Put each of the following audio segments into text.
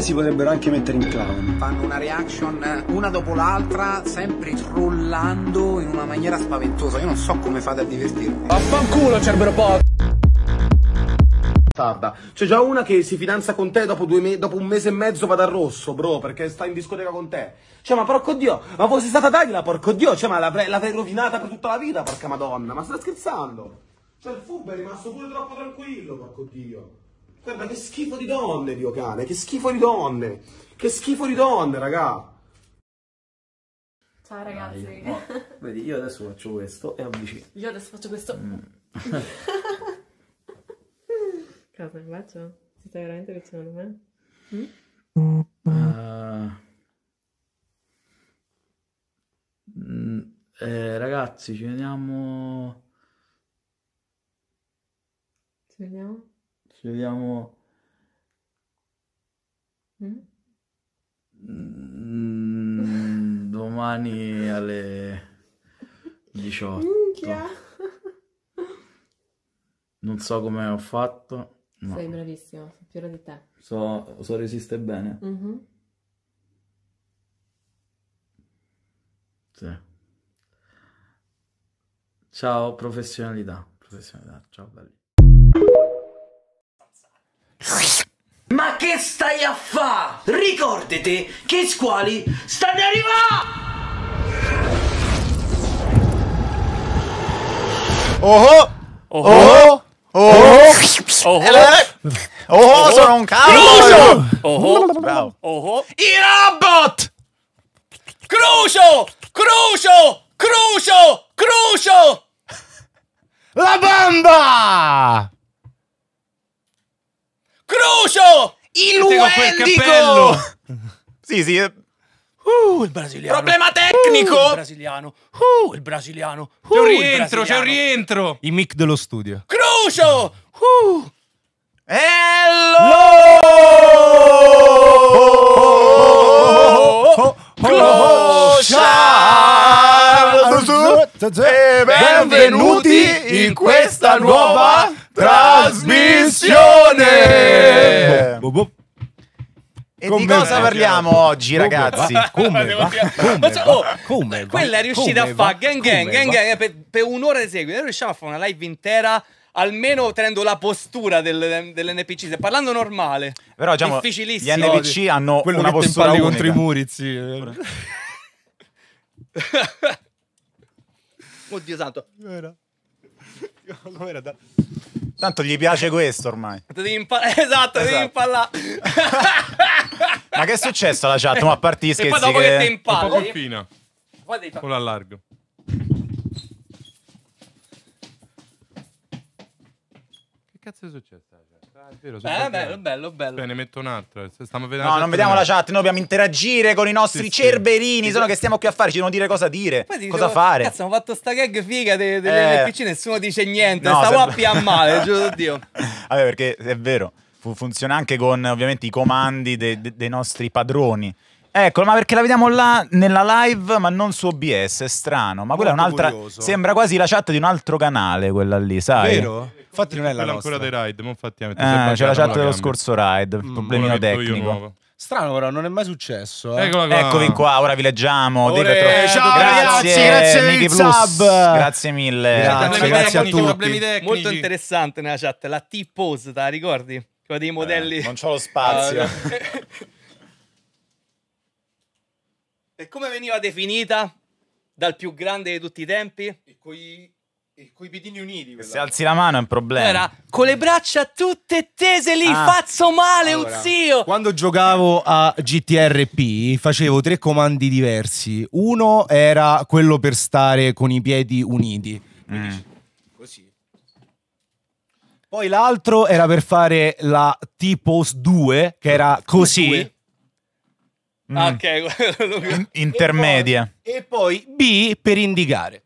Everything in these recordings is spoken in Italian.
volte si potrebbero anche mettere in clown. Fanno una reaction una dopo l'altra, sempre trollando in una maniera spaventosa. Io non so come fate a divertirvi. Vaffanculo, cerbero pot! C'è già una che si fidanza con te dopo, me dopo un mese e mezzo vada a rosso, bro, perché sta in discoteca con te. Cioè, ma porco dio, ma fosse stata Daghila, porco dio, cioè, ma l'avrei rovinata per tutta la vita, porca madonna, ma sta scherzando? Cioè, il fub è rimasto pure troppo tranquillo, porco dio. Guarda che schifo di donne, Dio cane, che schifo di donne, che schifo di donne, raga. Ciao ragazzi. Dai, no. Vedi, io adesso faccio questo e avvicino. Io adesso faccio questo. Mm. Cosa, mi bacio? Ti stai veramente vicino a me? Mm? Uh... Eh, ragazzi, ci vediamo. Ci vediamo? Ci vediamo... Mm? mm? domani alle 18. Minchia. Non so come ho fatto. No. Sei bravissimo, sono fiero di te. So, so resiste bene. Mm-hmm. Sì. Ciao professionalità, professionalità, ciao belli. Ma che stai a fa? Ricordate che squali stanno arrivando! Oh oh! Oh oh! Oh oh! Oh sono un cavolo! Oh Bravo! Oh I robot! Crucio! Crucio! Crucio! Crucio! La bamba! Crucio! Il Wendigo! sì, sì. Uh, il brasiliano. Problema tecnico! Uh, il brasiliano. Uh, il brasiliano. Uh, c'è un uh, rientro, c'è un rientro. I mic dello studio. Crucio! Uh. Hello! Crucial! E benvenuti in questa nuova trasmissione. Boh, boh. boh. E come di cosa va? parliamo oggi, come ragazzi? Va? Come? Va? Come? Oh, come quella è riuscita a fare gang gang, gang, gang per, per un'ora di seguito. Noi riusciamo a fare una live intera almeno tenendo la postura del, dell'NPC, se parlando normale. Però diciamo, difficilissimo. Gli NPC hanno Quello una postura unica. contro i muri, sì. Oddio santo. Era. Era da... Tanto gli piace questo ormai. Devi impa- esatto, esatto, devi esatto. impallare. Ma che è successo alla chat? Ma a parte gli scherzi E poi dopo che, che ti impalli... Un po' fino. Con l'allargo. Che cazzo è successo? Ah, vero, eh, bello, bello, bello. Beh, ne metto un'altra. Stiamo vedendo no, non vediamo la chat. Noi dobbiamo interagire con i nostri sì, cerberini. Sì. Sono che stiamo qui a fare, ci devono dire cosa dire, cosa dicevo, fare. Cazzo, hanno fatto sta gag figa delle de eh. NPC, nessuno dice niente. No, Stavo sempre... a male, giuro Dio. Vabbè, perché è vero. Funziona anche con ovviamente i comandi dei de, de nostri padroni. Ecco, ma perché la vediamo là nella live, ma non su OBS, è strano. Ma quella è un'altra. curioso. Sembra quasi la chat di un altro canale, quella lì, sai? Vero? Infatti non è la Quella ancora nostra. dei ride, ma infatti Eh, c'è la chat dello scorso ride, Mm, problemino tecnico. Strano però, non è mai successo. eh. qua. Eccovi qua, ora vi leggiamo. Olè, eh, ciao, grazie, ragazzi, grazie mille. sub. Grazie mille. Grazie, grazie a tutti. Molto interessante nella chat, la T-pose, te la ricordi? Quella dei modelli. Eh, non c'ho lo spazio. E come veniva definita dal più grande di tutti i tempi? E coi, e coi pitini uniti. Quella. Se alzi la mano è un problema. Era con le braccia tutte tese lì, ah. fazzo male, allora, zio. Quando giocavo a GTRP facevo tre comandi diversi. Uno era quello per stare con i piedi uniti. Mm. Così. Poi l'altro era per fare la T-Pose 2, che era così. Mm. Ah, ok. intermedia. E poi, e poi B per indicare.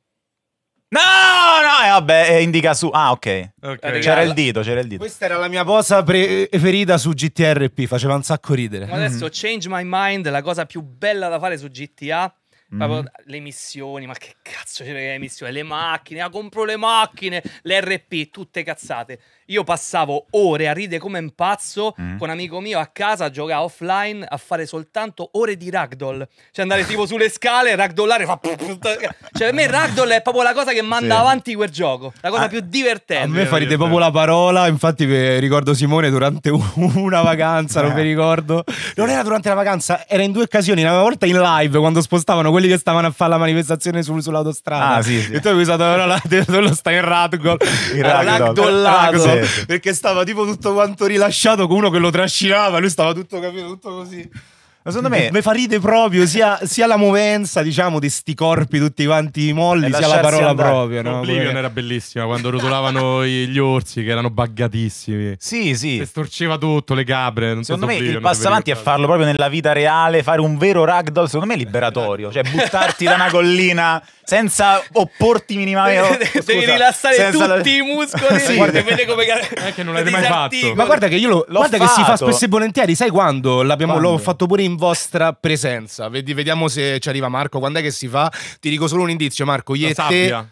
No, no, eh, vabbè, eh, indica su. Ah, ok. okay. C'era il dito, c'era il dito. Questa era la mia posa preferita su GTRP, faceva un sacco ridere. Ma adesso mm. Change My Mind, la cosa più bella da fare su GTA. Mm. Mm-hmm. le missioni, ma che cazzo c'è le missioni? Le macchine, ah, compro le macchine, le RP, tutte cazzate. Io passavo ore a ride come un pazzo mm. con un amico mio a casa a giocare offline a fare soltanto ore di ragdoll. Cioè andare tipo sulle scale, ragdollare, fa... Cioè per me ragdoll è proprio la cosa che manda sì. avanti quel gioco, la cosa a, ah, più divertente. A me fa ridere proprio la parola, infatti ricordo Simone durante una vacanza, non mi eh. ricordo. Non era durante la vacanza, era in due occasioni, una volta in live quando spostavano quelli che stavano a fare la manifestazione sul, sull'autostrada. Ah sì, sì. E tu hai usato la parola, lo stai in ragdoll. Il ragdoll. Ragdollato perché stava tipo tutto quanto rilasciato con uno che lo trascinava, lui stava tutto capito, tutto così. Secondo me. Mi fa ridere proprio sia, sia, la movenza, diciamo, di sti corpi tutti quanti molli, sia la parola andare. proprio. No? Oblivion era bellissima quando rotolavano gli orsi che erano buggatissimi. Sì, sì. E storceva tutto, le cabre. Non secondo me il passo avanti è farlo proprio nella vita reale, fare un vero ragdoll, secondo me è liberatorio. cioè, buttarti da una collina senza opporti minimamente. Scusa, Devi rilassare tutti la... i muscoli. sì. Guarda, vede come. È che non l'avete mai fatto. Ma guarda che io lo. Guarda fatto. che si fa spesso e volentieri, sai quando? L'abbiamo, l'ho fatto pure in vostra presenza. Vedi, vediamo se ci arriva Marco. Quando è che si fa? Ti dico solo un indizio, Marco. Io e te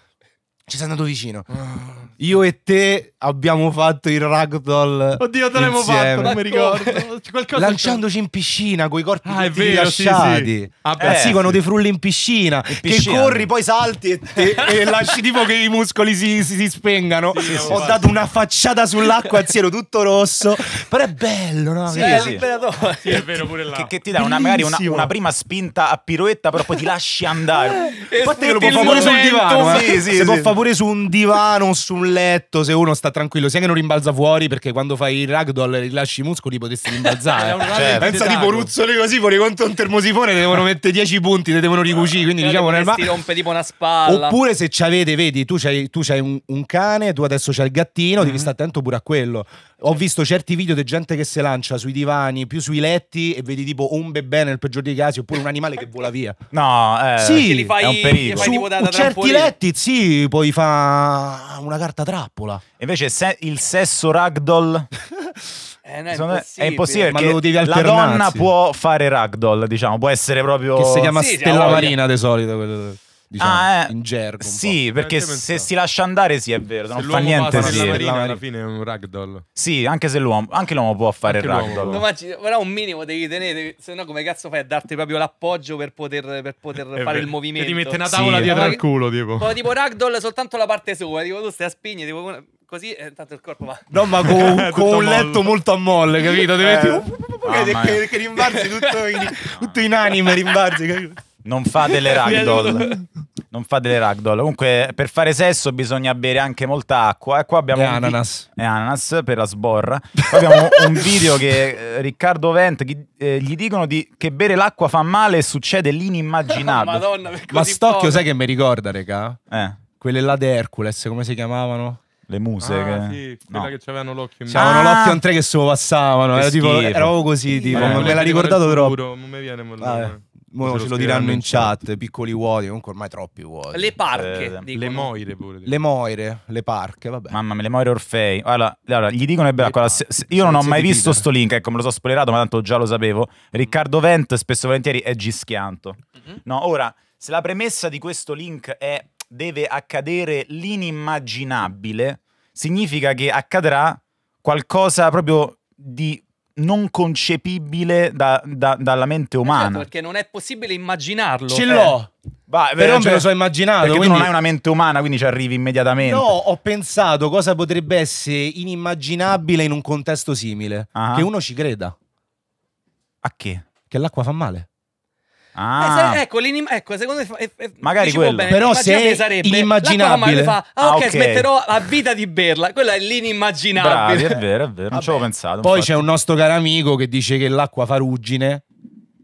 ci sei andato vicino. Ah io e te abbiamo fatto il ragdoll. Oddio, te l'abbiamo fatto, non mi ricordo. Lanciandoci in piscina con i corpi ah, tutti vero, rilasciati. Sì, sì. Ah, beh, eh, sì. dei frulli in piscina, in piscina. Che corri, poi salti e, e, e lasci tipo che i muscoli si, si, si spengano. Sì, Ho dato una facciata sull'acqua al cielo tutto rosso. Però è bello, no? Sì, sì. È, sì, è vero pure là. Che, che ti dà una, magari una, una, prima spinta a piroetta, però poi ti lasci andare. Eh, Infatti lo può fare pure sul divano. Eh. Sì, sì, si può fare pure su un divano su un letto, se uno sta tranquillo, sia che non rimbalza fuori, perché quando fai il ragdoll rilasci i muscoli potresti rimbalzare. cioè, pensa tipo ruzzoli così, fuori contro un termosifone, devono mettere 10 punti, ti devono ricucire, quindi eh, diciamo eh, nel ma... ti rompe tipo una spalla. Oppure se ci avete, vedi, tu c'hai, tu c'hai un, un, cane, tu adesso c'hai il gattino, mm -hmm. devi mm-hmm. stare attento pure a quello. Ho visto certi video di gente che si lancia sui divani, più sui letti e vedi tipo un bebè nel peggior dei casi oppure un animale che vola via. No, eh, sì, li fai, è un pericolo. Fai tipo certi letti, sì, poi fa una carta trappola. Invece se il sesso ragdoll Eh, no, è, impossibile. è, impossibile. perché ma la donna può fare ragdoll, diciamo, può essere proprio... Che si chiama sì, Stella Marina di solito. Quello diciamo, ah, eh. in gergo. Sì, po'. perché se si lascia andare, sì, è vero. Se non fa niente. Sì, marina, alla fine è un ragdoll. Sì, anche se l'uomo, anche l'uomo può fare anche il ragdoll. No, ma ci, però un minimo devi tenere, se no, come cazzo fai a darti proprio l'appoggio per poter, per poter fare vero. il movimento? Che ti mette una tavola sì. dietro al culo, tipo. Poi, tipo ragdoll, soltanto la parte sua. Tipo, tu stai a spingi, tipo. Così eh, tanto il corpo va. No, ma con, con un letto molto a molle, capito? Devi eh. metti... ah, che, che, che rimbarzi tutto, in, tutto inanime, rimbarzi, capito? non fa delle ragdoll. non fa delle ragdoll. Comunque, per fare sesso bisogna bere anche molta acqua. E qua abbiamo. E ananas. E ananas per la sborra. Poi abbiamo un video che eh, Riccardo Vent gli, eh, gli dicono di, che bere l'acqua fa male e succede l'inimmaginabile. Madonna, Ma Stocchio, poco. sai che mi ricorda, regà? Eh. Quelle là di Hercules, come si chiamavano? le muse ah, che... Sì, no. che avevano l'occhio in mezzo. C'avevano ah, l'occhio in tre che se lo passavano. Era tipo, ero così, tipo, eh, me l'ha ricordato troppo. Non mi viene molto. Ah, Mo ce lo, diranno in chat, chat, piccoli vuoti, comunque ormai troppi vuoti. Le parche, eh, le moire pure. Dico. Le moire, le parche, vabbè. Mamma mia, le moire Orfei. Allora, allora gli dicono è bella qua, se, se, io non ho mai visto sto link, ecco, me lo so spoilerato, ma tanto già lo sapevo. Mm. Riccardo Vent spesso e volentieri è Gischianto. Mm -hmm. No, ora, se la premessa di questo link è deve accadere l'inimmaginabile, significa che accadrà qualcosa proprio di non concepibile da, da, dalla mente eh, umana. Certo, perché non è possibile immaginarlo. Ce cioè. l'ho. Eh. Va, però eh, cioè, me lo so immaginato. Perché quindi... tu non hai una mente umana, quindi ci arrivi immediatamente. No, ho pensato cosa potrebbe essere inimmaginabile in un contesto simile. Ah. Che uno ci creda. A che? Che l'acqua fa male. Eh, ah. Eh, ecco, ecco, secondo me eh, magari quello, bene, però se sarebbe inimmaginabile. Fa, ah, ah okay, ah, ok, smetterò la vita di berla. Quello è l'inimmaginabile. Bravi, è vero, è vero, non ci avevo pensato. Poi c'è un nostro caro amico che dice che l'acqua fa ruggine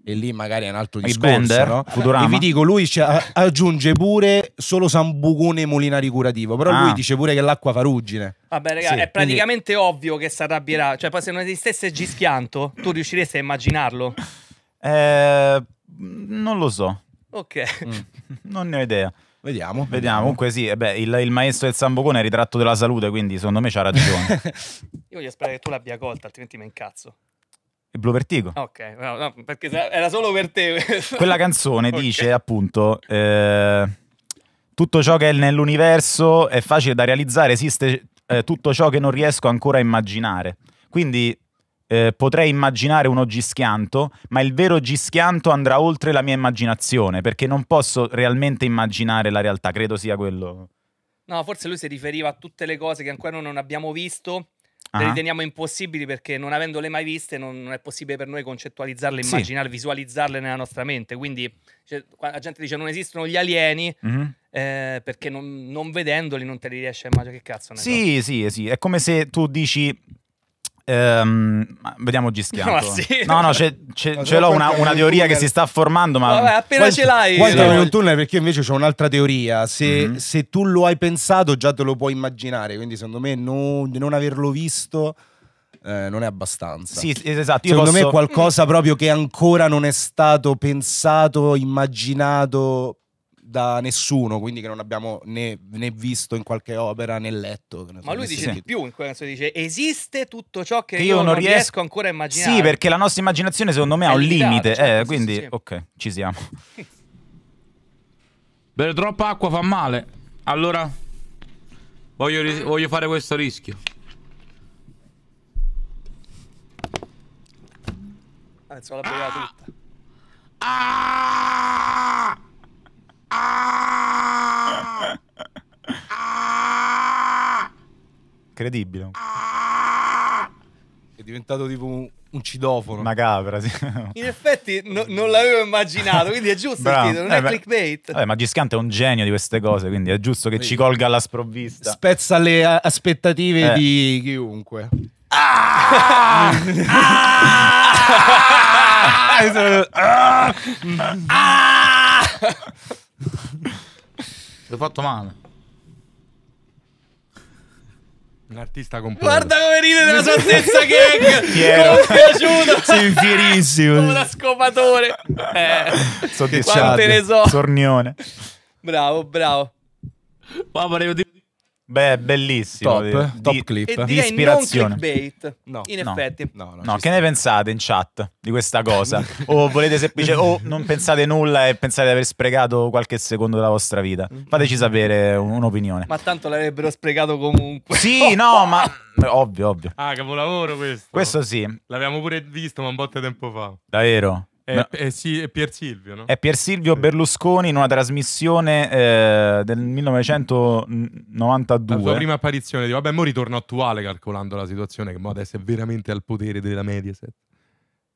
e lì magari è un altro discorso, Bender, no? Futurama. E vi dico, lui aggiunge pure solo sambucone mulina curativo, però ah. lui dice pure che l'acqua fa ruggine. Vabbè, raga, sì, è praticamente quindi... ovvio che si arrabbierà, cioè poi se non esistesse Gischianto, tu riusciresti a immaginarlo? Eh Mm, non lo so. Ok. Mm. non ne ho idea. Vediamo. Vediamo. Comunque, sì, eh beh, il, il, maestro del Sambocone è ritratto della salute, quindi secondo me c'ha ragione. Io voglio sperare che tu l'abbia colta, altrimenti mi incazzo. Il Blue Vertigo. Ok, no, no, perché era solo per te. Quella canzone okay. dice appunto. Eh, tutto ciò che è nell'universo è facile da realizzare, esiste eh, tutto ciò che non riesco ancora a immaginare. Quindi eh, potrei immaginare uno Gischianto, ma il vero Gischianto andrà oltre la mia immaginazione, perché non posso realmente immaginare la realtà, credo sia quello. No, forse lui si riferiva a tutte le cose che ancora non abbiamo visto, le ah. riteniamo impossibili perché non avendole mai viste non, non è possibile per noi concettualizzarle, sì. visualizzarle nella nostra mente. Quindi cioè, la gente dice non esistono gli alieni mm-hmm. eh, perché non, non, vedendoli non te li riesci a immaginare. Che cazzo ne Sì, so. sì, eh sì. È come se tu dici Ehm, vediamo Gischianto. No, sì. no, no, c'è, c'è, ma ce l'ho una, una teoria che si sta formando, ma... Vabbè, appena quanto, ce l'hai... Eh. Quanto in un tunnel, perché io invece ho un'altra teoria. Se, mm -hmm. se, tu lo hai pensato, già te lo puoi immaginare. Quindi secondo me non, non averlo visto... Eh, non è abbastanza. Sì, esatto. Io Secondo posso... me è qualcosa proprio che ancora non è stato pensato, immaginato da nessuno, quindi che non abbiamo né, né visto in qualche opera né letto. Ne so, Ma lui dice sentito. di più in quel senso: dice esiste tutto ciò che, che io, io, non riesco... riesco... ancora a immaginare. Sì, perché la nostra immaginazione secondo me È ha un limite, cioè, eh, quindi sì, sì. ok, ci siamo. Bere troppa acqua fa male, allora voglio, voglio fare questo rischio. Adesso la beveva ah! tutta. Ah! Incredibile. È diventato tipo un, un cidofono. Una capra, sì. In effetti no- non l'avevo immaginato, quindi è giusto Bravo. il titolo, non eh, è beh, clickbait. Vabbè, ma Giscante è un genio di queste cose, quindi è giusto che Vedi. ci colga alla sprovvista. Spezza le aspettative eh. di chiunque. Ah! ah! ah! ah! Ti ho fatto male. L'artista completo. Guarda come ride della sua stessa gag. Piero. Come piaciuta. Sei fierissimo. Come da scopatore. Eh. Soddisfatto. Quante ne so. Sornione. Bravo, bravo. Ma volevo dire... Beh, bellissimo. Top, di, top clip. E di ispirazione. Non clickbait, no. in no. effetti. No, no, che ne pensate in chat di questa cosa? o volete semplicemente, o non pensate nulla e pensate di aver sprecato qualche secondo della vostra vita? Fateci sapere un'opinione. Ma tanto l'avrebbero sprecato comunque. Sì, no, ma... Ovvio, ovvio. Ah, capolavoro questo. Questo sì. L'abbiamo pure visto, ma un po' tempo fa. Davvero? È, no. è, sì, è Pier Silvio, no? È Pier Silvio Berlusconi in una trasmissione eh, del 1992. La sua prima apparizione. Dico, vabbè, mo ritorno attuale calcolando la situazione che mo adesso è veramente al potere della Mediaset.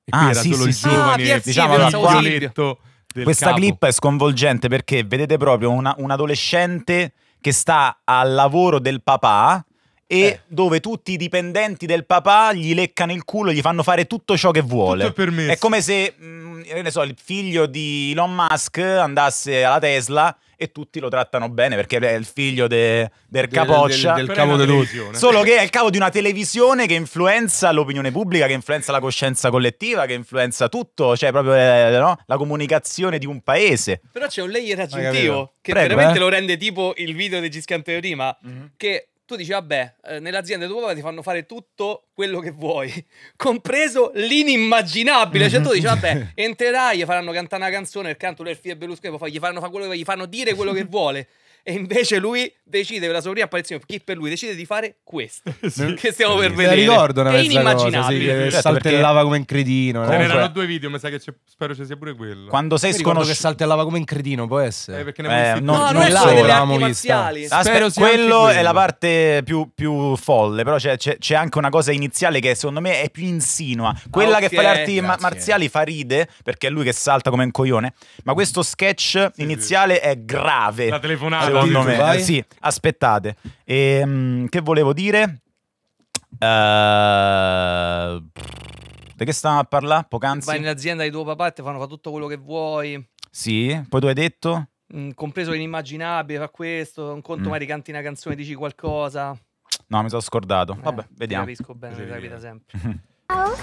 E ah, era solo sì, il sì. giovane, ah, diciamo, Silvio, qua, violetto Questa capo. clip è sconvolgente perché vedete proprio una, un adolescente che sta al lavoro del papà e eh. dove tutti i dipendenti del papà gli leccano il culo, gli fanno fare tutto ciò che vuole. Tutto è permesso. È come se, mh, mm, ne so, il figlio di Elon Musk andasse alla Tesla e tutti lo trattano bene perché è il figlio de, del capoccia. Del, del, del capo dell'usione. Solo che è il capo di una televisione che influenza l'opinione pubblica, che influenza la coscienza collettiva, che influenza tutto, cioè proprio eh, no? la comunicazione di un paese. Però c'è un layer aggiuntivo che Prego, veramente eh? lo rende tipo il video di Giscante prima, mm -hmm. che tu dici, vabbè, eh, nell'azienda tua ti fanno fare tutto quello che vuoi, compreso l'inimmaginabile. Cioè, tu dici, vabbè, entrerai, gli faranno cantare una canzone, il canto del Fide Berlusconi, gli faranno fare quello che gli fanno dire quello che vuole e invece lui decide per la sua prima apparizione chi per lui decide di fare questo sì. che stiamo per sì, vedere ricordo una che è inimmaginabile cosa, sì, certo, saltellava come incredino ce ne erano due video mi sa che spero ci sia pure quello quando sei sconosciuto che saltellava come incredino può essere eh, perché ne eh, non, no, non, non là l'avevamo vista Aspetta, quello, quello è la parte più, più folle però c'è, anche una cosa iniziale che secondo me è più insinua quella ah, okay. che fa le arti ma- marziali fa ride perché è lui che salta come un coglione ma questo sketch iniziale è grave la telefonata secondo me. Vai? Sì, aspettate. E, ehm, mh, che volevo dire? Uh, eh, di che stavamo a parlare poc'anzi? Vai in azienda di tuo papà e ti fanno fare tutto quello che vuoi. Sì, poi tu hai detto? Mm, compreso l'inimmaginabile, fa questo, un conto mm. magari canti una canzone, dici qualcosa. No, mi sono scordato. Eh, Vabbè, vediamo. Capisco bene, capita sempre. Ciao.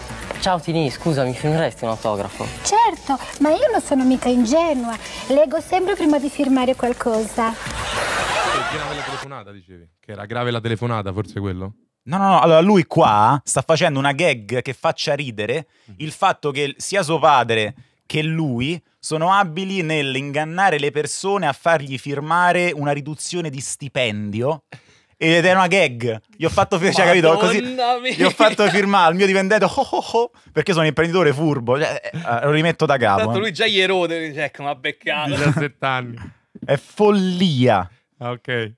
Ciao Tini, scusa, mi firmeresti un autografo? Certo, ma io non sono mica ingenua. Leggo sempre prima di firmare qualcosa. Che grave la telefonata, dicevi? Che era grave la telefonata, forse quello? No, no, no, allora lui qua sta facendo una gag che faccia ridere mhm. il fatto che sia suo padre che lui sono abili nell'ingannare le persone a fargli firmare una riduzione di stipendio ed è una gag. Gli ho fatto, cioè, capito, così, gli ho fatto firmare al mio dipendente oh, oh, oh, perché sono un imprenditore furbo. Cioè, eh, lo rimetto da capo. Tanto eh. lui già gli erode, cioè, come ha beccato. 17 anni. È follia. Ah, ok.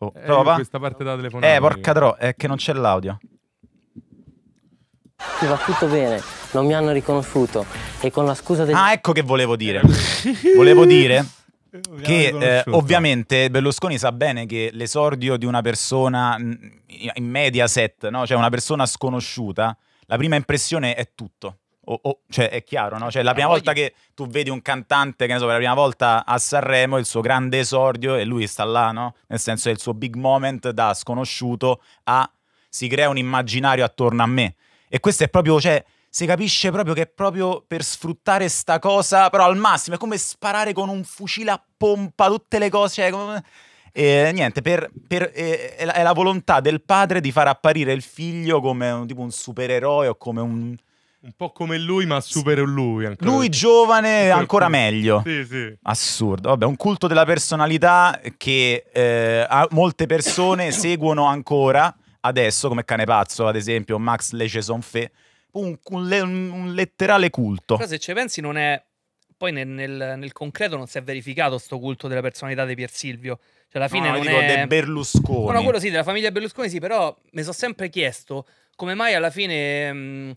Oh, eh, prova. Questa parte da telefonata. Eh, porca tro, è che non c'è l'audio. Ti va tutto bene, non mi hanno riconosciuto e con la scusa del... Ah, ecco che volevo dire. volevo dire che eh, ovviamente Berlusconi sa bene che l'esordio di una persona in media set, no? cioè una persona sconosciuta, la prima impressione è tutto. O, o, cioè, è chiaro, no? Cioè, la prima volta che tu vedi un cantante, che ne so, per la prima volta a Sanremo, il suo grande esordio, e lui sta là, no? Nel senso, è il suo big moment da sconosciuto a si crea un immaginario attorno a me. E questo è proprio, cioè, si capisce proprio che è proprio per sfruttare sta cosa, però al massimo è come sparare con un fucile a pompa, tutte le cose. Cioè, E eh, niente, per, per, eh, è, la, è, la, volontà del padre di far apparire il figlio come un, tipo un supereroe o come un... Un po' come lui, ma super lui. Ancora. Lui giovane, ancora meglio. Sì, sì. Assurdo. Vabbè, un culto della personalità che eh, molte persone seguono ancora adesso, come Cane Pazzo, ad esempio, Max Leche Sonfè un, un, un letterale culto. Però se ci pensi non è... Poi nel, nel, nel concreto non si è verificato sto culto della personalità di Pier Silvio. Cioè alla fine no, non dico, è... De Berlusconi. No, quello sì, della famiglia Berlusconi sì, però mi sono sempre chiesto come mai alla fine... Mh, mm,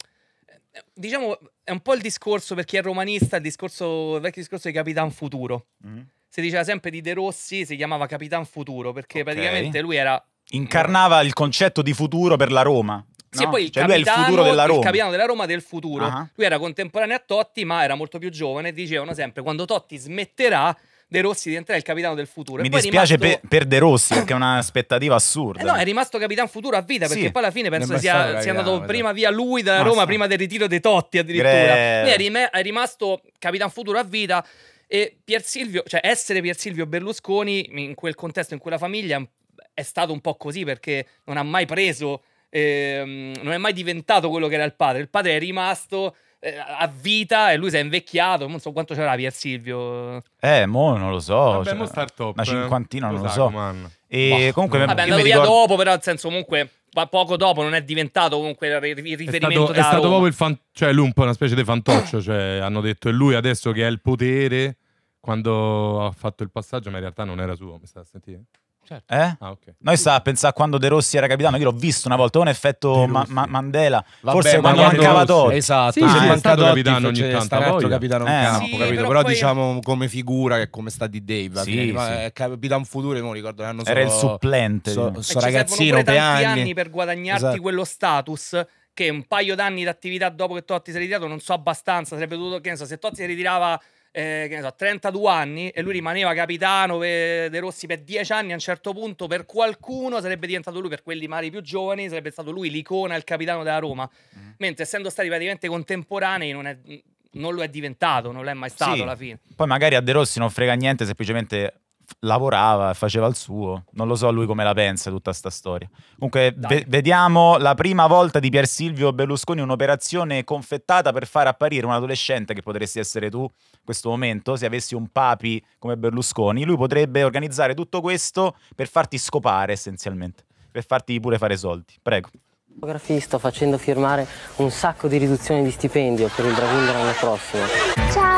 diciamo, è un po' il discorso per chi è romanista, il, discorso, il vecchio discorso di Capitan Futuro. Mm. Si diceva sempre di De Rossi, si chiamava Capitan Futuro, perché okay. praticamente lui era... Incarnava il concetto di futuro per la Roma. Sì, poi il, cioè, capitano, lui è il, il capitano della Roma del futuro. Uh-huh. Lui era contemporaneo a Totti, ma era molto più giovane. Dicevano sempre: quando Totti smetterà, De Rossi diventerà il capitano del futuro. Mi dispiace rimasto... per, per, De Rossi perché è un'aspettativa assurda. Eh no, è rimasto capitano futuro a vita perché sì, poi alla fine penso sia, sia andato prima via lui dalla Roma, prima del ritiro dei Totti addirittura. Gre... Lui è, rimasto capitano futuro a vita e Pier Silvio, cioè essere Pier Silvio Berlusconi in quel contesto, in quella famiglia è stato un po' così perché non ha mai preso ehm, non è mai diventato quello che era il padre. Il padre è rimasto eh, a vita e lui si è invecchiato. Non so quanto c'era Pier eh, Silvio. Eh, mo non lo so. Vabbè, cioè, mo start top, una cinquantina, eh, non lo so. Man. E boh, comunque, vabbè, è andato via ricordo... dopo, però, nel senso, comunque poco dopo non è diventato comunque il riferimento è stato, è stato proprio il fan, cioè lui un po' una specie di fantoccio cioè hanno detto è lui adesso che ha il potere quando ha fatto il passaggio ma in realtà non era suo mi sta a sentire Certo. Eh? Ah, okay. Noi sta a pensare quando De Rossi era capitano, io l'ho visto una volta, un effetto ma ma Mandela, Vabbè, forse ma quando mancava Totti. Esatto, sì, ah, c'è mancato capitano ogni tanto, altro capitano in eh. campo, sì, capito? Però, però poi... diciamo come figura che come sta di Dave, sì, sì. capitano futuro, non ricordo, l'anno Era so, il supplente, so, diciamo. so ragazzino per anni. per guadagnarti esatto. quello status che un paio d'anni di attività dopo che Totti si è ritirato non so abbastanza, sarebbe dovuto che ne so, se Totti si ritirava eh, che ne so, 32 anni e lui rimaneva capitano per, De Rossi per 10 anni, a un certo punto per qualcuno sarebbe diventato lui, per quelli mari più giovani, sarebbe stato lui l'icona, il capitano della Roma. Mm. Mentre essendo stati praticamente contemporanei non, è, non, lo è diventato, non lo è mai stato sì. alla fine. Poi magari a De Rossi non frega niente semplicemente lavorava, faceva il suo. Non lo so lui come la pensa tutta sta storia. Comunque ve vediamo la prima volta di Pier Silvio Berlusconi un'operazione confettata per far apparire un adolescente che potresti essere tu in questo momento, se avessi un papi come Berlusconi, lui potrebbe organizzare tutto questo per farti scopare essenzialmente, per farti pure fare soldi. Prego. Sto facendo firmare un sacco di riduzioni di stipendio per il Dragon dell'anno prossimo. Ciao!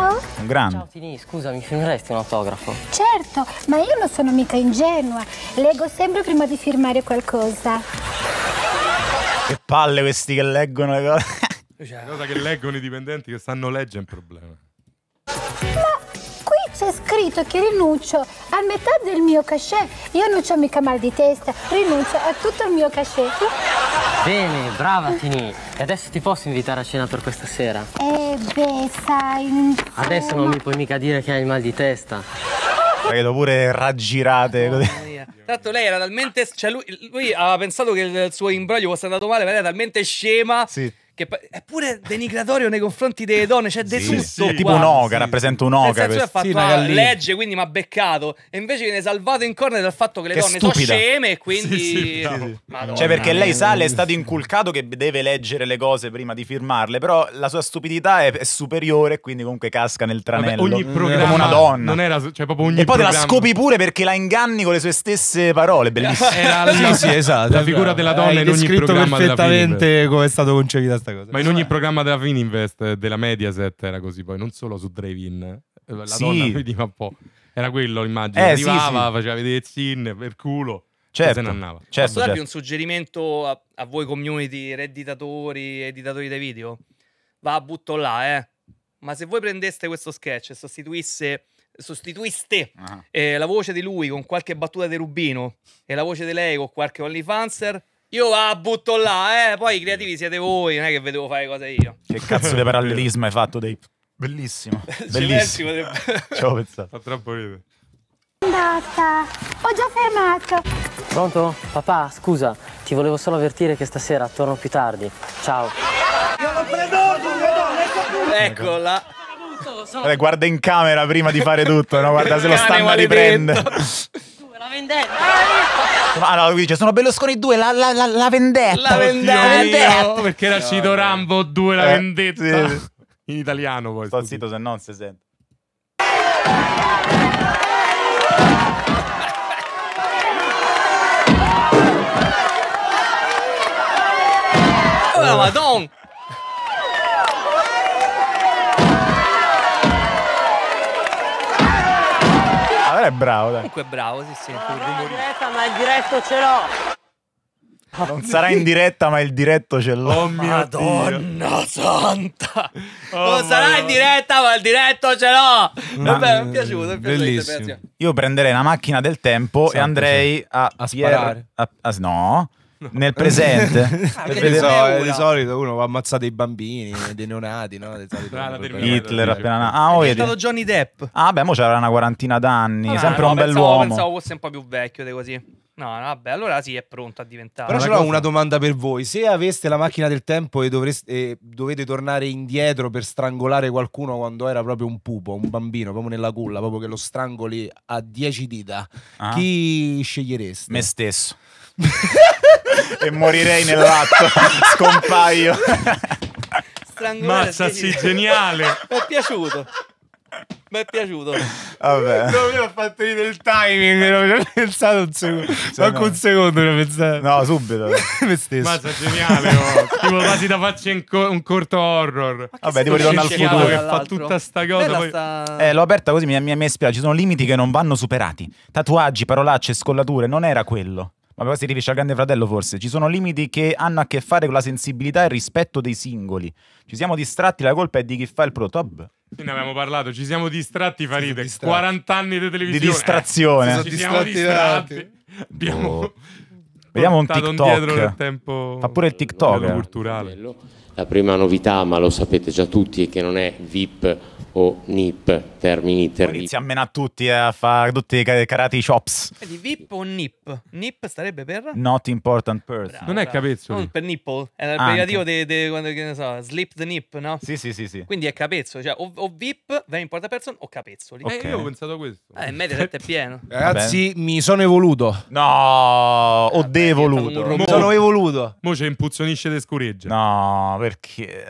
un grande. Ciao Tini, scusa, mi firmeresti un autografo? Certo, ma io non sono mica ingenua. Leggo sempre prima di firmare qualcosa. Che palle questi che leggono le cose. Cioè, la cosa che leggono i dipendenti che sanno leggere è un problema. Ma c'è scritto che rinuncio a metà del mio cachet. Io non ho mica mal di testa, rinuncio a tutto il mio cachet. Bene, brava Tini. E adesso ti posso invitare a cena per questa sera? Eh beh, sai... Adesso non mi puoi mica dire che hai il mal di testa. Vedo pure raggirate. Oh, Tanto lei era talmente. Cioè lui, lui, aveva pensato che il suo imbroglio fosse andato male, ma era talmente scema. Sì. Che pure denigratorio nei confronti delle donne, c'è cioè, sì, tutto. Sì, qua. tipo un'oca, sì. rappresenta un'oca. Nel senso fatto sì, ah, legge, quindi mi ha beccato. E invece viene salvato in corner dal fatto che le che donne stupida. sono sceme e quindi... Sì, no. Cioè perché lei sa, le è stato inculcato che deve leggere le cose prima di firmarle, però la sua stupidità è, è superiore e quindi comunque casca nel tranello. Vabbè, ogni mm. programma... Come una donna. Non era, cioè, proprio ogni e poi programma. te la scopi pure perché la inganni con le sue stesse parole, bellissimo. Era la, sì, esatto, la figura esatto. della donna eh, Hai in ogni programma della come è stato concevita questa cosa. Ma in ogni cioè. programma della Fininvest, della Mediaset era così poi, non solo su Drive-In, eh, La sì. donna veniva un po'. Era quello, immagino. Eh, Arrivava, sì, sì. faceva vedere il cin per culo. Certo, se ne certo, andava. Certo, Posso darvi certo. un suggerimento a, a, voi community, redditatori, editatori dei video? Va, a butto là, eh. Ma se voi prendeste questo sketch e sostituisse sostituiste ah. eh, la voce di lui con qualche battuta di Rubino e la voce di lei con qualche OnlyFanser io la butto là, eh. Poi i creativi siete voi, non è che vedevo fare cose io. Che cazzo di parallelismo hai fatto, Dave? Bellissimo. Bellissimo. Ci avevo pensato. Fa troppo ridere. Andata, ho già fermato. Pronto? Papà, scusa, ti volevo solo avvertire che stasera torno più tardi. Ciao. Io l'ho preso, Eccola. Guarda in camera prima di fare tutto, no? Guarda se lo stanno a riprendere la vendetta. No, allora lui dice: Sono Berlusconi 2, la, la, la, la vendetta. La vendetta. Oddio, vendetta. Perché era Cito Rambo 2, la eh, vendetta. Sì, sì. In italiano poi. Sto zitto, se no non si sente. Oh, la madonna! Però è bravo, dai. Comunque è bravo, si sente il rumore. diretta, ma il diretto ce l'ho. Non sarà in diretta, ma il diretto ce l'ho. Oh mio Madonna Dio. santa! Oh, non sarà Madonna. in diretta, ma il diretto ce l'ho! Vabbè, mi è piaciuto, è piaciuto. Io prenderei la macchina del tempo Senti, e andrei a, a sparare. A, a, no, nel presente? ah, perché so, di solito uno va ammazzato dei bambini, dei neonati, no? Dei ah, Hitler appena nato. Ah, oh, è stato Johnny Depp. Ah, beh, mo c'era una quarantina d'anni, ah, sempre no, un bell'uomo. Pensavo fosse un po' più vecchio di così. No, vabbè, allora sì, è pronto a diventare. Però ce l'ho una domanda per voi. Se aveste la macchina del tempo e, dovreste, e dovete tornare indietro per strangolare qualcuno quando era proprio un pupo, un bambino, proprio nella culla, proprio che lo strangoli a 10 dita, ah. chi scegliereste? Me stesso. e morirei nell'atto. Scompaio. Strangolare Mazza, sì, geniale. Mi è piaciuto. Mi è piaciuto. Vabbè. No, io ho fatto ridere il timing, non ci ho pensato un secondo. Cioè, Manco no. un secondo non ho pensato. No, subito. Me stesso. Mazza, geniale. Oh. tipo quasi da farci un, co- un corto horror. Vabbè, tipo ritorno al futuro. Che fa tutta sta cosa. Poi... Sta... Eh, l'ho aperta così, mi, mi, mi spiace. Ci sono limiti che non vanno superati. Tatuaggi, parolacce, scollature, non era quello ma poi si riferisce al Grande Fratello forse, ci sono limiti che hanno a che fare con la sensibilità e il rispetto dei singoli. Ci siamo distratti, la colpa è di chi fa il prodotto. Vabbè. Ne abbiamo parlato, ci siamo distratti, Farid. 40 anni di televisione. Di distrazione. Eh, ci siamo distratti. distratti. Abbiamo... Oh. Vediamo un TikTok. Tempo... Fa pure il TikTok. Eh. Culturale. La prima novità, ma lo sapete già tutti, è che non è VIP o NIP, termini intermedi. Inizia a menare tutti eh, a fare tutti i carati chops. Di VIP o NIP? NIP starebbe per? Not important person. Bravo, non è capezzoli. Non per nipple, è il ah, di quando che ne so, slip the nip, no? Sì, sì, sì, sì. Quindi è capezzoli, cioè o, o VIP, very important person o capezzoli. Okay. Eh, io ho pensato a questo. Eh, Mediaset è pieno. Ragazzi, mi sono evoluto. No, ho ah, devoluto. Sono evoluto. Mo, Mo c'è impuzionisce e scureggia. No, perché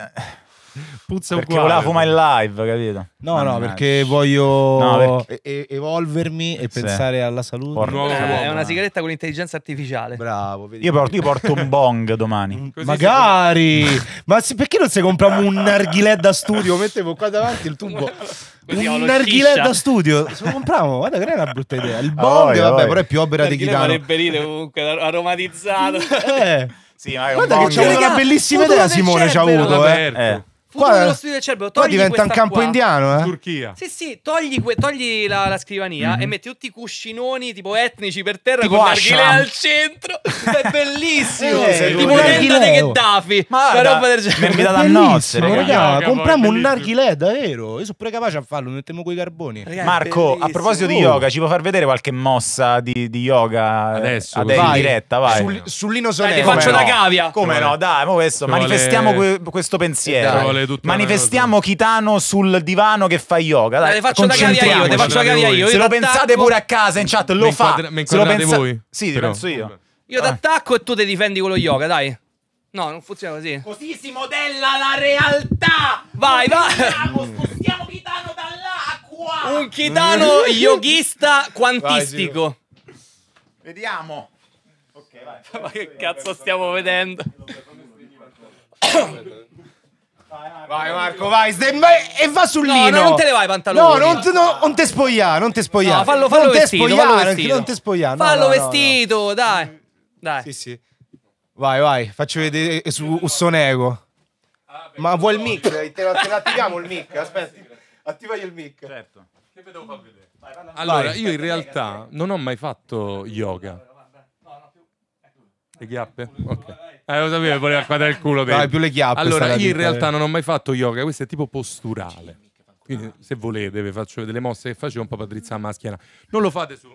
Puzza perché uguale. Perché voleva fumare in live, capito? No, no, no perché voglio no, perché... E- evolvermi e sì. pensare alla salute. Porca, eh, è una sigaretta con intelligenza artificiale. Bravo. Vedi. Io porto, io porto un bong domani. Mm, Così Magari! Ma se, perché non se compriamo un narghilè da studio? Mettevo qua davanti il tubo. un narghilè da studio se lo compriamo guarda che non è una brutta idea il ah, bong oh, vabbè oh, però è più opera di chitarra marepperite comunque aromatizzato eh. sì, ma guarda che c'è una bellissima idea Simone ci ha avuto eh. Futuro qua, dello studio del cervello. Togli diventa un campo qua. indiano, eh? Turchia. Sì, sì, togli, togli la, la, scrivania mm -hmm. e metti tutti i cuscinoni tipo etnici per terra tipo con l'arghile al centro. È bellissimo. eh, tipo un'enda di oh. Gheddafi. Ma roba del genere. Mi è data a nozze, Compriamo un narghile, davvero. Io sono pure capace a farlo, mettiamo quei carboni. Ragazzi, Marco, a proposito di yoga, ci puoi far vedere qualche mossa di, di yoga adesso, adesso vai. in diretta, vai. Sul, sull'ino sonello. Ti faccio la cavia. Come no, dai, questo manifestiamo questo pensiero fare tutto. Manifestiamo Kitano sul divano che fa yoga. Dai, le faccio da io, le faccio da io. Se lo pensate pure a casa in chat, lo fa. Se lo pensate voi. Sì, lo penso io. Io t'attacco ah. e tu ti difendi con lo yoga, dai. No, non funziona così. Così si modella la realtà. Vai, vai. Spostiamo Kitano dall'acqua. Un Kitano yoghista quantistico. Vai, Vediamo. Ok, vai. Ma che cazzo stiamo vedendo? Vai Marco, vai, e va sul lino. No, no, non te le vai i pantaloni. No, non, no, non te spogliare, non te spogliare. No, fallo, fallo non vestito, te spogliare, non te spogliare. Fallo no, vestito, dai. Dai. Sì, sì. Vai, vai, faccio vedere eh, su Ussonero. Ah, Ma vuoi il mic? te, te attiviamo il mic, aspetta. Attivagli il mic. Certo. Che vedevo far vedere? allora, io in realtà non ho mai fatto yoga. Le chiappe? Ok. Eh, lo sapevo, voleva quadrare il culo. Dai, più le chiappe. Allora, io in realtà eh. non ho mai fatto yoga, questo è tipo posturale. Quindi, se volete, vi faccio vedere le mosse che facevo un po' Patrizia Maschiana. Non lo fate su.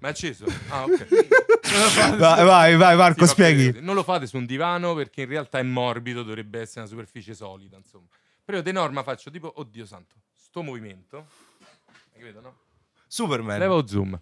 Ma è acceso? Ah, ok. vai, vai, vai, Marco, spieghi. Non lo fate su un divano perché in realtà è morbido, dovrebbe essere una superficie solida, insomma. Però io di norma faccio tipo, oddio santo, sto movimento. Capito, no? Superman. Levo zoom.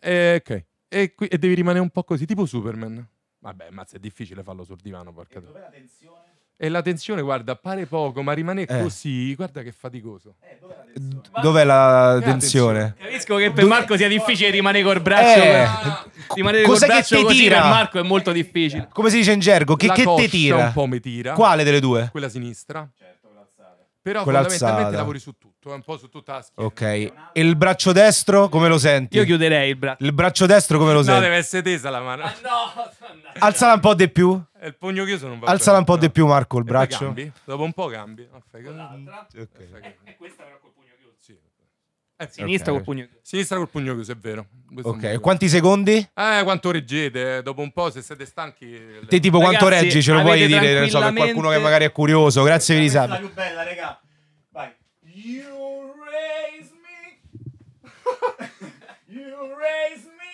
Eh, ok. E, qui, e devi rimanere un po' così, tipo Superman. Vabbè, mazza, è difficile farlo sul divano, porca E dov'è la tensione? E la tensione, guarda, pare poco, ma rimane Eh. così, guarda che faticoso. Eh, dov'è la eh, tensione? Dov'è la tensione? Capisco che per Marco sia difficile eh. rimanere col braccio. Eh, rimanere cos'è che braccio te così tira? per Marco è molto difficile. Eh. Come si dice in gergo? Che, La che te tira? un po' mi tira. Quale delle due? Quella sinistra. Certo, quella alzata. Però Quella fondamentalmente alzata. lavori su tu è un po' su tutta la schiena. Ok. E il braccio destro come lo senti? Io chiuderei il braccio. Il braccio destro come lo no, senti? No, deve essere tesa la mano. Ah, no, Alzala un po' di più. Eh, il pugno chiuso non va bene. Alzala un po' no. di più, Marco, il braccio. Cambi. Dopo un po' cambi. Affè, okay. okay. Eh, eh, questa però col pugno chiuso. Sì. Eh, sinistra okay. col pugno chiuso. Sinistra col pugno chiuso, è vero. Questo ok, è quanti secondi? Eh, quanto reggete. Dopo un po', se siete stanchi... Te tipo Ragazzi, quanto reggi, ce lo puoi dire, tranquillamente... so, per qualcuno che magari è curioso. Grazie per i La più bella, regà. you raise me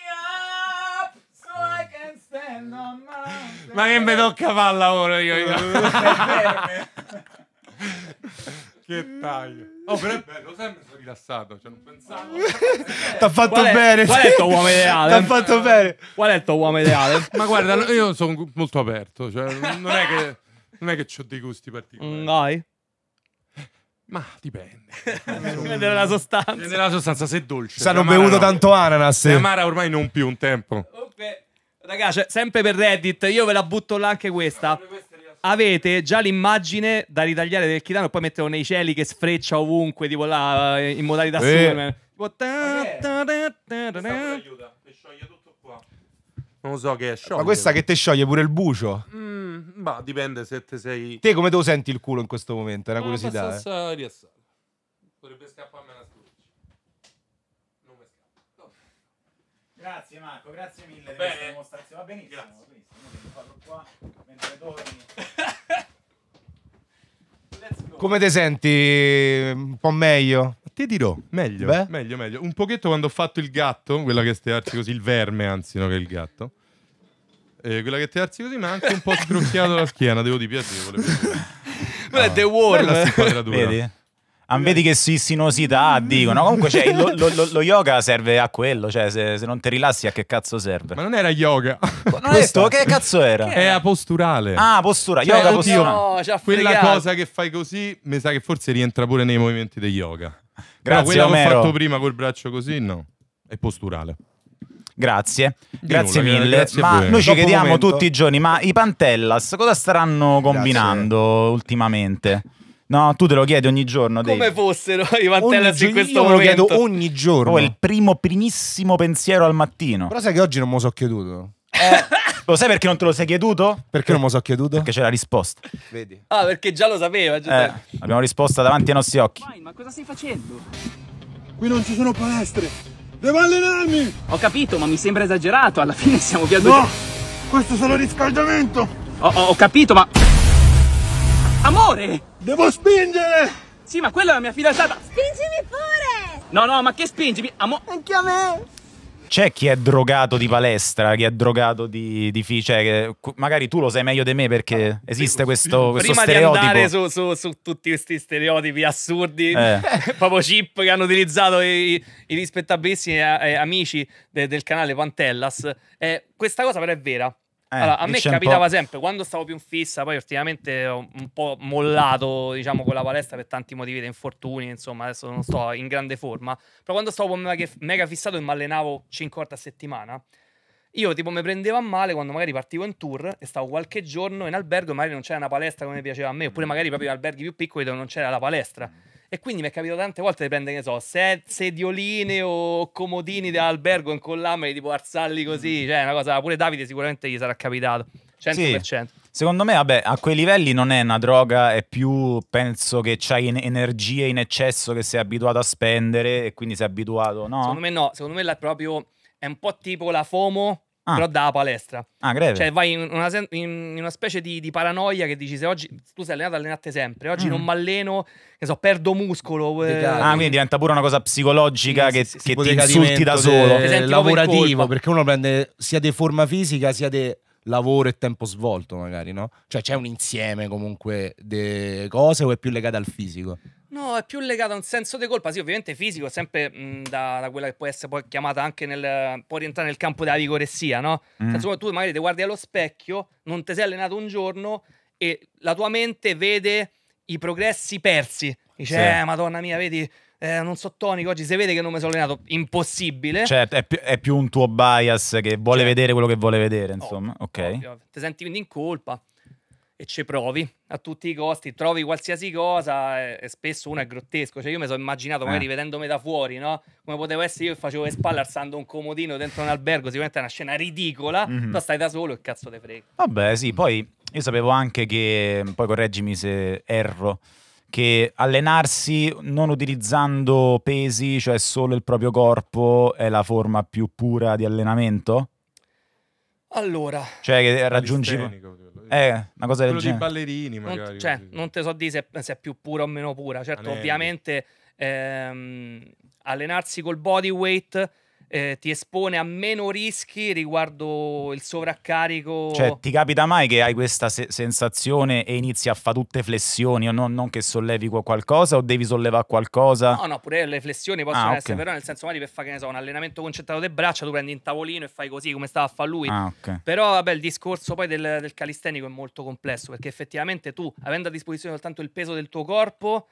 up so I can stand on my... Ma che mi tocca farla ora io? io. che taglio. Oh, però è bello, sempre sono rilassato, cioè non pensavo. T'ha fatto qual è, bene. Qual è il tuo uomo ideale? T'ha fatto bene. Qual è il tuo uomo ideale? Ma guarda, io sono molto aperto, cioè non è che non è che ho dei gusti particolari. Dai. Mm, ma dipende. Dipende dalla sostanza. Dipende dalla sostanza, se è dolce. Se hanno bevuto no. tanto ananas. La amara ormai non più un tempo. Okay. Ragazzi, cioè, sempre per Reddit, io ve la butto là anche questa. Avete già l'immagine da ritagliare del chitano e poi metterlo nei cieli che sfreccia ovunque, tipo là eh, in modalità eh. Superman. Tipo... Eh. Okay. Non lo so che è scioglie. Ma questa che te scioglie pure il bucio? Mm, ma dipende se te sei... Te come te lo senti il culo in questo momento? È una no, eh, curiosità. Abbastanza eh. riassato. Potrebbe scapparmi una scroccia. Non mi scappa. Grazie Marco, grazie mille per questa dimostrazione. Va benissimo, grazie. va benissimo. Quindi farlo qua mentre dormi. Come ti senti? Un po' meglio? Ti dirò. Meglio, Beh. meglio, meglio. Un pochetto quando ho fatto il gatto, quella che stai arci così, il verme anzi, no, che il gatto. Eh, quella che ti arci così, ma anche un po' scrocchiato la schiena, devo dire, piacevole. piacevole. è The Wall. Bella sta Vedi? Ah, vedi che sissinosità ah, dicono. Comunque cioè, lo, lo, lo, yoga serve a quello. Cioè, se, se, non ti rilassi, a che cazzo serve? Ma non era yoga. Non Questo che cazzo era? Era posturale. Ah, postura. Cioè, yoga oddio, postura. No, quella fregato. cosa che fai così, mi sa che forse rientra pure nei movimenti del yoga. Grazie, Però quella Omero. che ho fatto prima col braccio così, no. È posturale. Grazie, Di grazie nulla, mille. Grazie ma noi ci chiediamo tutti i giorni, ma i Pantellas cosa staranno combinando grazie. ultimamente? No, tu te lo chiedi ogni giorno. Dave. Come fossero i Vantellas in questo io momento? Io lo chiedo ogni giorno. Oh, è il primo, primissimo pensiero al mattino. Però sai che oggi non me lo so chieduto. Eh, lo sai perché non te lo sei chieduto? Perché non me lo so chieduto? Perché c'è la risposta. Vedi. Ah, perché già lo sapeva. Già eh, abbiamo risposta davanti ai nostri occhi. ma cosa stai facendo? Qui non ci sono palestre. Devo allenarmi. Ho capito, ma mi sembra esagerato. Alla fine siamo via due. No, questo è solo riscaldamento. Ho, ho, ho capito, ma. Amore! Devo spingere! Sì, ma quella è la mia fidanzata! Spingimi pure! No, no, ma che spingimi? Amo... Anche a me! C'è chi è drogato di palestra, chi è drogato di, di fi, cioè, magari tu lo sai meglio di me perché esiste questo, questo Prima stereotipo. Prima di andare su, su, su, tutti questi stereotipi assurdi, eh. proprio chip che hanno utilizzato i, i rispettabilissimi eh, eh, amici de, del canale Pantellas, eh, questa cosa però è vera. Eh, allora, a me capitava sempre quando stavo più in fissa, poi ultimamente ho un po' mollato, diciamo, con la palestra per tanti motivi di infortuni, insomma, adesso non sto in grande forma, però quando stavo mega fissato e mi allenavo 5 volte a settimana, io tipo mi prendeva male quando magari partivo in tour e stavo qualche giorno in albergo e magari non c'era una palestra come piaceva a me, oppure magari proprio in alberghi più piccoli dove non c'era la palestra. E quindi mi è capitato tante volte di prendere, che so, sed- sedioline o comodini da albergo in collamere, tipo arsarli così. Mm. Cioè, una cosa. Pure Davide sicuramente gli sarà capitato. 100%. Sì. Secondo me, vabbè, a quei livelli non è una droga, è più penso che c'hai energie in eccesso che sei abituato a spendere e quindi sei abituato, no? Secondo me no, secondo me è proprio è un po' tipo la FOMO Ah. Però da palestra. Ah, greve. Cioè, vai in una, in una specie di, di, paranoia che dici: se oggi tu sei allenato, allenate sempre. Oggi mm. non mi alleno, che so, perdo muscolo. Eh, ah, quindi diventa pure una cosa psicologica sì, che, sì, che ti insulti da solo. De, lavorativo, perché uno prende sia di forma fisica sia di lavoro e tempo svolto, magari, no? Cioè c'è un insieme comunque di cose o è più legata al fisico? No, è più legato a un senso di colpa, sì, ovviamente fisico, sempre mh, da, da, quella che può essere poi chiamata anche nel... può rientrare nel campo della vigoressia, no? Mm. Cioè, senso, tu magari ti guardi allo specchio, non ti sei allenato un giorno e la tua mente vede i progressi persi. Dice, sì. eh, madonna mia, vedi, eh, non so tonico oggi, si vede che non mi sono allenato, impossibile. Certo, è più, è più un tuo bias che vuole certo. vedere quello che vuole vedere, oh, insomma. Ovvio, ok. Ovvio. Ti senti quindi in colpa e ci provi a tutti i costi, trovi qualsiasi cosa eh, e, spesso uno è grottesco, cioè io mi sono immaginato eh. magari vedendomi da fuori, no? Come potevo essere io che facevo le spalle alzando un comodino dentro un albergo, sicuramente è una scena ridicola, mm-hmm. tu stai da solo e cazzo te frega. Vabbè sì, poi io sapevo anche che, poi correggimi se erro, che allenarsi non utilizzando pesi, cioè solo il proprio corpo, è la forma più pura di allenamento? Allora... Cioè che raggiungi... Stenico, eh, una cosa del genere. ballerini magari. Non, cioè, non te so dire se, se, è più pura o meno pura. Certo, Anelli. ovviamente ehm, allenarsi col body weight eh, ti espone a meno rischi riguardo il sovraccarico. Cioè, ti capita mai che hai questa se sensazione e inizi a fare tutte flessioni o no, non che sollevi qualcosa o devi sollevare qualcosa? No, no, pure le flessioni possono ah, okay. essere, però nel senso magari per fare, che ne so, un allenamento concentrato delle braccia, tu prendi in tavolino e fai così come stava a fare lui. Ah, okay. Però vabbè, il discorso poi del, del calistenico è molto complesso perché effettivamente tu, avendo a disposizione soltanto il peso del tuo corpo,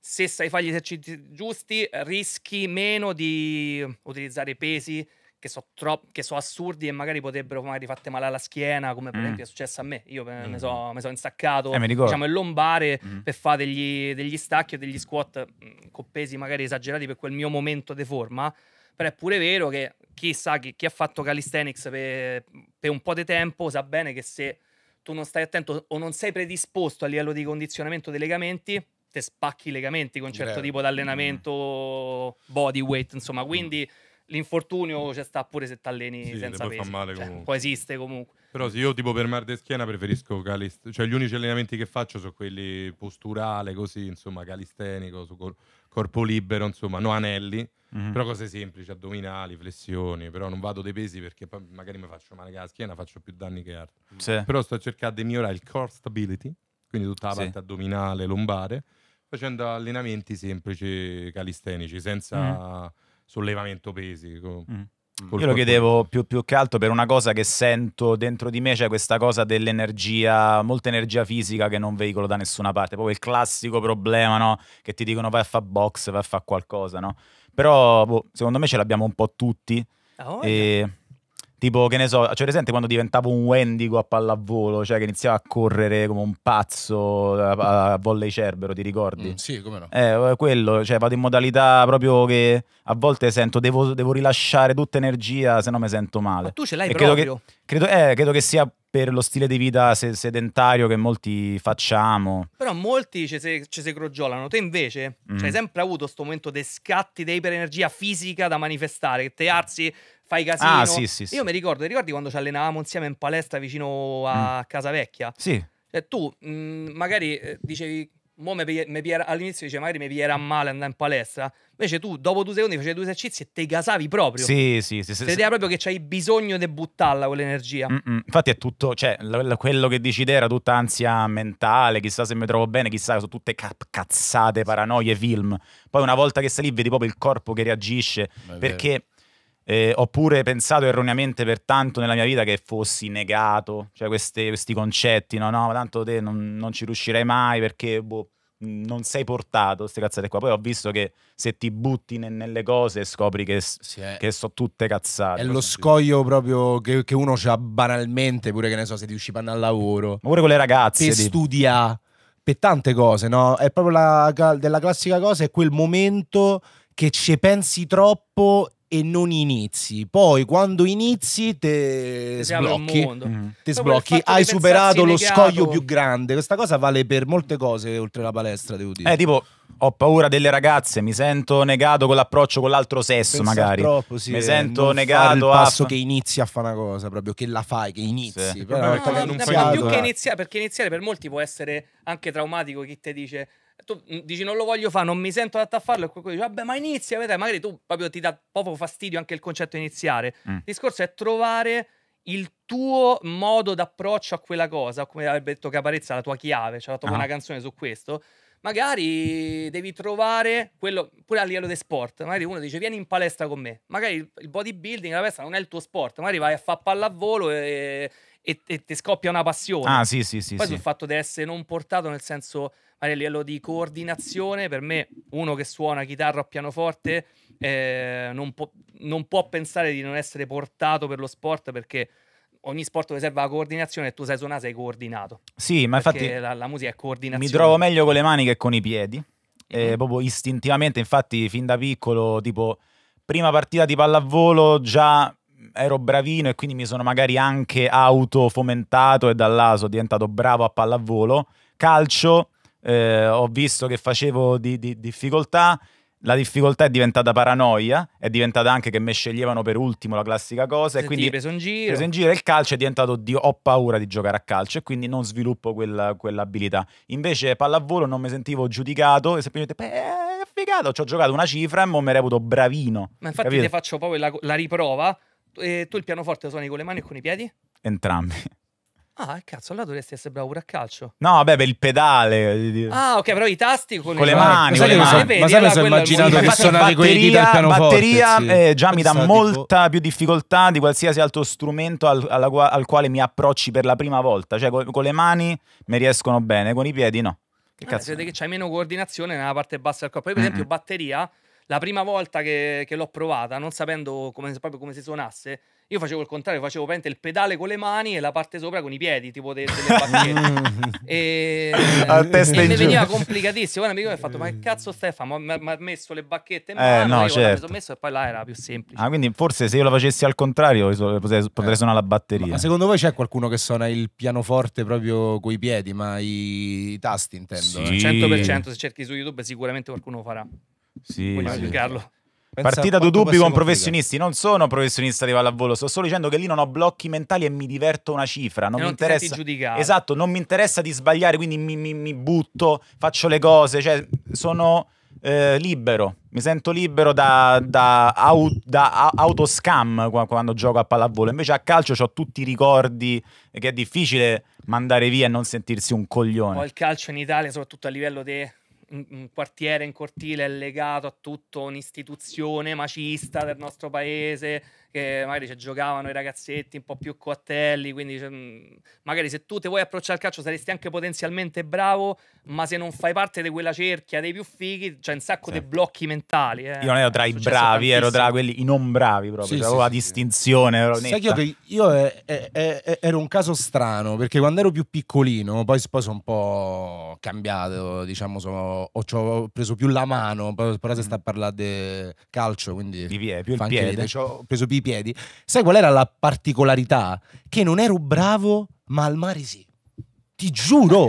se sai fare gli esercizi giusti, rischi meno di utilizzare pesi che sono so assurdi e magari potrebbero magari fatte male alla schiena, come per mm. esempio è successo a me. Io mm. mi sono so instaccato eh, diciamo, il lombare mm. per fare degli, degli stacchi o degli squat mm, con pesi magari esagerati per quel mio momento di forma. Però è pure vero che chissà chi, chi ha fatto calisthenics per, per un po' di tempo sa bene che se tu non stai attento o non sei predisposto a livello di condizionamento dei legamenti, te spacchi i legamenti con certo Beh. tipo di allenamento mm. body weight, insomma, mm. quindi l'infortunio c'è sta pure se ti alleni sì, senza peso. Male cioè, comunque. poi esiste comunque. Però se io tipo per mal di schiena preferisco calist- cioè gli unici allenamenti che faccio sono quelli posturale, così, insomma, calistenico, su cor- corpo libero, insomma, no anelli, mm-hmm. però cose semplici, addominali, flessioni, però non vado dei pesi perché poi magari mi faccio male alla schiena, faccio più danni che altro. Sì. Però sto cercando di migliorare il core stability, quindi tutta la sì. parte addominale, lombare facendo allenamenti semplici calistenici, senza mm. sollevamento pesi. Co- mm. mm. Io lo chiedevo più, più, che altro per una cosa che sento dentro di me, c'è cioè questa cosa dell'energia, molta energia fisica che non veicolo da nessuna parte, proprio il classico problema, no? Che ti dicono vai a fare box, vai a fare qualcosa, no? Però boh, secondo me ce l'abbiamo un po' tutti. Ah, oh, e... Tipo, che ne so, cioè presente quando diventavo un Wendigo a pallavolo, cioè che iniziava a correre come un pazzo a, a volley cerbero, ti ricordi? Mm, sì, come no. Eh, eh, quello, cioè vado in modalità proprio che a volte sento devo, devo rilasciare tutta energia, se no mi sento male. Ma tu ce l'hai e proprio? Credo che, credo, eh, credo che sia per lo stile di vita sedentario che molti facciamo. Però molti ci se, ci se crogiolano, te invece mm. cioè, hai sempre avuto questo momento dei scatti di iperenergia fisica da manifestare, che te arzi fai ah, casino. Ah, sì, sì, sì. Io mi ricordo, ti ricordi quando ci allenavamo insieme in palestra vicino a mm. Casa Vecchia? Sì. Cioè, tu mh, mm, magari eh, dicevi Mo me, me piera, all'inizio dice magari mi pierà male andare in palestra. Invece tu, dopo due secondi, facevi due esercizi e te casavi proprio. Sì, sì, sì. sì cioè, sì. proprio che c'hai bisogno di buttarla quell'energia. Mm-mm. Infatti, è tutto, cioè, quello che dici te era tutta ansia mentale. Chissà se mi trovo bene, chissà, sono tutte cazzate, paranoie, film. Poi, una volta che sei lì, vedi proprio il corpo che reagisce. Vabbè. Perché eh, oppure pensato erroneamente per tanto nella mia vita che fossi negato, cioè queste, questi concetti, no, no, ma tanto te non, non ci riuscirai mai perché boh, non sei portato, queste cazzate qua. Poi ho visto che se ti butti ne, nelle cose scopri che, sì, è... Eh. che sono tutte cazzate. È lo scoglio proprio che, che uno ha banalmente, pure che ne so, se ti usci panna al lavoro. Ma pure con le ragazze. Te studia per tante cose, no? È proprio la, della classica cosa, è quel momento che ci pensi troppo e non inizi. Poi quando inizi te sblocchi, mm. te sblocchi. hai superato lo negato. scoglio più grande. Questa cosa vale per molte cose oltre la palestra, devo dire. Eh, tipo ho paura delle ragazze, mi sento negato con l'approccio con l'altro sesso, Penso magari. Troppo, sì, mi eh, sento negato a passo che inizi a fare una cosa, proprio che la fai, che inizi. Sì. Però no, no, no, più che iniziare, perché iniziare per molti può essere anche traumatico chi te dice tu dici non lo voglio fare, non mi sento adatto a farlo, e qualcuno dice vabbè, ma inizia, vedrai, magari tu proprio ti dà poco fastidio anche il concetto di iniziare. Mm. Il discorso è trovare il tuo modo d'approccio a quella cosa, come avrebbe detto Caparezza, la tua chiave, ci ha fatto ah. una canzone su questo. Magari devi trovare quello pure a livello di sport. Magari uno dice vieni in palestra con me. Magari il bodybuilding, la palestra non è il tuo sport. Magari vai a fare pallavolo e, e, e ti scoppia una passione. Ah, sì, sì, sì. Poi sì. sul fatto di essere non portato, nel senso, a livello di coordinazione, per me uno che suona chitarra o pianoforte eh, non, po- non può pensare di non essere portato per lo sport perché ogni sport che serve la coordinazione e tu sei suonato, sei coordinato. Sì, ma infatti la, la, musica è coordinazione. Mi trovo meglio con le mani che con i piedi. Mm-hmm. Eh, mhm. proprio istintivamente, infatti, fin da piccolo, tipo prima partita di pallavolo già ero bravino e quindi mi sono magari anche autofomentato e da sono diventato bravo a pallavolo. Calcio, eh, ho visto che facevo di, di, difficoltà, la difficoltà è diventata paranoia, è diventata anche che mi sceglievano per ultimo la classica cosa. Senti, e quindi preso in giro. Preso in giro il calcio è diventato di, ho paura di giocare a calcio e quindi non sviluppo quella, quell'abilità. Invece pallavolo non mi sentivo giudicato e semplicemente... Beh, figata, ci ho giocato una cifra e mo mi reputo bravino. Ma infatti capito? ti faccio proprio la, la riprova e tu il pianoforte lo suoni con le mani e con i piedi? Entrambi. Ah, cazzo, allora dovresti essere bravo pure a calcio. No, vabbè, per il pedale. Eh, ah, ok, però i tasti con, con le mani. con le mani. Vedi, ma sai cosa ho immaginato che suonare quei dita al pianoforte? batteria sì. eh, già mi dà molta tipo... più difficoltà di qualsiasi altro strumento al, alla, al, quale mi approcci per la prima volta. Cioè, con, con le mani mi riescono bene, con i piedi no. Che ah, cazzo? Vede che c'hai meno coordinazione nella parte bassa del corpo. Io, per mm -hmm. esempio, batteria la prima volta che, che l'ho provata, non sapendo come, proprio come si suonasse, io facevo il contrario, facevo praticamente il pedale con le mani e la parte sopra con i piedi, tipo de, delle e a testa e mi veniva complicatissimo. Poi mi ha fatto, ma che cazzo Stefano, mi ha messo le bacchette in eh, mano, eh, no, io certo. messo e poi là era più semplice. Ah, quindi forse se io la facessi al contrario potrei, potrei eh. suonare la batteria. Ma secondo voi c'è qualcuno che suona il pianoforte proprio coi piedi, ma i, i tasti intendo? Sì. 100% se cerchi su YouTube sicuramente qualcuno lo farà. Sì, voglio sì. spiegarlo. Pensa Partita due dubbi con professionisti. Non sono professionista di pallavolo, sto solo dicendo che lì non ho blocchi mentali e mi diverto una cifra. Non, non mi interessa. Esatto, non mi interessa di sbagliare, quindi mi, mi, mi butto, faccio le cose. Cioè, sono eh, libero. Mi sento libero da, da, au, da autoscam quando gioco a pallavolo. Invece a calcio ho tutti i ricordi che è difficile mandare via e non sentirsi un coglione. Poi il calcio in Italia, soprattutto a livello di. De un quartiere, un cortile è legato a tutta un'istituzione macista del nostro paese, perché magari cioè, giocavano i ragazzetti un po' più coattelli, quindi cioè, mm, magari se tu ti vuoi approcciare al calcio saresti anche potenzialmente bravo, ma se non fai parte di quella cerchia dei più fighi, c'è un sacco sì. di blocchi mentali. Eh. Io non ero tra i bravi, tantissimo. ero tra quelli i non bravi proprio, sì, cioè, avevo sì, la distinzione. Sai che io, io eh, eh, eh, ero un caso strano, perché quando ero più piccolino, poi, poi sono un po' cambiato, diciamo, sono, ho, ho, preso più la mano, però si mm. sta a parlare di calcio, quindi... Di piede, più il piede. Ho preso più piedi. Sai qual era la particolarità? Che non ero bravo, ma al mare sì. Ti giuro,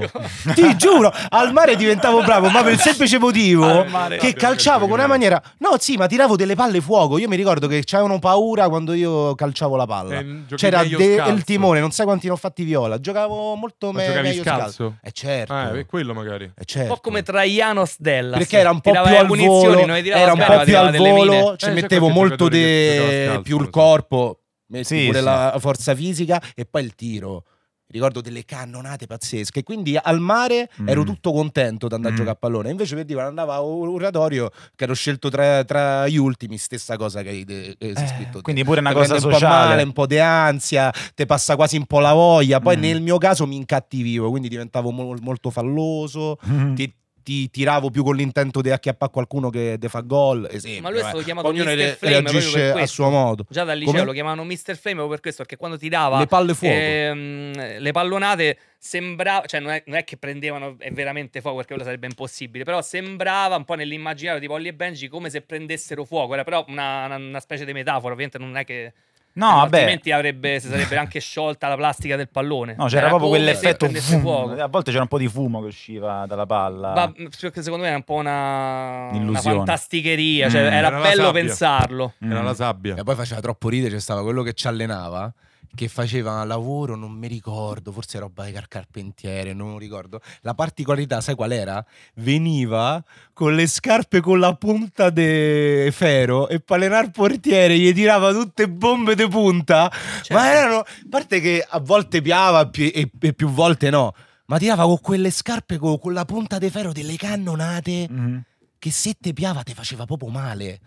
ti giuro, al mare diventavo bravo, ma per il semplice motivo che calciavo con una maniera... No, sì, ma tiravo delle palle fuoco. Io mi ricordo che c'avevano paura quando io calciavo la palla. Eh, C'era de- il timone, non sai quanti ne ho fatti viola. Giocavo molto ma giocavi meglio il calcio. Eh certo. Eh, ah, per quello magari. Eh, certo. Un po' come Traiano Stella. Perché era un po' più al volo, no? era un po' più al volo, ci eh, certo, mettevo molto de... calcio, più il corpo, eh, sì, pure sì. la forza fisica e poi il tiro ricordo delle cannonate pazzesche. Quindi al mare mm. ero tutto contento di andare mm. a giocare a pallone. Invece per dire andavo a oratorio che ero scelto tra, tra gli ultimi, stessa cosa che hai eh, eh, scritto. Quindi pure una te cosa sociale. Un po' male, un po' di ansia, ti passa quasi un po' la voglia. Poi mm. nel mio caso mi incattivivo, quindi diventavo mo molto falloso. Mm. Ti, ti tiravo più con l'intento di acchiappare qualcuno che de fa gol. Esempio, ma lui è stato eh. Ognuno Mister Flame reagisce a suo modo. Già dal liceo Come? lo chiamavano Mister Flame proprio per questo, perché quando tirava le palle fuoco, ehm, le pallonate sembrava, cioè non è, non è, che prendevano è veramente fuoco perché quello sarebbe impossibile, però sembrava un po' nell'immaginario di Polly e Benji come se prendessero fuoco, era però una, una, una specie di metafora, ovviamente non è che No, eh, vabbè. Altrimenti avrebbe, si sarebbe anche sciolta la plastica del pallone. No, c'era proprio quell'effetto fumo. A volte c'era un po' di fumo che usciva dalla palla. Ma, secondo me era un po' una, una fantasticheria. Cioè, mm, era, era bello pensarlo. Era la sabbia. E poi faceva troppo ridere, C'è cioè stato quello che ci allenava che faceva lavoro, non mi ricordo, forse roba di car carpentiere, non ricordo. La particolarità, sai qual era? Veniva con le scarpe con la punta di ferro e Palenar portiere gli tirava tutte bombe di punta, certo. ma erano, a parte che a volte piava e, e più volte no, ma tirava con quelle scarpe con, con la punta di ferro delle cannonate mm -hmm. che se te piava te faceva proprio male.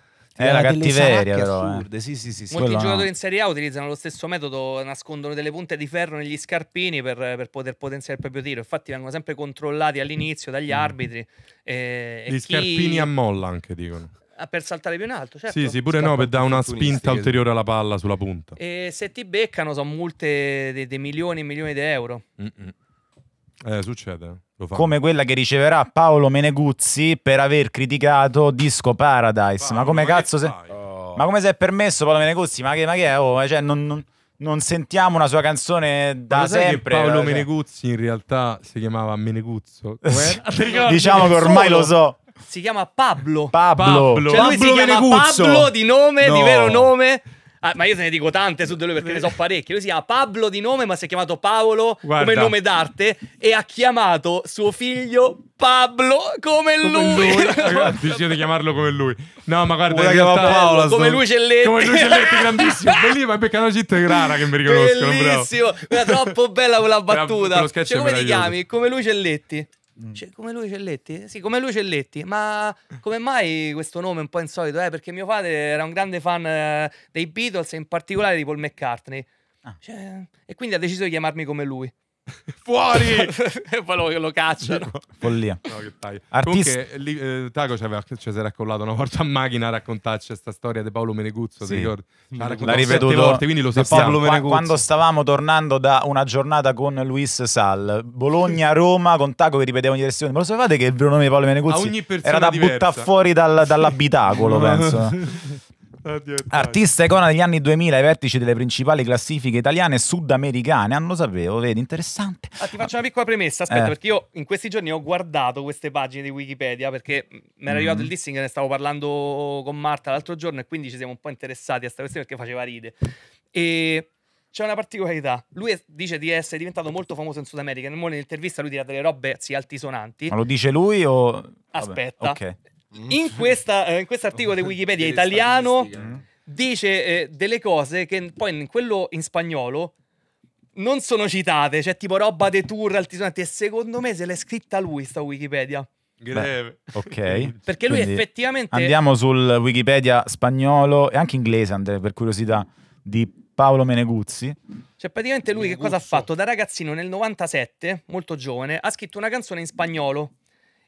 È una cattiveria, però. Eh. Assurde. Eh. Sì, sì, sì, sì. Molti Quello giocatori no. in Serie A utilizzano lo stesso metodo, nascondono delle punte di ferro negli scarpini per, per poter potenziare il proprio tiro. Infatti, vengono sempre controllati all'inizio dagli mm. arbitri. Eh, e, Gli e scarpini chi... a molla, anche dicono ah, per saltare più in alto, certo. Sì, sì, pure Scarpa no, per dare una spinta ulteriore alla palla sulla punta. E se ti beccano sono multe di milioni e milioni di euro. Mm -mm. Eh, succede come quella che riceverà Paolo Meneguzzi per aver criticato Disco Paradise. Paolo, ma come ma cazzo se... Oh. Ma come si è permesso Paolo Meneguzzi? Ma che, ma che è? Oh, cioè, non, non, non, sentiamo una sua canzone da sempre. Paolo cioè... Meneguzzi in realtà si chiamava Meneguzzo. Ah, diciamo che ormai lo so. Si chiama Pablo. Pablo. Pablo. Cioè lui Pablo si chiama Meneguzzo. Pablo di nome, no. di vero nome. Ah, ma io te ne dico tante su di lui perché ne so parecchie. Lui si chiama Pablo di nome, ma si è chiamato Paolo Guarda. come nome d'arte e ha chiamato suo figlio Pablo come, come lui. lui. Deciso di chiamarlo come lui. No, ma guarda, realtà, Paolo, come sto... lui Celletti. Come lui Celletti, grandissimo. Bellissimo, è peccato è una gente rara che mi riconoscono. Bellissimo, bravo. era troppo bella quella battuta. Però, cioè, come ti chiami? Come lui Celletti. Cioè, come lui Celletti? Sì, come lui Celletti, ma eh. come mai questo nome è un po' insolito? Eh? Perché mio padre era un grande fan eh, dei Beatles e in particolare di Paul McCartney. Ah. Cioè, e quindi ha deciso di chiamarmi come lui. Fuori! e poi lo, lo cacciano. Follia. No, che taglio. Comunque, lì, eh, Taco ci, ci si era accollato una volta a macchina a raccontarci questa storia di Paolo Meneguzzo. Sì. L'ha ripetuto volte, quindi lo sappiamo. Qua, quando stavamo tornando da una giornata con Luis Sal, Bologna-Roma, con Taco che ripeteva ogni lezione. Ma lo sapevate che il vero nome di Paolo Meneguzzo era da buttare fuori dal, dall'abitacolo, penso. Artista icona degli anni 2000 ai vertici delle principali classifiche italiane e sudamericane. Non lo sapevo, vedi, interessante. Ah, ti faccio una piccola premessa, aspetta, eh. perché io in questi giorni ho guardato queste pagine di Wikipedia perché mi era mm. arrivato il listing ne stavo parlando con Marta l'altro giorno e quindi ci siamo un po' interessati a questa questione perché faceva ride. E c'è una particolarità. Lui dice di essere diventato molto famoso in Sud America. Nel momento Nell'intervista lui dirà delle robe sì, altisonanti. Ma lo dice lui o. Aspetta. Vabbè, okay. Mm. in, questa, eh, in questo articolo di Wikipedia italiano dice eh, delle cose che poi in quello in spagnolo non sono citate, cioè tipo roba de tour altisonanti e secondo me se l'è scritta lui sta Wikipedia. Greve. ok. Perché lui Quindi effettivamente Andiamo sul Wikipedia spagnolo e anche inglese, Andrea, per curiosità di Paolo Meneguzzi. Cioè praticamente lui Meneguzzo. che cosa ha fatto? Da ragazzino nel 97, molto giovane, ha scritto una canzone in spagnolo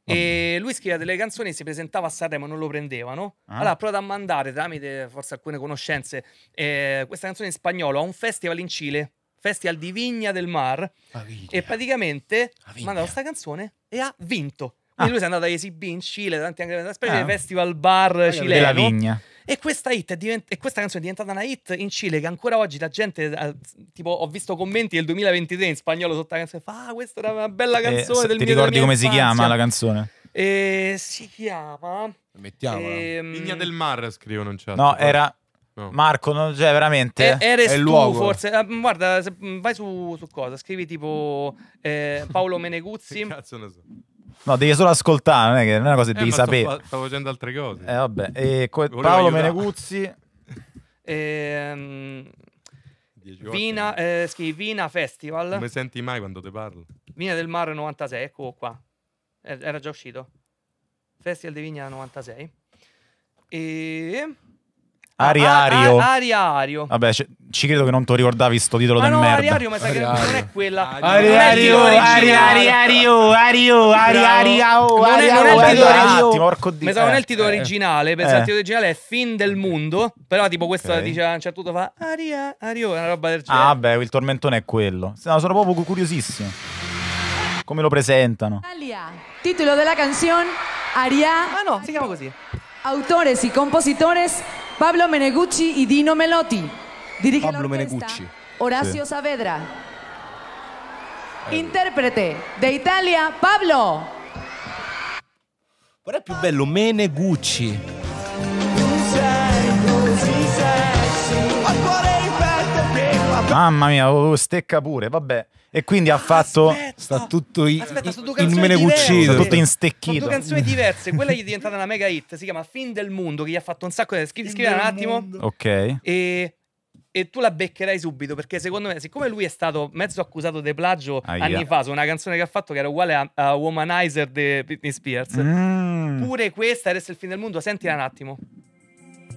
e lui scriveva delle canzoni, si presentava a Sanremo, non lo prendevano. Ah. Allora ha provato a mandare tramite forse alcune conoscenze eh, questa canzone in spagnolo a un festival in Cile, Festival di Vigna del Mar. Vigna. E praticamente ha mandato questa canzone e ha vinto. Quindi ah. lui si è andato a esibire in Cile, tanti anche specie ah. festival bar cileno. Della vigna. E questa, hit è divent- e questa canzone è diventata una hit in Cile che ancora oggi la gente, eh, tipo, ho visto commenti del 2023 in spagnolo sotto la canzone, fa, ah, questa era una bella eh, canzone eh, del Ti mio, ricordi come infanzia. si chiama la canzone? Eh, si chiama... Mettiamo... Ehm... Vigna del Mar, scrivono in chat. No, era... No. Marco, non c'è cioè, veramente. E, eres è il luogo. forse. Eh, guarda, se, vai su, su, cosa? Scrivi tipo eh, Paolo Meneguzzi. cazzo so. No, devi solo ascoltare, non è, che, non è una cosa che eh, devi sapere. Sto, stavo facendo altre cose. Eh, vabbè. E co- Paolo aiutare. Meneguzzi. Ehm, Vina, eh, scrivi Vina Festival. Come senti mai quando te parlo. Vina del Mare 96, eccolo qua. Era già uscito. Festival di Vigna 96. E Ariario. Ah, ah, Ariario. Vabbè, c- ci credo che non te ricordavi sto titolo ma ah, del no, merda. Ariario, ma sai che non è quella. Ariario, Ariario, Ariario, Ariario, Non è il titolo eh, eh. originale. Porco di... Mi sa non è il titolo originale, pensavo il eh. titolo originale è Fin del mondo, però tipo questo dice a tutto, certo fa Aria, Ario, una roba del ah, genere. Ah, beh, il tormentone è quello. No, sono proprio curiosissimo. Come lo presentano? Aria. Titolo della canzone Aria. Ah no, si chiama così. Autores y compositores Pablo Menegucci y Dino Melotti. Dirige Pablo Menegucci. Horacio sí. Saavedra. Eh. Interprete de Italia, Pablo. Però è più bello Menegucci. Mamma mia, oh, stecca pure, vabbè. E quindi ha fatto. Aspetta, sta tutto in, aspetta, sono due in me ne cucito. Sta tutto in stecchino. Sono due canzoni diverse. Quella gli è diventata una mega hit. Si chiama Fin del mondo. Che gli ha fatto un sacco di. Scri- scrivere un attimo. Mondo. Ok. E e tu la beccherai subito perché secondo me siccome lui è stato mezzo accusato di plagio Aia. anni fa su una canzone che ha fatto che era uguale a, a Womanizer di Britney Spears mm. pure questa adesso il fin del mondo sentila un attimo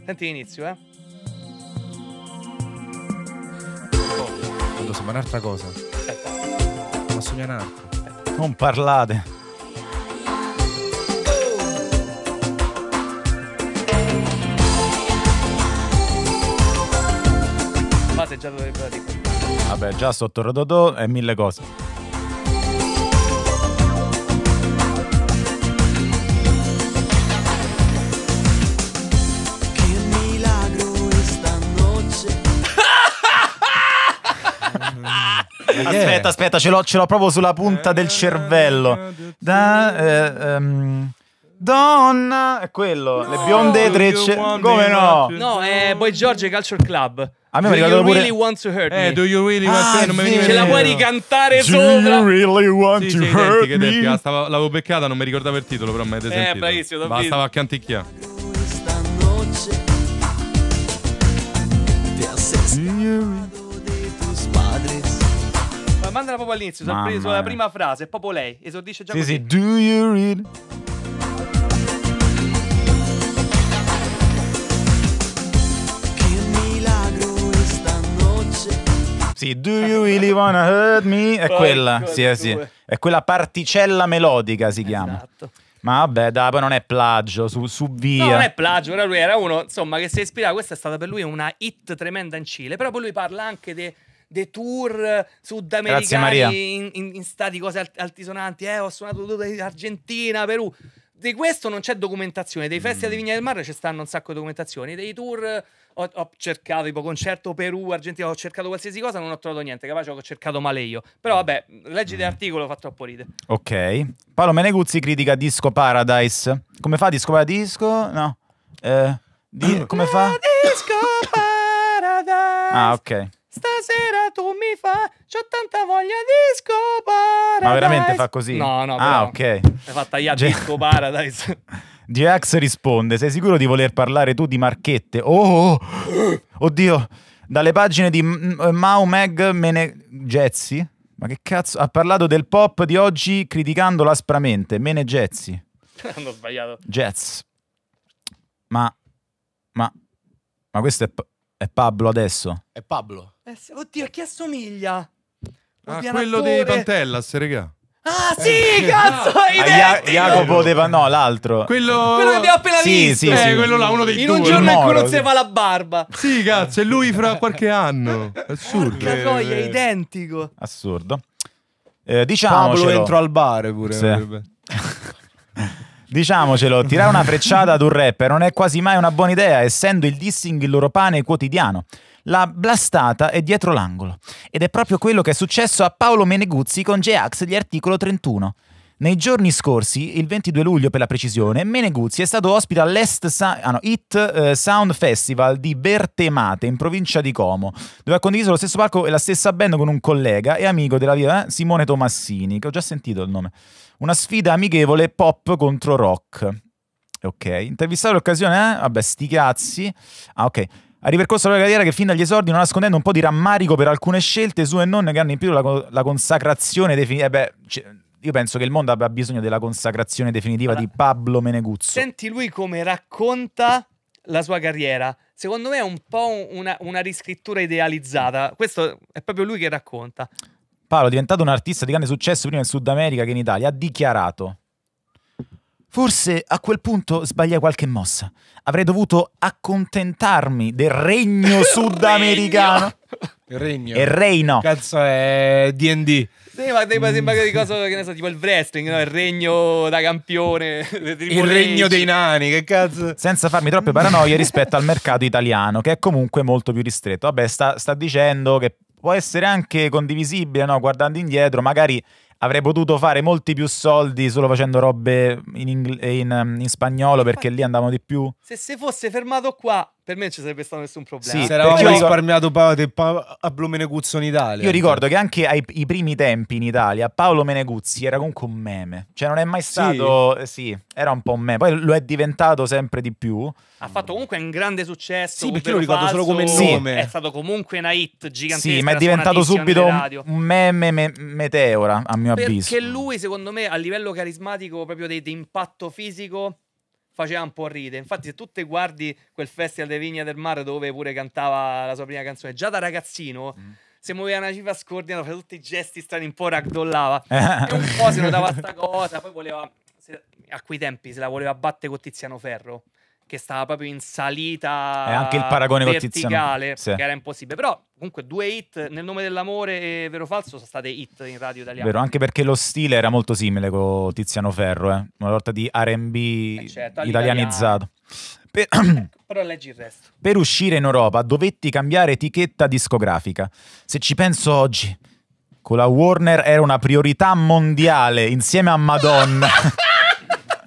senti l'inizio eh oh. Quando sembra un'altra cosa. Aspetta. Ma sogna un'altra. Aspetta. Non parlate. Ma se già lo avevi Vabbè, già sotto Rododò è mille cose. Aspetta, aspetta, ce l'ho, ce l'ho proprio sulla punta del cervello. Da, eh, um, donna, è quello. No, le bionde trecce. Come no? No, è eh, Boy George Culture Club. A me do you pure... really want to hurt eh, me? Eh, do you really want ah, to hurt me? Ce la puoi ricantare do sopra? Do you really want sì, to hurt me? Tempi, stavo, l'avevo beccata, non mi ricordavo il titolo, però mi avete eh, sentito. Eh, bravissimo, davvero. Bastava a canticchiare. Questa noce ti ha Mandala proprio all'inizio, sono preso la prima frase, è proprio lei, esordisce già sì, così. Sì, do you read? Sì, do you really wanna hurt me? È Poi quella, sì, è, sì. È quella particella melodica si chiama. Esatto. Ma vabbè, dai, poi non è plagio, su, su via. No, non è plagio, però lui era uno, insomma, che si è ispirato. Questa è stata per lui una hit tremenda in Cile. Però poi lui parla anche di dei tour sudamericani in, in, in, stati cose altisonanti. Eh, ho suonato tutto Argentina, Perù. Di questo non c'è documentazione. Dei festival mm. di Vigna del Mare ci stanno un sacco di documentazioni. Dei tour ho, ho, cercato, tipo concerto Perù, Argentina, ho cercato qualsiasi cosa, non ho trovato niente. Capace ho cercato male io. Però vabbè, leggi mm. l'articolo, fa troppo ride. Ok. Paolo Meneguzzi critica Disco Paradise. Come fa Disco Paradise? No. Eh, di, come fa? Disco Paradise. Ah, ok. Stasera tu mi fa, c'ho tanta voglia di scopare. Ma veramente fa così? No, no, Ah, ok. È fatta io cioè, di scopare, dai. GX risponde, sei sicuro di voler parlare tu di marchette? Oh, oh, oh. oddio, dalle pagine di Mau Meg Mene... Jezzi? Ma che cazzo? Ha parlato del pop di oggi criticandolo aspramente, Mene Jezzi. Hanno sbagliato. Jets. Ma... Ma... Ma questo è... È Pablo adesso? È Pablo. Eh, oddio, a chi assomiglia? Ah, Oddio, quello di dei Pantellas, regà. Ah eh, sì, eh, cazzo! No. Ah, ah Jacopo De no, l'altro. Quello... quello... che abbiamo appena sì, visto. Sì, eh, sì. quello là, uno dei in due. In un giorno in cui non si fa la barba. Sì, cazzo, è lui fra qualche anno. Assurdo. Porca troia, eh, è eh. identico. Assurdo. Eh, diciamocelo. Pablo entro al bar pure. Sì. Diciamocelo, tirare una frecciata ad un rapper non è quasi mai una buona idea, essendo il dissing il loro pane quotidiano. La blastata è dietro l'angolo. Ed è proprio quello che è successo a Paolo Meneguzzi con J-Ax di articolo 31. Nei giorni scorsi, il 22 luglio per la precisione, Meneguzzi è stato ospite all'Est Sa- ah no, It eh, Sound Festival di Bertemate, in provincia di Como, dove ha condiviso lo stesso palco e la stessa band con un collega e amico della via, eh? Simone Tomassini, che ho già sentito il nome. Una sfida amichevole pop contro rock. Ok, intervistato l'occasione, eh? Vabbè, sti cazzi. Ah, ok. Ha ripercorso la carriera che fin dagli esordi non nascondendo un po' di rammarico per alcune scelte su e non che hanno in la, la consacrazione definitiva. Eh beh, io penso che il mondo abbia bisogno della consacrazione definitiva allora, di Pablo Meneguzzo. Senti lui come racconta la sua carriera. Secondo me è un po' una, una riscrittura idealizzata. Questo è proprio lui che racconta. Paolo, diventato un artista di grande successo prima in Sud America che in Italia, ha dichiarato Forse a quel punto sbagliai qualche mossa. Avrei dovuto accontentarmi del regno sudamericano. Il regno. E reino. Cazzo è D&D. Eh, sì, ma sembra, sembra che cosa che ne so, tipo il wrestling, no? Il regno da campione. il regno dei nani, che cazzo. Senza farmi troppe paranoie rispetto al mercato italiano, che è comunque molto più ristretto. Vabbè, sta, sta dicendo che può essere anche condivisibile, no? guardando indietro, magari avrei potuto fare molti più soldi solo facendo robe in, in, in spagnolo perché lì andavano di più. Se si fosse fermato qua per me non ci sarebbe stato nessun problema. Sì, se eravamo io risparmiato ricordo... pa- a Paolo Meneguzzo in Italia. Io ricordo che anche ai primi tempi in Italia Paolo Meneguzzi era comunque un meme. Cioè non è mai stato... Sì. sì, era un po' un meme. Poi lo è diventato sempre di più. Ha fatto comunque un grande successo. Sì, perché io lo ricordo falso, solo come nome. È stato comunque una hit gigantesca. Sì, ma è diventato subito un meme me meteora, a mio perché avviso. Perché lui, secondo me, a livello carismatico, proprio di impatto fisico faceva un po' ridere. Infatti, se tu te guardi quel festival dei Vigna del Mare dove pure cantava la sua prima canzone, già da ragazzino. Mm. Se muoveva una cifra scordiana, faceva tutti i gesti strani, un po' ragdollava. e un po' si notava sta cosa. Poi voleva. Se, a quei tempi se la voleva battere con Tiziano Ferro che stava proprio in salita e eh, anche il paragone verticale, con Tiziano. Sì. che era impossibile. Però comunque due hit nel nome dell'amore e vero o falso sono state hit in radio italiana. Vero, anche perché lo stile era molto simile con Tiziano Ferro, eh? una sorta di R&B eh, certo, italianizzato. Per... Eh, però leggi il resto. Per uscire in Europa dovetti cambiare etichetta discografica. Se ci penso oggi, con la Warner era una priorità mondiale insieme a Madonna.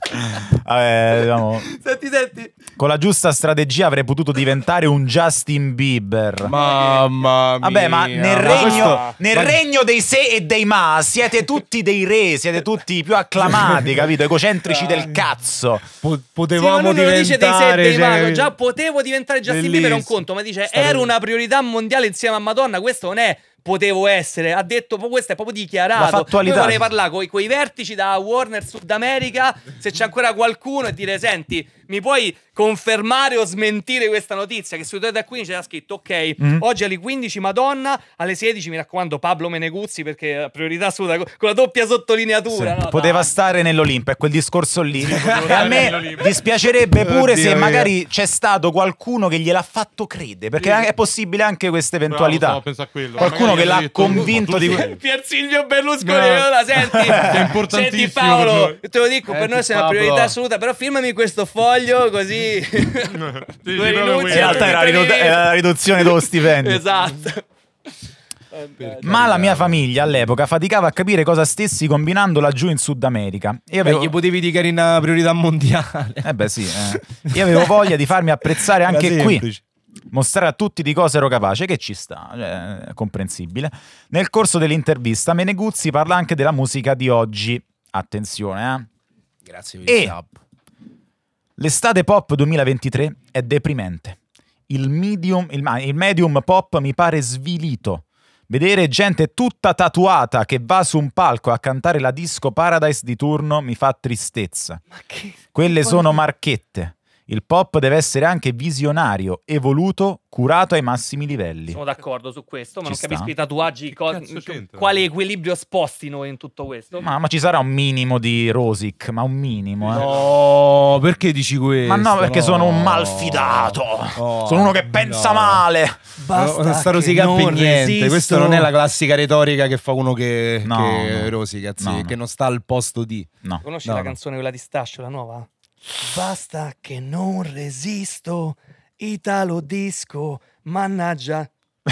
Vabbè, diciamo, Senti, senti. Con la giusta strategia avrei potuto diventare un Justin Bieber. Mamma mia. Vabbè, ma nel, ma regno, questo... nel ma... regno, dei se e dei ma siete tutti dei re, siete tutti i più acclamati, capito? Egocentrici del ah. cazzo. Po potevamo sì, diventare... Dei se e dei cioè... Già potevo diventare Justin Bellissimo. Bieber, è un conto, ma dice Sta ero una priorità mondiale insieme a Madonna, questo non è potevo essere. Ha detto, questo è proprio dichiarato. La fattualità. Io vorrei parlare con i vertici da Warner Sud America, se c'è ancora qualcuno, e dire, senti, mi puoi confermare o smentire questa notizia? Che sui 2 da 15 c'era scritto, ok, mm. oggi alle 15 Madonna, alle 16 mi raccomando Pablo Meneguzzi perché priorità assoluta, con la doppia sottolineatura. Sì. No, poteva dai. stare nell'Olimpo, è quel discorso lì. e a me dispiacerebbe pure Oddio se mia. magari c'è stato qualcuno che gliel'ha fatto credere, perché sì. è possibile anche questa eventualità. Bravo, qualcuno che l'ha convinto di... Pier Silvio Berlusconi, no. allora senti, è importantissimo senti Paolo, te lo dico, eh, per noi sei una priorità assoluta, però firmami questo foglio voglio così. in realtà era, ridu- era la riduzione dello stipendio. esatto. Ma la mia famiglia all'epoca faticava a capire cosa stessi combinando laggiù in Sud America. Io avevo... Beh, gli potevi dire in priorità mondiale. Eh beh, sì. Eh. Io avevo voglia di farmi apprezzare anche qui. Mostrare a tutti di cosa ero capace, che ci sta, cioè, è comprensibile. Nel corso dell'intervista, Meneguzzi parla anche della musica di oggi. Attenzione, eh. Grazie mille. e... L'estate pop 2023 è deprimente. Il medium, il, il medium pop mi pare svilito. Vedere gente tutta tatuata che va su un palco a cantare la disco Paradise di turno mi fa tristezza. Quelle sono marchette. Il pop deve essere anche visionario, evoluto, curato ai massimi livelli. Sono d'accordo su questo, ma ci non sta. capisco i tatuaggi, co- cioè, quale equilibrio sposti noi in tutto questo. Ma, ma, ci sarà un minimo di Rosic, ma un minimo. Eh. No, perché dici questo? Ma no, perché no. sono un malfidato. Oh, sono uno che pensa no. male. Basta. Non sta rosicando niente. Resisto. Questa non è la classica retorica che fa uno che, no, che rosica, sì, che non sta al posto di. No. Conosci la canzone quella di Stascio, la nuova? Basta che non resisto, Italo disco, mannaggia.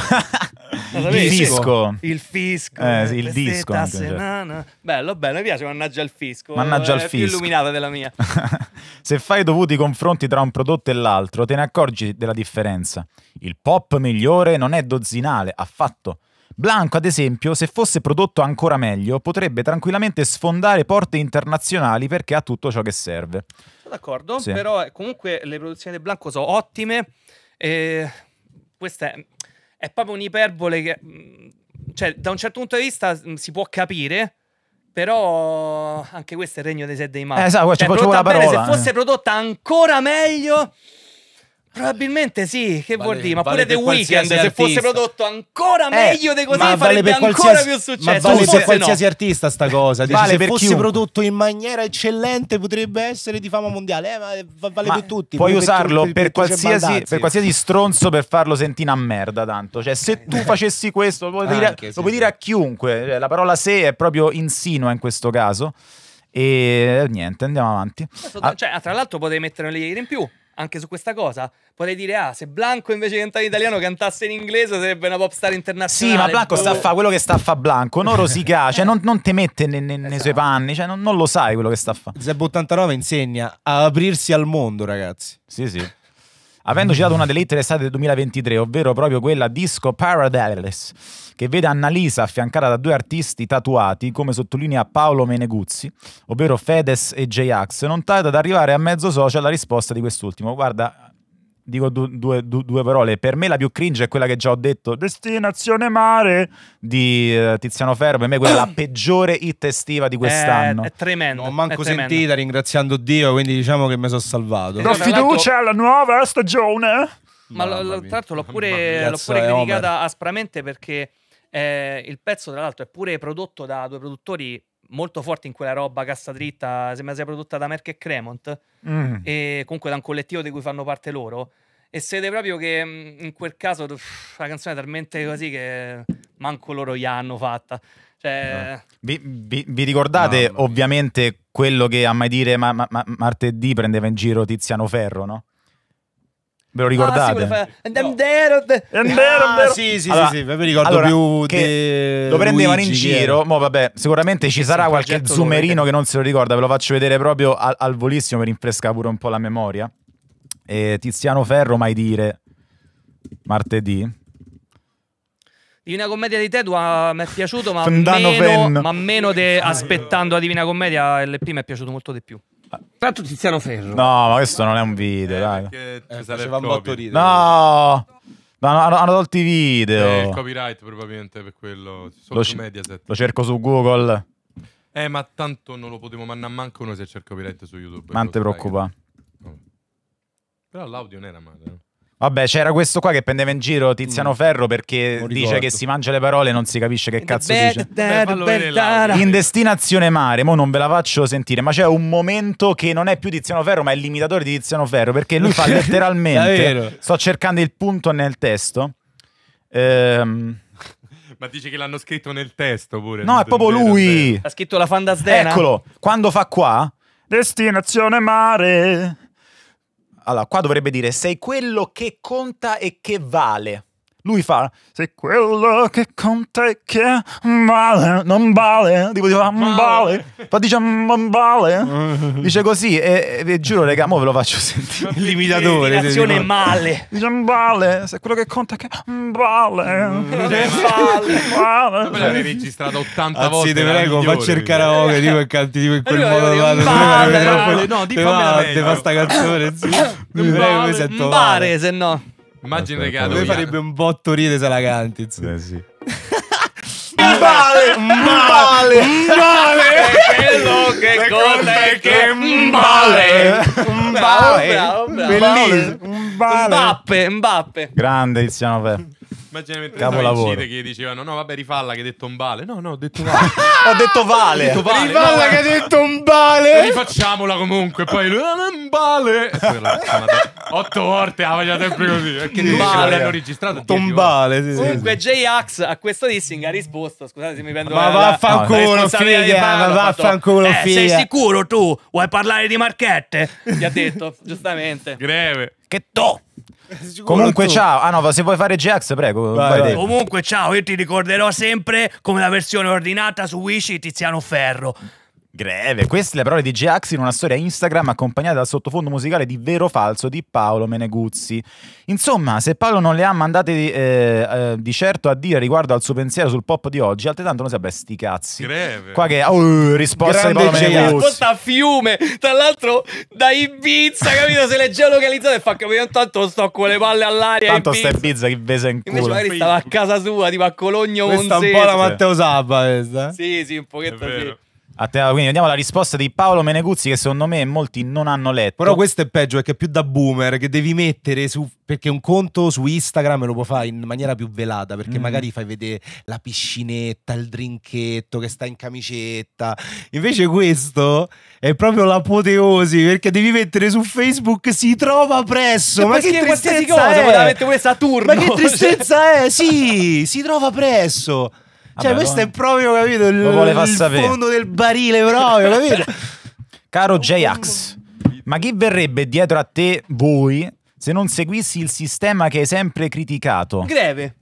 il, il fisco. Il fisco. Eh, eh sì, il disco. Certo. Bello, bello, mi piace, mannaggia il fisco. Mannaggia il fisco. Più illuminata della mia. Se fai i dovuti confronti tra un prodotto e l'altro, te ne accorgi della differenza. Il pop migliore non è dozzinale, affatto. Blanco, ad esempio, se fosse prodotto ancora meglio, potrebbe tranquillamente sfondare porte internazionali perché ha tutto ciò che serve. Sono d'accordo, sì. però eh, comunque le produzioni del Blanco sono ottime. E questa è, è proprio un'iperbole che, mm, cioè, da un certo punto di vista mm, si può capire, però anche questo è il regno dei sette dei matti. Eh, esatto, cioè, prodotta bene, parola, se eh. fosse prodotta ancora meglio Probabilmente sì, che vale, vuol dire? Ma vale pure The Weeknd, se fosse prodotto ancora eh, meglio di così, vale farebbe ancora più successo. Ma vale per qualsiasi no. artista sta cosa. Dici, vale se per fosse chiunque. prodotto in maniera eccellente potrebbe essere di fama mondiale, eh, ma eh, vale ma per tutti. Puoi per usarlo per, per, qualsiasi, per, qualsiasi, stronzo per farlo sentire una merda tanto. Cioè, se tu eh. facessi questo, lo puoi, Anche, dire, sì, lo puoi sì. dire, a chiunque. Eh, la parola se è proprio insinua in questo caso. E niente, andiamo avanti. Ah, cioè, tra l'altro potevi mettere le leggera in più anche su questa cosa. Potrei dire, ah, se Blanco invece di cantare in italiano cantasse in inglese sarebbe una pop star internazionale. Sì, ma Blanco boh. sta a fare quello che sta a fare Blanco, non rosica, cioè non, non ti mette ne, ne, esatto. nei suoi esatto. panni, cioè non, non, lo sai quello che sta a fare. Zeb 89 insegna a aprirsi al mondo, ragazzi. Sì, sì. Avendo citato una delle hit dell'estate del 2023, ovvero proprio quella Disco Paradise che vede Annalisa affiancata da due artisti tatuati, come sottolinea Paolo Meneguzzi, ovvero Fedes e J-Ax, non tarda ad arrivare a mezzo social la risposta di quest'ultimo. Guarda, dico du- due, du- due, parole. Per me la più cringe è quella che già ho detto, Destinazione Mare di uh, Tiziano Ferro. Per me quella è la peggiore hit estiva di eh, quest'anno. È, è tremendo. Ho manco tremendo. sentita, ringraziando Dio, quindi diciamo che mi sono salvato. Do fiducia alla nuova stagione. Ma l- l- tra l'altro l'ho pure, l'ho pure criticata aspramente perché eh, il pezzo, tra l'altro, è pure prodotto da due produttori molto forti in quella roba cassa dritta, sembra sia prodotta da Merck e Cremont, mm. e comunque da un collettivo di cui fanno parte loro. E siete proprio che mm, in quel caso pff, la canzone è talmente così che manco loro gli hanno fatta. Cioè... Ah. Vi, vi, vi, ricordate no, ovviamente quello che a mai dire ma, ma, ma, martedì prendeva in giro Tiziano Ferro, no? Ve lo ricordate? Ah, sì, fa... Andero, de... Andero, ah, sì, sì, allora, sì, sì, ve ricordo allora, più de... Lo prendevano Luigi in giro, mo vabbè, sicuramente ci sarà qualche zoomerino che non se lo ricorda, ve lo faccio vedere proprio al, al volissimo per rinfrescare pure un po' la memoria. Eh, Tiziano Ferro, mai dire, martedì. Divina Commedia di Tedua eh, mi è piaciuto, ma meno, pen. ma meno de aspettando la Divina Commedia, eh, LP mi è piaciuto molto di più. Tanto Tiziano Ferro. No, ma questo non è un video, eh, dai. Perché eh, faceva un botto ridere. No! No, hanno, hanno tolto i video. Eh, il copyright probabilmente per quello. lo, su Lo cerco su Google. Eh, ma tanto non lo potevo mandare manco noi se c'è il copyright su YouTube. Non ti preoccupa. No. Oh. Però l'audio non era male. No? Vabbè, c'era questo qua che prendeva in giro Tiziano mm. Ferro perché dice che si mangia le parole e non si capisce che eh, cazzo dice. Eh, in destinazione mare, mo non ve la faccio sentire, ma c'è un momento che non è più Tiziano Ferro, ma è l'imitatore di Tiziano Ferro perché lui fa letteralmente. sto cercando il punto nel testo. Ehm. Ma dici che l'hanno scritto nel testo pure? No, è proprio lui. Ha scritto la fantasdena. Eccolo, quando fa qua, destinazione mare. Allora, qua dovrebbe dire sei quello che conta e che vale lui fa se quello che conta è che male non vale tipo dice non vale poi dice male dice così e, e, e giuro raga mo ve lo faccio sentire il limitatore l'azione male dice male se quello che conta è che male non vale vale poi registrato 80 Anzi, volte te prego fa cercare a Oga tipo e canti tipo in quel modo là vale no dimmela meglio te fa sta canzone zio mi prego mi sento male se no Immagino che Lui farebbe un botto ride se la canti. Eh sì. Male, male, mbale. Quello che conta è che male, male, bravo, bravo, Bellissimo. Mbappe, Mbappe. Grande Tiziano Pe. Immagina mentre Capolavoro. uscite che dicevano: No, vabbè, rifalla che hai detto un Vale. No, no, ho detto Vale. ho detto Vale. detto vale. Rifalla no, che hai detto Vale. Rifacciamola comunque. Poi lui, eh, non Vale. Otto volte la voglia sempre così. Perché Vale hanno registrato. Tombale. Sì, sì, comunque, sì. J-Ax a questo dissing ha risposto. Scusate se mi prendo. Ma vaffanculo, figlia. Ma vaffanculo, figa. Eh, sei sicuro tu? Vuoi parlare di marchette? Gli ha detto, giustamente. Greve. Che to! Comunque tu. ciao, ah no, se vuoi fare GX, prego. Vai, vai. Comunque ciao, io ti ricorderò sempre come la versione ordinata su Wish Tiziano Ferro. Greve, queste le parole di Geax in una storia Instagram accompagnata dal sottofondo musicale di Vero Falso di Paolo Meneguzzi. Insomma, se Paolo non le ha mandate eh, eh, di certo a dire riguardo al suo pensiero sul pop di oggi, altrettanto non saprà sti cazzi. Greve. Qua che oh, risposta Grande di Paolo Meneguzzi. Risposta a fiume, tra l'altro da Ibiza, capito? Se l'è geolocalizzata e fa capire intanto sto con le palle all'aria Tanto Ibiza. sta Ibiza che vese in culo. Invece magari stava a casa sua, tipo a Cologno Questa Monzese. Questa un po' la Matteo Sabba questa. Eh? Sì, sì, un pochetto sì. Attenzione, quindi vediamo la risposta di Paolo Meneguzzi che secondo me molti non hanno letto. Però questo è peggio perché è più da boomer che devi mettere su perché un conto su Instagram lo puoi fare in maniera più velata perché mm. magari fai vedere la piscinetta, il drinketto che sta in camicetta. Invece questo è proprio l'apoteosi perché devi mettere su Facebook si trova presso. E eh, ma che tristezza cosa, è? Ma che tristezza è? Sì, si trova presso. Vabbè, cioè, questo è proprio, capito? Il, il fondo del barile, proprio, capito? Caro J-Ax, ma chi verrebbe dietro a te, voi, se non seguissi il sistema che hai sempre criticato? Greve.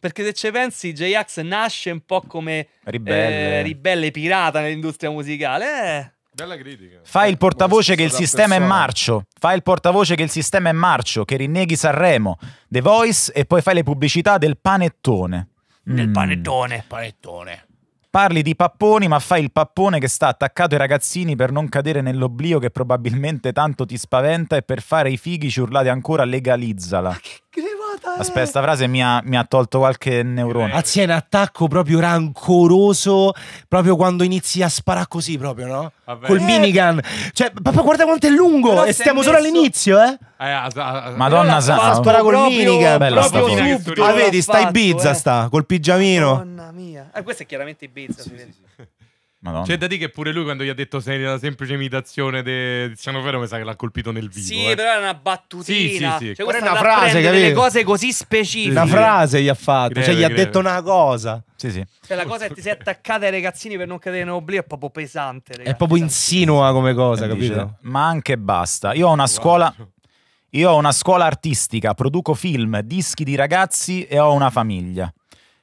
Perché se ci pensi, J-Ax nasce un po' come ribelle, eh, ribelle pirata nell'industria musicale. Eh. Bella critica. Fai il portavoce che il sistema persona. è marcio. Fai il portavoce che il sistema è marcio, che rinneghi Sanremo, The Voice e poi fai le pubblicità del panettone. Del mm. panettone. Panettone. Parli di papponi, ma fai il pappone che sta attaccato ai ragazzini per non cadere nell'oblio che probabilmente tanto ti spaventa e per fare i fighi ci urlate ancora legalizzala. Ma che, che Aspetta, sta frase mi ha, mi ha, tolto qualche neurone. è eh. un attacco proprio rancoroso, proprio quando inizi a sparare così, proprio, no? Vabbè. Col eh. minigun. Cioè, papà, guarda quanto è lungo Però e stiamo messo... solo all'inizio, eh? eh a, a, a, Madonna santa. Spara col minigun. Bella sta Ah, vedi, sta Ibiza, eh. sta, col pigiamino. Madonna mia. Eh, questo è chiaramente Ibiza, sì, si sì, Sì. Madonna. C'è da dire che pure lui quando gli ha detto sei una semplice imitazione di Tiziano Ferro mi sa che l'ha colpito nel vivo. Sì, eh. però è una battutina. Sì, sì, sì. Cioè, è una frase, capito? delle cose così specifiche. Una frase gli ha fatto, creve, cioè gli creve. ha detto una cosa. Sì, sì. Cioè la cosa è che ti sei attaccata ai ragazzini per non cadere nell'oblio è proprio pesante, ragazzi. È proprio insinua come cosa, e capito? Dice, ma anche basta. Io ho una scuola io ho una scuola artistica, produco film, dischi di ragazzi e ho una famiglia.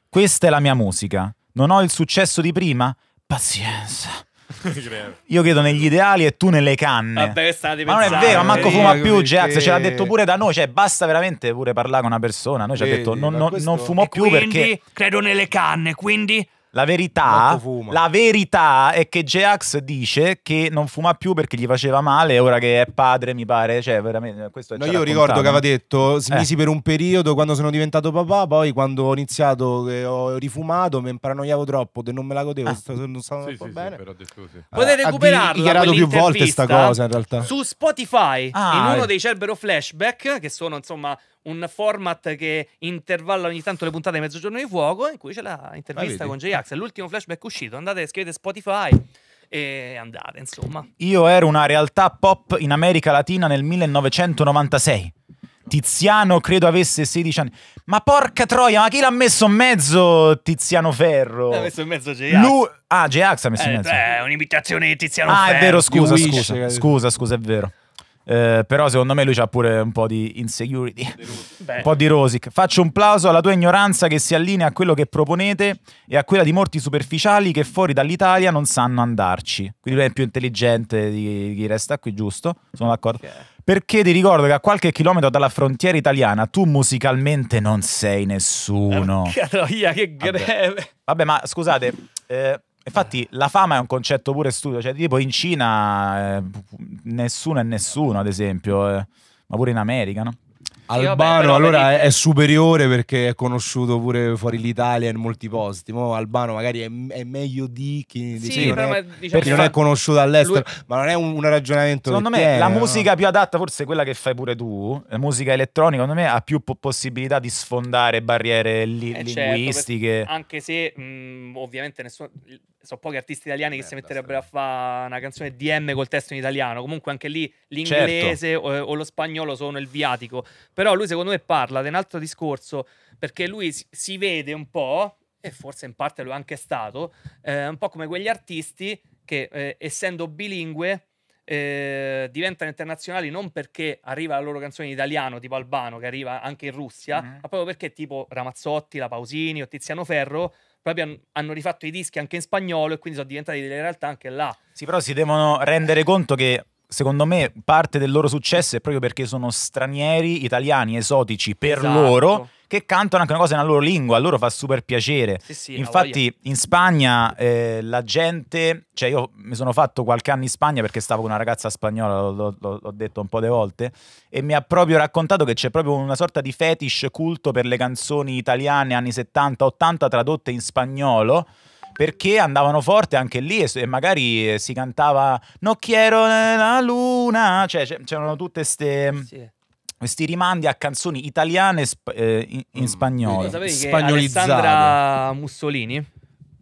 Questa è la mia musica. Non ho il successo di prima, Pazienza. Io credo negli ideali e tu nelle canne. Vabbè, pensare, ma non è vero, manco fuma più Jazz, ce l'ha detto pure da noi, cioè basta veramente pure parlare con una persona. Noi ci ha detto non, non, fumo e più quindi, perché credo nelle canne, quindi la verità, la verità è che Jax dice che non fuma più perché gli faceva male ora che è padre, mi pare. Cioè, veramente, questo no, io ricordo che aveva eh. detto: smisi eh. per un periodo quando sono diventato papà, poi quando ho iniziato che eh, ho rifumato, mi imparanoiavo troppo, non me la godevo, ah. non stavo sì, troppo sì, bene. Sì, però allora, Potete recuperarla. Ha dichiarato più volte sta cosa in realtà. Su Spotify, ah, in uno eh. dei Cerbero Flashback, che sono insomma un format che intervalla ogni tanto le puntate di Mezzogiorno di Fuoco, in cui c'è l'intervista con J-Ax. È l'ultimo flashback uscito. Andate, scrivete Spotify e andate, insomma. Io ero una realtà pop in America Latina nel 1996. Tiziano credo avesse 16 anni. Ma porca troia, ma chi l'ha messo in mezzo Tiziano Ferro? L'ha messo in mezzo J-Ax. Lu- ah, J-Ax ha messo eh, in mezzo. è un'imitazione di Tiziano ah, Ferro. Ah, è vero, scusa, scusa, scusa, scusa, è vero. Eh, però secondo me lui c'ha pure un po' di insecurity, un po' di rosic. Faccio un plauso alla tua ignoranza che si allinea a quello che proponete e a quella di molti superficiali che fuori dall'Italia non sanno andarci. Quindi lui è più intelligente di chi resta qui, giusto? Sono d'accordo. Okay. Perché ti ricordo che a qualche chilometro dalla frontiera italiana tu musicalmente non sei nessuno. Che troia, che greve. Vabbè ma scusate, eh, Infatti eh. la fama è un concetto pure studio, cioè tipo in Cina eh, nessuno è nessuno, ad esempio, eh, ma pure in America, no? Albano vabbè, allora perché... è superiore perché è conosciuto pure fuori l'Italia in molti posti. Mo Albano magari è, è meglio di chi sì, sì, non, è, diciamo, perché non è conosciuto all'estero, lui... ma non è un, un ragionamento. Secondo me tiene, la musica più adatta, forse quella che fai pure tu, la musica elettronica, secondo me ha più po possibilità di sfondare barriere li eh certo, linguistiche. Certo, anche se mh, ovviamente nessuno sono pochi artisti italiani che si metterebbero sì. a fare una canzone DM col testo in italiano. Comunque anche lì certo. l'inglese certo. o, o, lo spagnolo sono il viatico. Però lui secondo me parla di un altro discorso perché lui si, si vede un po', e forse in parte lo è anche stato, eh, un po' come quegli artisti che eh, essendo bilingue eh, diventano internazionali non perché arriva la loro canzone in italiano, tipo Albano, che arriva anche in Russia, mm-hmm. ma proprio perché tipo Ramazzotti, La Pausini o Tiziano Ferro poi hanno rifatto i dischi anche in spagnolo e quindi sono diventati delle realtà anche là. Sì, però si devono rendere conto che secondo me parte del loro successo è proprio perché sono stranieri, italiani, esotici per esatto. loro che cantano anche una cosa nella loro lingua, a loro fa super piacere. Sì, sì, Infatti in Spagna eh, la gente, cioè io mi sono fatto qualche anno in Spagna perché stavo con una ragazza spagnola, l'ho, detto un po' di volte, e mi ha proprio raccontato che c'è proprio una sorta di fetish culto per le canzoni italiane anni 70-80 tradotte in spagnolo perché andavano forte anche lì e, e magari eh, si cantava Non quiero la luna, cioè c'erano tutte queste... Mm, sì questi rimandi a canzoni italiane sp eh, in, in, mm. spagnolo. Sapevi che Alessandra Mussolini?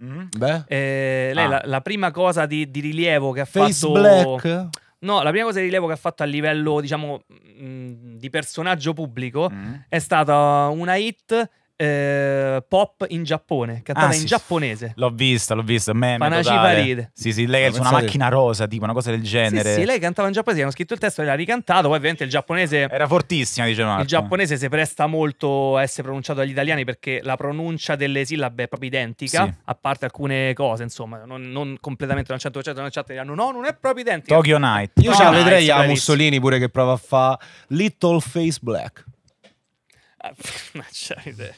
Mm? Eh, lei ah. la, la, prima cosa di, di rilievo che ha Face fatto. Black. No, la prima cosa di rilievo che ha fatto a livello, diciamo, mh, mm, di personaggio pubblico mm. è stata una hit eh, pop in Giappone, cantata ah, sì, in giapponese. L'ho vista, l'ho vista, meme Panaji Sì, sì, lei è su una macchina rosa, tipo una cosa del genere. Sì, sì lei cantava in giapponese, hanno scritto il testo e l'ha ricantato, poi ovviamente il giapponese... Era fortissima, dice Marco. Il giapponese si presta molto a essere pronunciato dagli italiani perché la pronuncia delle sillabe è proprio identica, sì. a parte alcune cose, insomma, non, non completamente al 100%, nel chat diranno no, non è proprio identica. Tokyo Night. Io ce la vedrei a Mussolini pure che prova a fare Little Face Black. ma c'è idea.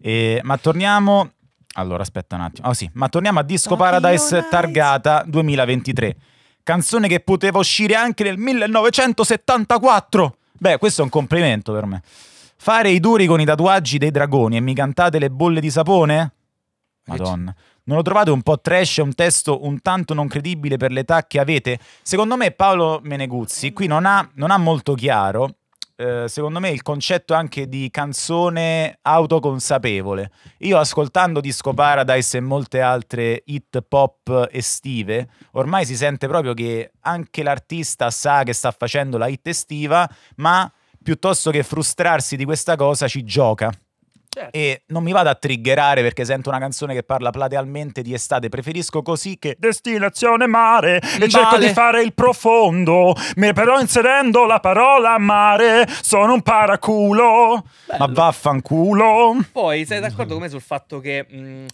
E, ma torniamo. Allora, aspetta un attimo. Oh, sì. Ma torniamo a Disco Paradise targata 2023. Canzone che poteva uscire anche nel 1974. Beh, questo è un complimento per me. Fare i duri con i tatuaggi dei dragoni e mi cantate le bolle di sapone? Madonna. Non lo trovate un po' trash, un testo un tanto non credibile per l'età che avete? Secondo me Paolo Meneguzzi qui non ha, non ha molto chiaro eh, secondo me, il concetto anche di canzone autoconsapevole. Io ascoltando Disco Paradise e molte altre hit pop estive, ormai si sente proprio che anche l'artista sa che sta facendo la hit estiva, ma piuttosto che frustrarsi di questa cosa ci gioca Certo. E non mi vado a triggerare perché sento una canzone che parla platealmente di estate. Preferisco così che destinazione mare e cerco di fare il profondo. Però inserendo la parola mare sono un paraculo. Bello. Ma vaffanculo. Poi sei d'accordo con me sul fatto che mh, mm,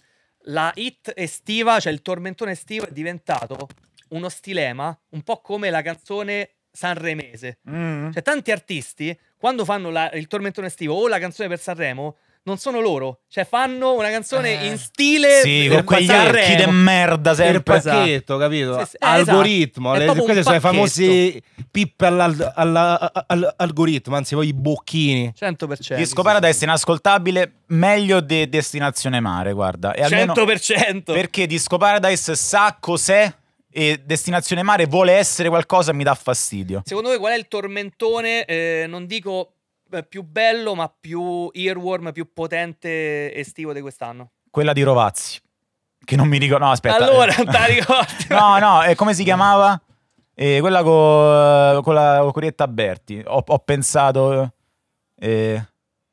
la hit estiva, cioè il tormentone estivo, è diventato uno stilema, un po' come la canzone sanremese. Mm. Cioè, tanti artisti, quando fanno la, il tormentone estivo o la canzone per Sanremo, non sono loro. Cioè, fanno una canzone eh. in stile. Sì, con quegli archi de merda sempre. Il pacchetto, capito? Sì, sì, eh, algoritmo. Esatto. Le, queste sono i famosi pippe all'algoritmo, anzi, poi i bocchini. 100%. Disco Paradise inascoltabile, meglio di de Destinazione Mare, guarda. E 100%. Perché Disco Paradise sa cos'è e destinazione mare vuole essere qualcosa mi dà fastidio. Secondo voi qual è il tormentone? Eh, non dico più bello, ma più earworm, più potente estivo di quest'anno? Quella di Rovazzi. Che non mi ricordo. No, aspetta. Eh. Allora, eh. no, no, eh, come si chiamava? Eh, quella co... Eh, con la Corietta Berti. Ho, ho pensato. Eh...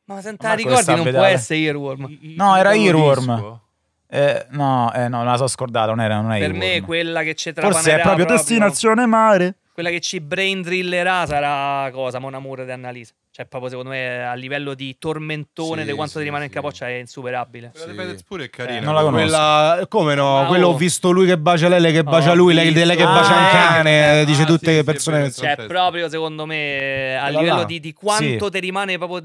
Ma senza ricordi non vedere. può essere Earworm. No, era Earworm. Eh, no, eh, no, la so scordata. Non, era, non è Per Earworm. me quella che c'è tra Forse è proprio, proprio Destinazione Mare quella che ci brain drillerà sarà cosa? Mon Amour di Annalisa. Cioè, proprio secondo me a livello di tormentone sì, di quanto sì, ti rimane sì. in capoccia è insuperabile. Quella sì. di pure è eh, carina. Eh, non la conosco. Quella... Come no? Ah, Quello ho oh. visto lui che bacia lei, lei che bacia oh, lui, lei, lei che bacia ah, un cane. Eh, dice ah, tutte le persone. Sì, cioè, proprio secondo me a livello di, di, quanto ti rimane proprio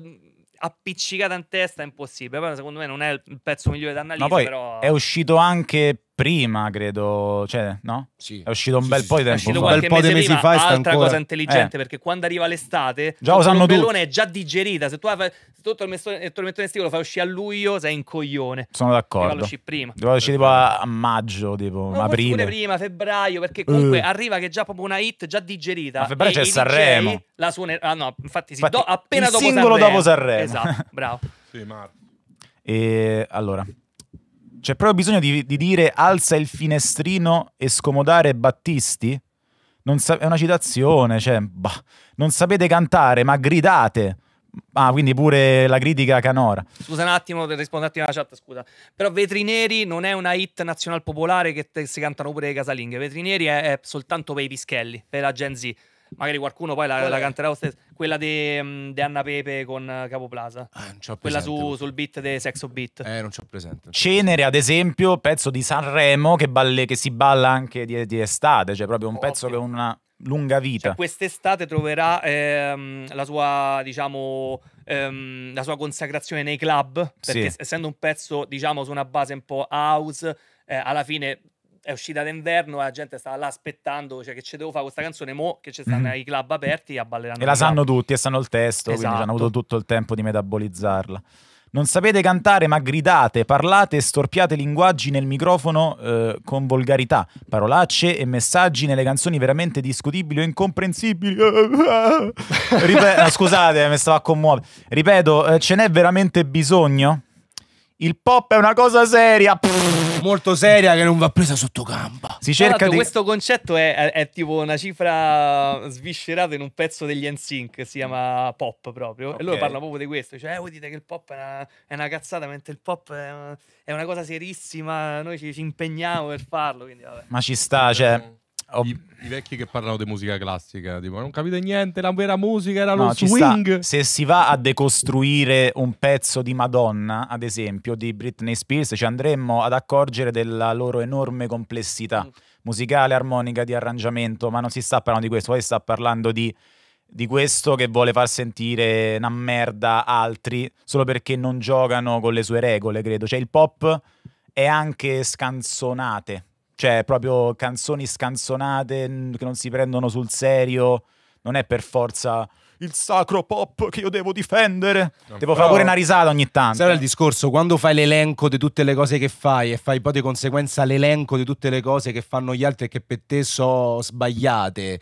appiccicata in testa è impossibile. Però secondo me non è il pezzo migliore di Annalisa. Ma poi però... è uscito anche prima, credo, cioè, no? Sì. È uscito un bel sì, po' di tempo fa. bel uscito qualche po mese, mese prima, fa. Altra ancora... cosa eh. intelligente, eh. perché quando arriva l'estate, già lo sanno tutti. è già digerita. Se tu, hai se tu il tormentone estivo lo fai uscire a luglio, sei in coglione. Sono d'accordo. Devo uscire prima. Devo uscire tipo a, a maggio, tipo no, aprile. Pure prima, febbraio, perché comunque uh. arriva che è già proprio una hit già digerita. A febbraio c'è Sanremo. la suonerà. Ah no, infatti sì, infatti, do, appena dopo Sanremo. singolo dopo Sanremo. Esatto, bravo. sì, Marco. E allora, c'è proprio bisogno di, di, dire alza il finestrino e scomodare Battisti? Sa- è una citazione, cioè, bah, non sapete cantare, ma gridate. Ah, quindi pure la critica Canora. Scusa un attimo, rispondo un attimo alla chat, scusa. Però Vetrineri non è una hit nazional popolare che te- si cantano pure le casalinghe. Vetrineri è, è soltanto per i pischelli, per la Gen Z magari qualcuno poi la, la canterà lo stesso. Quella di Anna Pepe con eh, Capo Plaza. Eh, Quella su, sul beat di Sexo Beat. Eh, non c'ho presente. Cenere, ad esempio, pezzo di Sanremo che, balle, che si balla anche di, di estate, cioè proprio un Ottimo. pezzo che è una lunga vita. Cioè, quest'estate troverà ehm, la sua, diciamo, ehm, la sua consacrazione nei club, perché sì. essendo un pezzo, diciamo, su una base un po' house, eh, alla fine è uscita d'inverno e la gente stava là aspettando, cioè che ci devo fare questa canzone, mo che ci stanno mm. i club aperti a balleranno. E la sanno tutti e sanno il testo, esatto. quindi hanno avuto esatto. tutto il tempo di metabolizzarla. Non sapete cantare, ma gridate, parlate e storpiate linguaggi nel microfono eh, con volgarità, parolacce e messaggi nelle canzoni veramente discutibili o incomprensibili. Ripet- scusate, mi stavo a commuovere. Ripeto, eh, ce n'è veramente bisogno? Il pop è una cosa seria. molto seria che non va presa sotto gamba. Si cerca di... Questo concetto è, è, è, tipo una cifra sviscerata in un pezzo degli NSYNC, si chiama pop proprio. Okay. E loro parlano proprio di questo. Cioè, eh, voi dite che il pop è una, è una cazzata, mentre il pop è una, una cosa serissima, noi ci, ci impegniamo per farlo. Quindi, Ma ci sta, cioè... Oh. I, I, vecchi che parlano di musica classica, tipo, non capite niente, la vera musica era no, lo swing. Sta. Se si va a decostruire un pezzo di Madonna, ad esempio, di Britney Spears, ci andremmo ad accorgere della loro enorme complessità mm. musicale, armonica, di arrangiamento, ma non si sta parlando di questo, poi si sta parlando di, di questo che vuole far sentire una merda altri solo perché non giocano con le sue regole, credo. Cioè il pop è anche scanzonate cioè, proprio canzoni scanzonate che non si prendono sul serio. Non è per forza il sacro pop che io devo difendere. No, devo fare pure una risata ogni tanto. Sarà il discorso, quando fai l'elenco di tutte le cose che fai e fai poi di conseguenza l'elenco di tutte le cose che fanno gli altri e che per te sono sbagliate,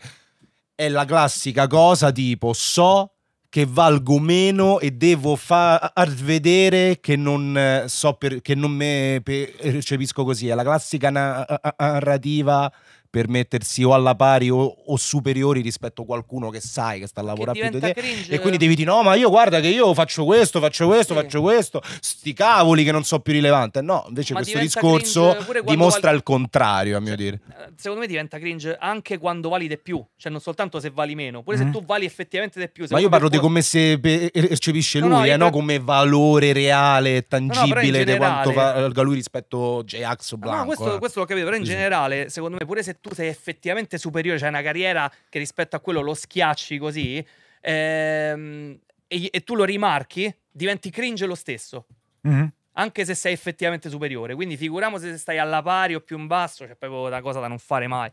è la classica cosa tipo so che valgo meno e devo far vedere che non eh, so per, che non me percepisco così. È la classica narrativa per mettersi o alla pari o, o, superiori rispetto a qualcuno che sai che sta lavorando più di te e quindi devi dire no ma io guarda che io faccio questo faccio questo sì. faccio questo sti cavoli che non so più rilevante no invece ma questo discorso dimostra val... il contrario a mio cioè, dire eh, secondo me diventa cringe anche quando vali di più cioè non soltanto se vali meno pure mm -hmm. se mm-hmm. tu vali effettivamente di più ma io parlo di come se percepisce lui no, no, eh, no come valore reale e tangibile no, generale... di quanto valga lui rispetto a J-Ax o ah, Blanco no, questo, eh. questo l'ho capito però in sì. generale secondo me pure se tu sei effettivamente superiore, c'è cioè una carriera che rispetto a quello lo schiacci così ehm, e, e, tu lo rimarchi, diventi cringe lo stesso. Mm-hmm. Anche se sei effettivamente superiore, quindi figuriamo se stai alla pari o più in basso, c'è cioè proprio una cosa da non fare mai.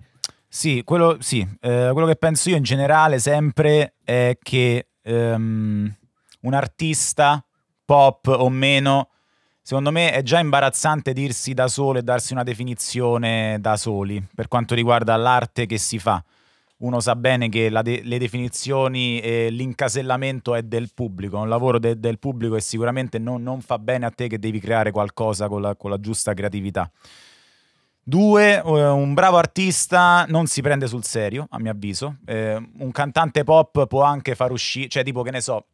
Sì, quello, sì. Eh, quello che penso io in generale sempre è che um, un artista, pop o meno, Secondo me è già imbarazzante dirsi da solo e darsi una definizione da soli per quanto riguarda l'arte che si fa. Uno sa bene che de- le definizioni e l'incasellamento è del pubblico, è un lavoro de- del pubblico e sicuramente non, non, fa bene a te che devi creare qualcosa con la, con la giusta creatività. Due, eh, un bravo artista non si prende sul serio, a mio avviso. Eh, un cantante pop può anche far uscire, cioè tipo che ne so,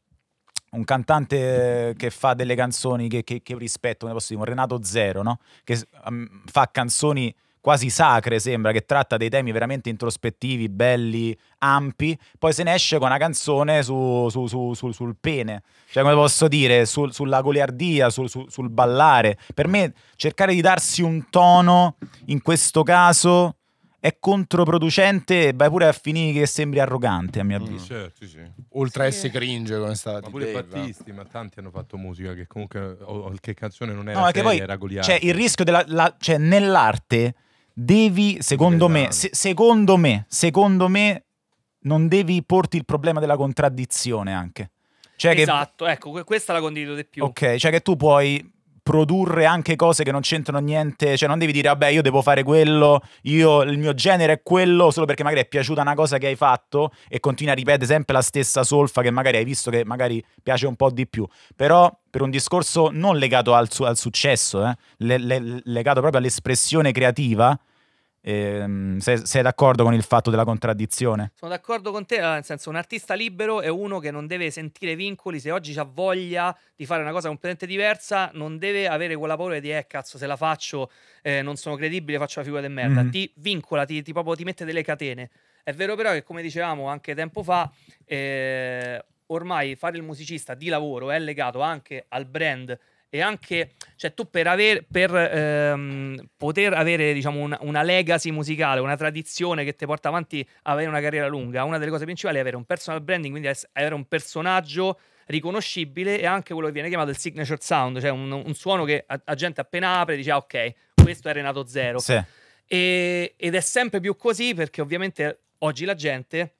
un cantante che fa delle canzoni che, che, che rispetto, come posso dire, un Renato Zero, no? che um, fa canzoni quasi sacre, sembra, che tratta dei temi veramente introspettivi, belli, ampi, poi se ne esce con una canzone su, su, su, sul pene, cioè come posso dire, sul, sulla goliardia, sul, sul ballare. Per me cercare di darsi un tono, in questo caso, è controproducente e vai pure a finire che sembri arrogante, a mio mm. avviso. Mm, certo, sì. Oltre sì. a essere cringe come stati. Ma pure Dave, Battisti, ma tanti hanno fatto musica che comunque qualche canzone non era no, seria, poi, era goliarda. Cioè, il rischio della, la, cioè, nell'arte devi, secondo me, esatto. se, secondo me, secondo me, non devi porti il problema della contraddizione anche. Cioè esatto, che, ecco, questa la condivido di più. Ok, cioè che tu puoi produrre anche cose che non c'entrano niente, cioè non devi dire vabbè io devo fare quello, io, il mio genere è quello solo perché magari è piaciuta una cosa che hai fatto e continui a ripetere sempre la stessa solfa che magari hai visto che magari piace un po' di più, però per un discorso non legato al, su al successo, eh, le le legato proprio all'espressione creativa, Ehm, sei, sei, d'accordo con il fatto della contraddizione? Sono d'accordo con te, eh, nel senso un artista libero è uno che non deve sentire vincoli, se oggi ha voglia di fare una cosa completamente diversa non deve avere quella paura di eh cazzo se la faccio eh, non sono credibile, faccio la figura di merda, mm-hmm. ti vincola, ti, ti, proprio, ti mette delle catene. È vero però che come dicevamo anche tempo fa, eh, ormai fare il musicista di lavoro è legato anche al brand e anche cioè tu per, aver, per ehm, poter avere diciamo, un, una legacy musicale, una tradizione che ti porta avanti a avere una carriera lunga, una delle cose principali è avere un personal branding, quindi avere un personaggio riconoscibile e anche quello che viene chiamato il signature sound, cioè un, un suono che la gente appena apre dice ah, ok, questo è Renato Zero. Sì. E, ed è sempre più così perché ovviamente oggi la gente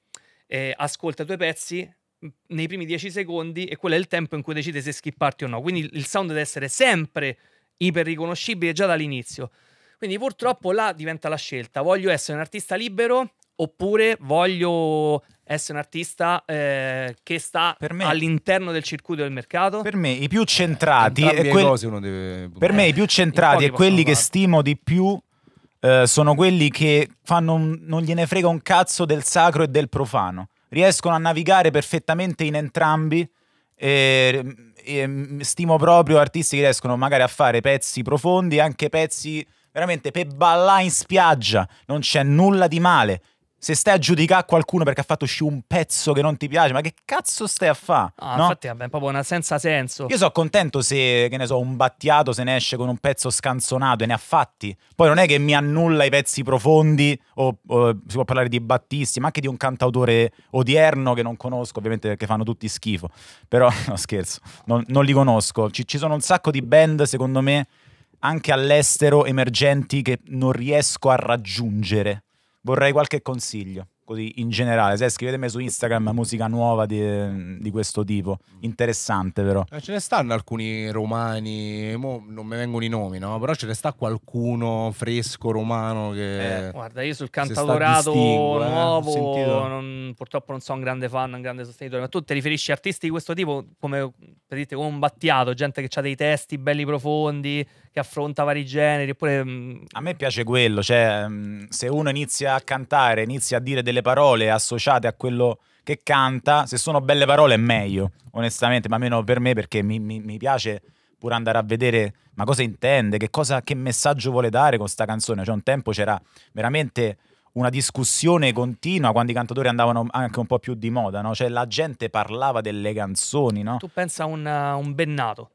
eh, ascolta i tuoi pezzi nei primi 10 secondi e quello è il tempo in cui decide se skipparti o no. Quindi il sound deve essere sempre iper riconoscibile già dall'inizio. Quindi purtroppo là diventa la scelta. Voglio essere un artista libero oppure voglio essere un artista eh, che sta me, all'interno del circuito del mercato? Per me i più centrati, eh, quel... deve... per me i più eh, centrati e quelli che stimo di più eh, sono quelli che fanno un... non gliene frega un cazzo del sacro e del profano riescono a navigare perfettamente in entrambi. E, e, mm, stimo proprio artisti che riescono magari a fare pezzi profondi, anche pezzi veramente per ballare in spiaggia, non c'è nulla di male se stai a giudicare qualcuno perché ha fatto uscire un pezzo che non ti piace, ma che cazzo stai a fare? Ah, no? infatti, vabbè, è proprio una senza senso. Io sono contento se, che ne so, un battiato se ne esce con un pezzo scanzonato e ne ha fatti. Poi non è che mi annulla i pezzi profondi, o, o si può parlare di Battisti, ma anche di un cantautore odierno che non conosco, ovviamente perché fanno tutti schifo. Però, no scherzo, non, non li conosco. Ci, ci sono un sacco di band, secondo me, anche all'estero, emergenti, che non riesco a raggiungere vorrei qualche consiglio, così in generale. Se scrivetemi su Instagram musica nuova di, di questo tipo, interessante però. Eh, ce ne stanno alcuni romani, mo non mi vengono i nomi, no? però ce ne sta qualcuno fresco romano che... Eh, guarda, io sul cantautorato eh? nuovo eh? non, purtroppo non sono un grande fan, un grande sostenitore, ma tu ti riferisci a artisti di questo tipo come, per dirti, come un battiato, gente che ha dei testi belli profondi che affronta vari generi. Oppure, mm, a me piace quello, cioè mm, se uno inizia a cantare, inizia a dire delle parole associate a quello che canta, se sono belle parole è meglio, onestamente, ma almeno per me perché mi, mi, mi piace pure andare a vedere ma cosa intende, che, cosa, che messaggio vuole dare con sta canzone. Cioè un tempo c'era veramente una discussione continua quando i cantatori andavano anche un po' più di moda, no? Cioè la gente parlava delle canzoni, no? Tu pensa a un, un Bennato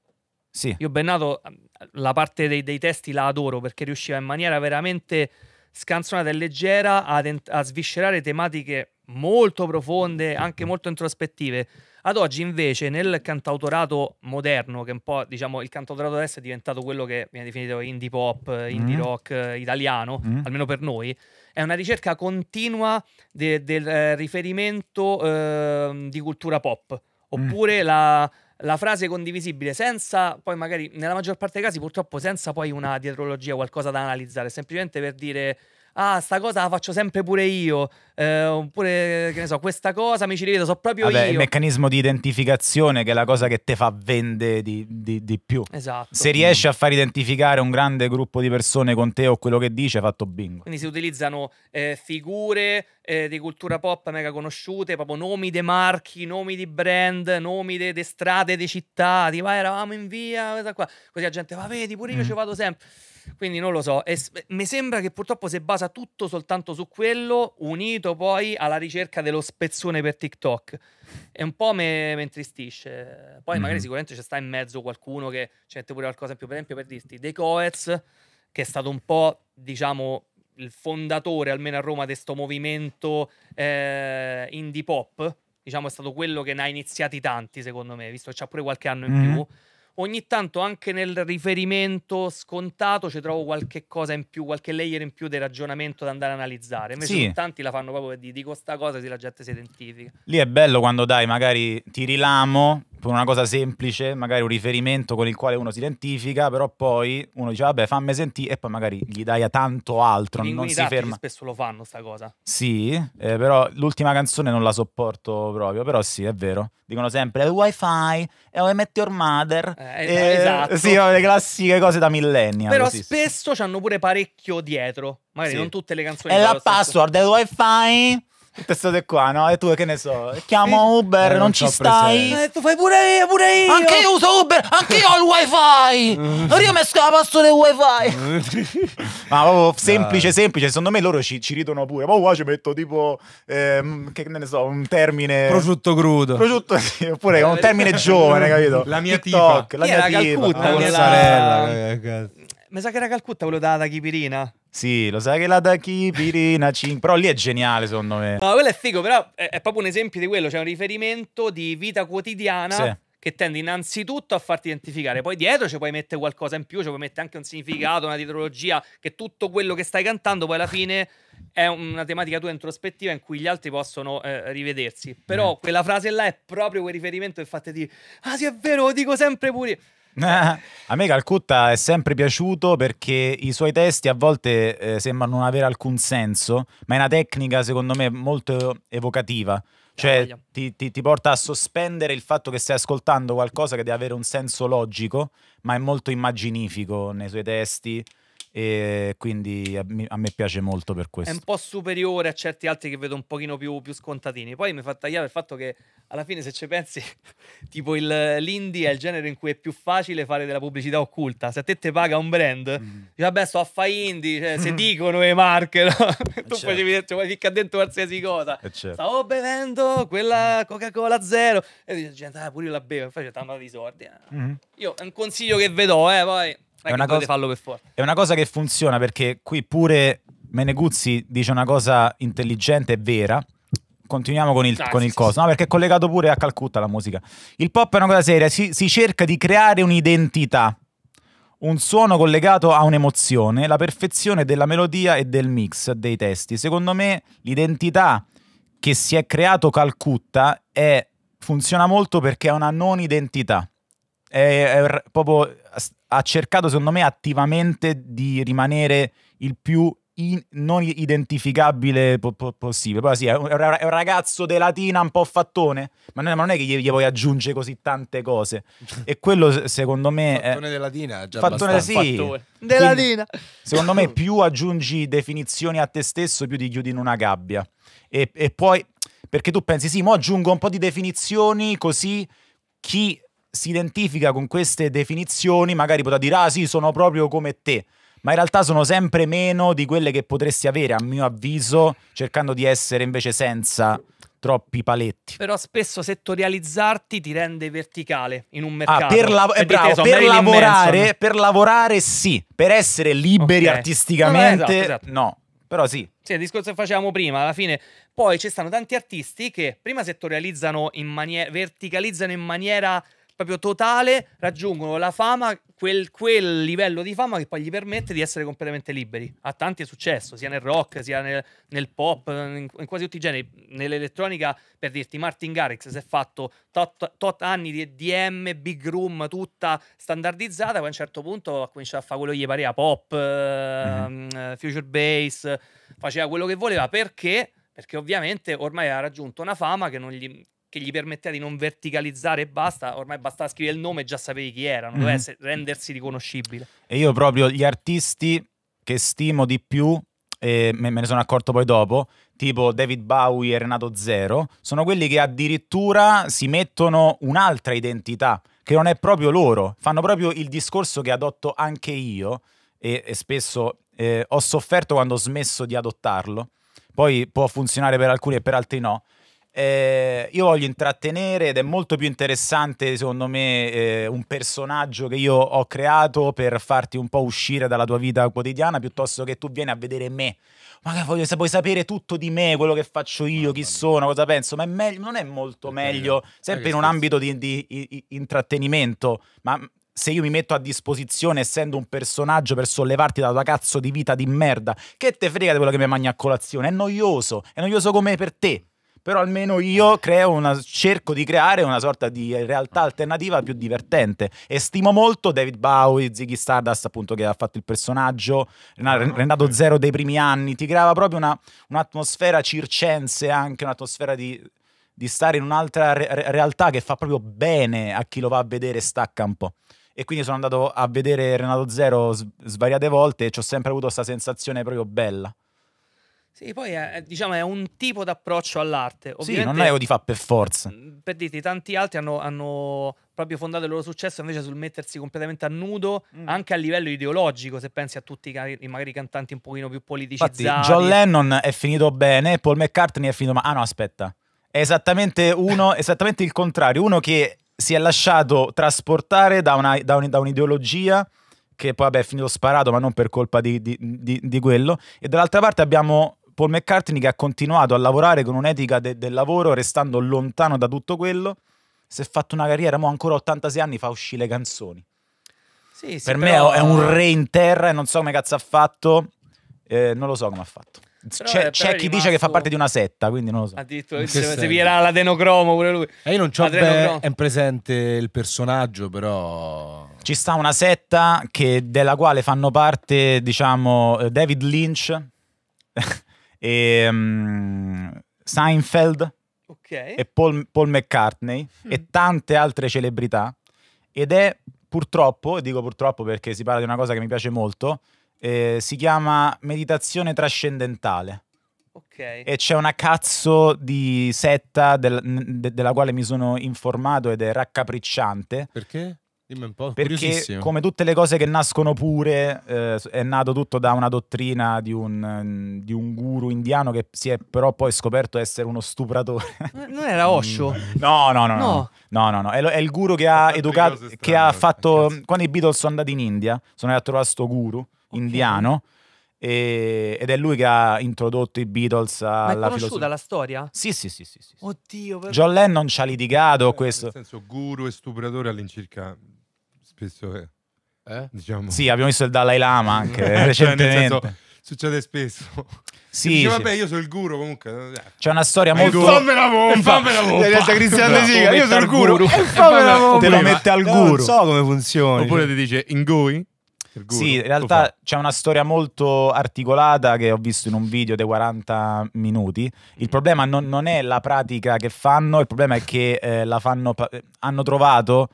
sì. Io Bennato mm, la parte dei, dei, testi la adoro perché riusciva in maniera veramente scanzonata e leggera a, a sviscerare tematiche molto profonde, anche molto introspettive. Ad oggi invece nel cantautorato moderno, che un po' diciamo il cantautorato adesso è diventato quello che viene definito indie pop, indie mm. rock eh, italiano, mm. almeno per noi, è una ricerca continua de del eh, riferimento eh, di cultura pop, mm. oppure mm. la la frase condivisibile senza poi magari nella maggior parte dei casi purtroppo senza poi una dietrologia qualcosa da analizzare semplicemente per dire ah sta cosa la faccio sempre pure io eh, oppure che ne so questa cosa mi ci rivedo so proprio Vabbè, io il meccanismo di identificazione che è la cosa che te fa vendere di, di, di, più esatto se riesci a far identificare un grande gruppo di persone con te o quello che dice fatto bingo quindi si utilizzano eh, figure eh, di cultura pop mega conosciute, proprio nomi dei marchi, nomi di brand, nomi delle strade, delle città, di ah, eravamo in via, questa qua. così la gente va, vedi, pure io mm. ci vado sempre. Quindi non lo so, e, mi sembra che purtroppo si basa tutto soltanto su quello, unito poi alla ricerca dello spezzone per TikTok. E un po' mi intristisce. Poi mm. magari sicuramente ci sta in mezzo qualcuno che ci mette pure qualcosa in più, per esempio per dirti, dei Coets, che è stato un po', diciamo, il fondatore, almeno a Roma, di questo movimento eh, indie pop, diciamo è stato quello che ne ha iniziati tanti, secondo me, visto che c'ha pure qualche anno in mm. più. Ogni tanto anche nel riferimento scontato ci trovo qualche cosa in più, qualche layer in più di ragionamento da andare a analizzare. Invece sì. tanti la fanno proprio di dico sta cosa così la gente si identifica. Lì è bello quando dai, magari ti rilamo, per una cosa semplice, magari un riferimento con il quale uno si identifica, però poi uno dice vabbè fammi sentire e poi magari gli dai a tanto altro, I non si ferma. spesso lo fanno sta cosa. Sì, eh, però l'ultima canzone non la sopporto proprio, però sì, è vero. Dicono sempre il wifi, e I met your mother. Eh, eh, eh, esatto. Sì, le classiche cose da millennial. Però così. spesso ci hanno pure parecchio dietro, magari sì. non tutte le canzoni. È la password del wifi testate qua, no? E tu che ne so, chiamo Uber, eh, non, non ci stai. Eh, tu fai pure io, pure io. Anche io uso Uber, anche io ho il wifi. io mi scapasso del wifi. Ma proprio semplice, semplice. Secondo me loro ci, ci ridono pure. Ma qua ci metto tipo, ehm, che ne so, un termine... Prosciutto crudo. Prosciutto, sì, oppure un eh, termine eh, giovane, capito? La mia TikTok, tipa. La mia tipa. Calcutta, la mia sorella. Mi sa che era Calcutta quello da, da Chipirina. Sì, lo sai che la Dachi Pirina 5, però lì è geniale secondo me. No, quello è figo, però è, è proprio un esempio di quello, c'è cioè un riferimento di vita quotidiana. Sì che tende innanzitutto a farti identificare, poi dietro ci puoi mettere qualcosa in più, ci puoi mettere anche un significato, una titologia, che tutto quello che stai cantando poi alla fine è una tematica tua introspettiva in cui gli altri possono eh, rivedersi. Però mm. quella frase là è proprio quel riferimento che fate di, ah sì è vero, lo dico sempre pure. a me Calcutta è sempre piaciuto perché i suoi testi a volte eh, sembrano non avere alcun senso, ma è una tecnica secondo me molto evocativa. Cioè ti, ti, ti, porta a sospendere il fatto che stai ascoltando qualcosa che deve avere un senso logico, ma è molto immaginifico nei suoi testi e quindi a, me piace molto per questo. È un po' superiore a certi altri che vedo un pochino più, più scontatini. Poi mi fa tagliare il fatto che alla fine se ci pensi, tipo il, l'indie è il genere in cui è più facile fare della pubblicità occulta. Se a te te paga un brand, mm. dici vabbè sto a fa indie, cioè, se dicono le marche, no? Eh, tu certo. facevi dentro, cioè, puoi ficcare dentro qualsiasi cosa. Eh, certo. Stavo bevendo quella Coca-Cola zero e dice gente, ah, pure io la bevo, infatti, poi c'è tanto di sordi. Eh. Mm. Io è un consiglio che vedo, eh, poi è una, cosa, è una cosa che funziona perché qui pure Meneguzzi dice una cosa intelligente e vera. Continuiamo con il, ah, con sì, il coso, sì. no? Perché è collegato pure a Calcutta la musica. Il pop è una cosa seria, si, si cerca di creare un'identità, un suono collegato a un'emozione, la perfezione della melodia e del mix dei testi. Secondo me l'identità che si è creato Calcutta è, funziona molto perché è una non identità. È, è proprio ha cercato, secondo me, attivamente di rimanere il più in, non identificabile po- po- possibile. Poi sì, è un, è un, ragazzo de latina un po' fattone, ma non, ma non è che gli, gli, poi aggiunge così tante cose. E quello secondo me... fattone è, de latina, già fattone, sì. fattone. De Quindi, latina. Secondo me più aggiungi definizioni a te stesso, più ti chiudi in una gabbia. E, e poi, perché tu pensi, sì, mo aggiungo un po' di definizioni così chi si identifica con queste definizioni, magari potrà dire ah sì, sono proprio come te, ma in realtà sono sempre meno di quelle che potresti avere, a mio avviso, cercando di essere invece senza troppi paletti. Però spesso settorializzarti ti rende verticale in un ah, mercato. Ah, per, la eh, bravo, per lavorare, per lavorare sì, per essere liberi okay. artisticamente no, no, esatto, esatto. no. Però sì. Sì, il discorso che facevamo prima, alla fine poi ci stanno tanti artisti che prima settorializzano in maniera verticalizzano in maniera proprio totale, raggiungono la fama, quel, quel, livello di fama che poi gli permette di essere completamente liberi. A tanti è successo, sia nel rock, sia nel, nel pop, in, in, quasi tutti i generi. Nell'elettronica, per dirti, Martin Garrix si è fatto tot, tot anni di DM, big room, tutta standardizzata, poi a un certo punto ha cominciato a fare quello che gli pareva, pop, ehm, mm-hmm. future bass, faceva quello che voleva, perché perché ovviamente ormai ha raggiunto una fama che non gli, che gli permetteva di non verticalizzare e basta, ormai bastava scrivere il nome e già sapevi chi erano, mm. doveva rendersi riconoscibile. E io proprio gli artisti che stimo di più, e me ne sono accorto poi dopo, tipo David Bowie e Renato Zero, sono quelli che addirittura si mettono un'altra identità, che non è proprio loro, fanno proprio il discorso che adotto anche io e, e spesso eh, ho sofferto quando ho smesso di adottarlo, poi può funzionare per alcuni e per altri no, eh, io voglio intrattenere ed è molto più interessante, secondo me, eh, un personaggio che io ho creato per farti un po' uscire dalla tua vita quotidiana piuttosto che tu vieni a vedere me. Ma che voglio, vuoi sapere tutto di me, quello che faccio io, chi sono, cosa penso, ma è meglio, non è molto Perché meglio, sempre in un ambito di, di, di intrattenimento, ma se io mi metto a disposizione essendo un personaggio per sollevarti dalla tua cazzo di vita di merda, che te frega di quello che mi mangi a colazione? È noioso, è noioso come per te però almeno io una, cerco di creare una sorta di realtà alternativa più divertente e stimo molto David Bowie, Ziggy Stardust appunto che ha fatto il personaggio, ah, Renato Zero dei primi anni, ti creava proprio una, un'atmosfera circense anche, un'atmosfera di, di stare in un'altra re- realtà che fa proprio bene a chi lo va a vedere e stacca un po' e quindi sono andato a vedere Renato Zero svariate volte e ci ho sempre avuto questa sensazione proprio bella. Sì, poi è, diciamo, è un tipo d'approccio all'arte. Ovviamente, sì, non è o di fa per forza. Mm, per dirti, tanti altri hanno, hanno, proprio fondato il loro successo invece sul mettersi completamente a nudo, mm. anche a livello ideologico, se pensi a tutti i, magari, cantanti un pochino più politicizzati. Infatti, John Lennon è finito bene, Paul McCartney è finito ma Ah no, aspetta. È esattamente, uno, esattamente il contrario, uno che si è lasciato trasportare da, una, da, un, da un'ideologia che poi vabbè, è finito sparato, ma non per colpa di, di, di, di quello. E dall'altra parte abbiamo Paul McCartney che ha continuato a lavorare con un'etica de- del lavoro restando lontano da tutto quello, si è fatto una carriera, mo ancora 86 anni fa uscire le canzoni. Sì, sì, per però... me è un re in terra e non so come cazzo ha fatto, eh, non lo so come ha fatto. c'è, c'è chi dice che fa parte di una setta, quindi non lo so. Addirittura se, viene vierà l'adenocromo pure lui. E eh, io non ho ben è presente il personaggio, però. Ci sta una setta che, della quale fanno parte, diciamo, eh, David Lynch e um, Seinfeld okay. e Paul, Paul McCartney mm. e tante altre celebrità ed è purtroppo, e dico purtroppo perché si parla di una cosa che mi piace molto, eh, si chiama meditazione trascendentale. Okay. E c'è una cazzo di setta del, de, della quale mi sono informato ed è raccapricciante. Perché? Dimmi un po'. Perché come tutte le cose che nascono pure, eh, è nato tutto da una dottrina di un, mm, di un, guru indiano che si è però poi scoperto essere uno stupratore. Eh, non era Osho? Mm. no, no, no, no. no, no, no. È, è, il guru che ha educato, che ha fatto... Cazzo. Mm, quando i Beatles sono andati in India, sono andati a trovare questo guru okay. indiano ed è lui che ha introdotto i Beatles alla Ma è conosciuta la storia? Sì, sì, sì, sì, sì. Oddio, John Lennon ci ha litigato eh, questo. Nel senso guru e stupratore all'incirca spesso... Eh? Diciamo. Sì, abbiamo visto il Dalai Lama anche eh, cioè, recentemente. Senso, succede spesso. Sì, dice, vabbè, io sono il guru comunque. C'è una storia molto. E fammela pompa, fammela pompa. Cristiano io sono il guru. guru. Fammela pompa. Te lo mette al guru. Non so come funziona. Oppure ti dice ingoi. Sì, in realtà c'è una storia molto articolata che ho visto in un video dei 40 minuti. Il mm. problema non, non è la pratica che fanno, il problema è che eh, la fanno, hanno trovato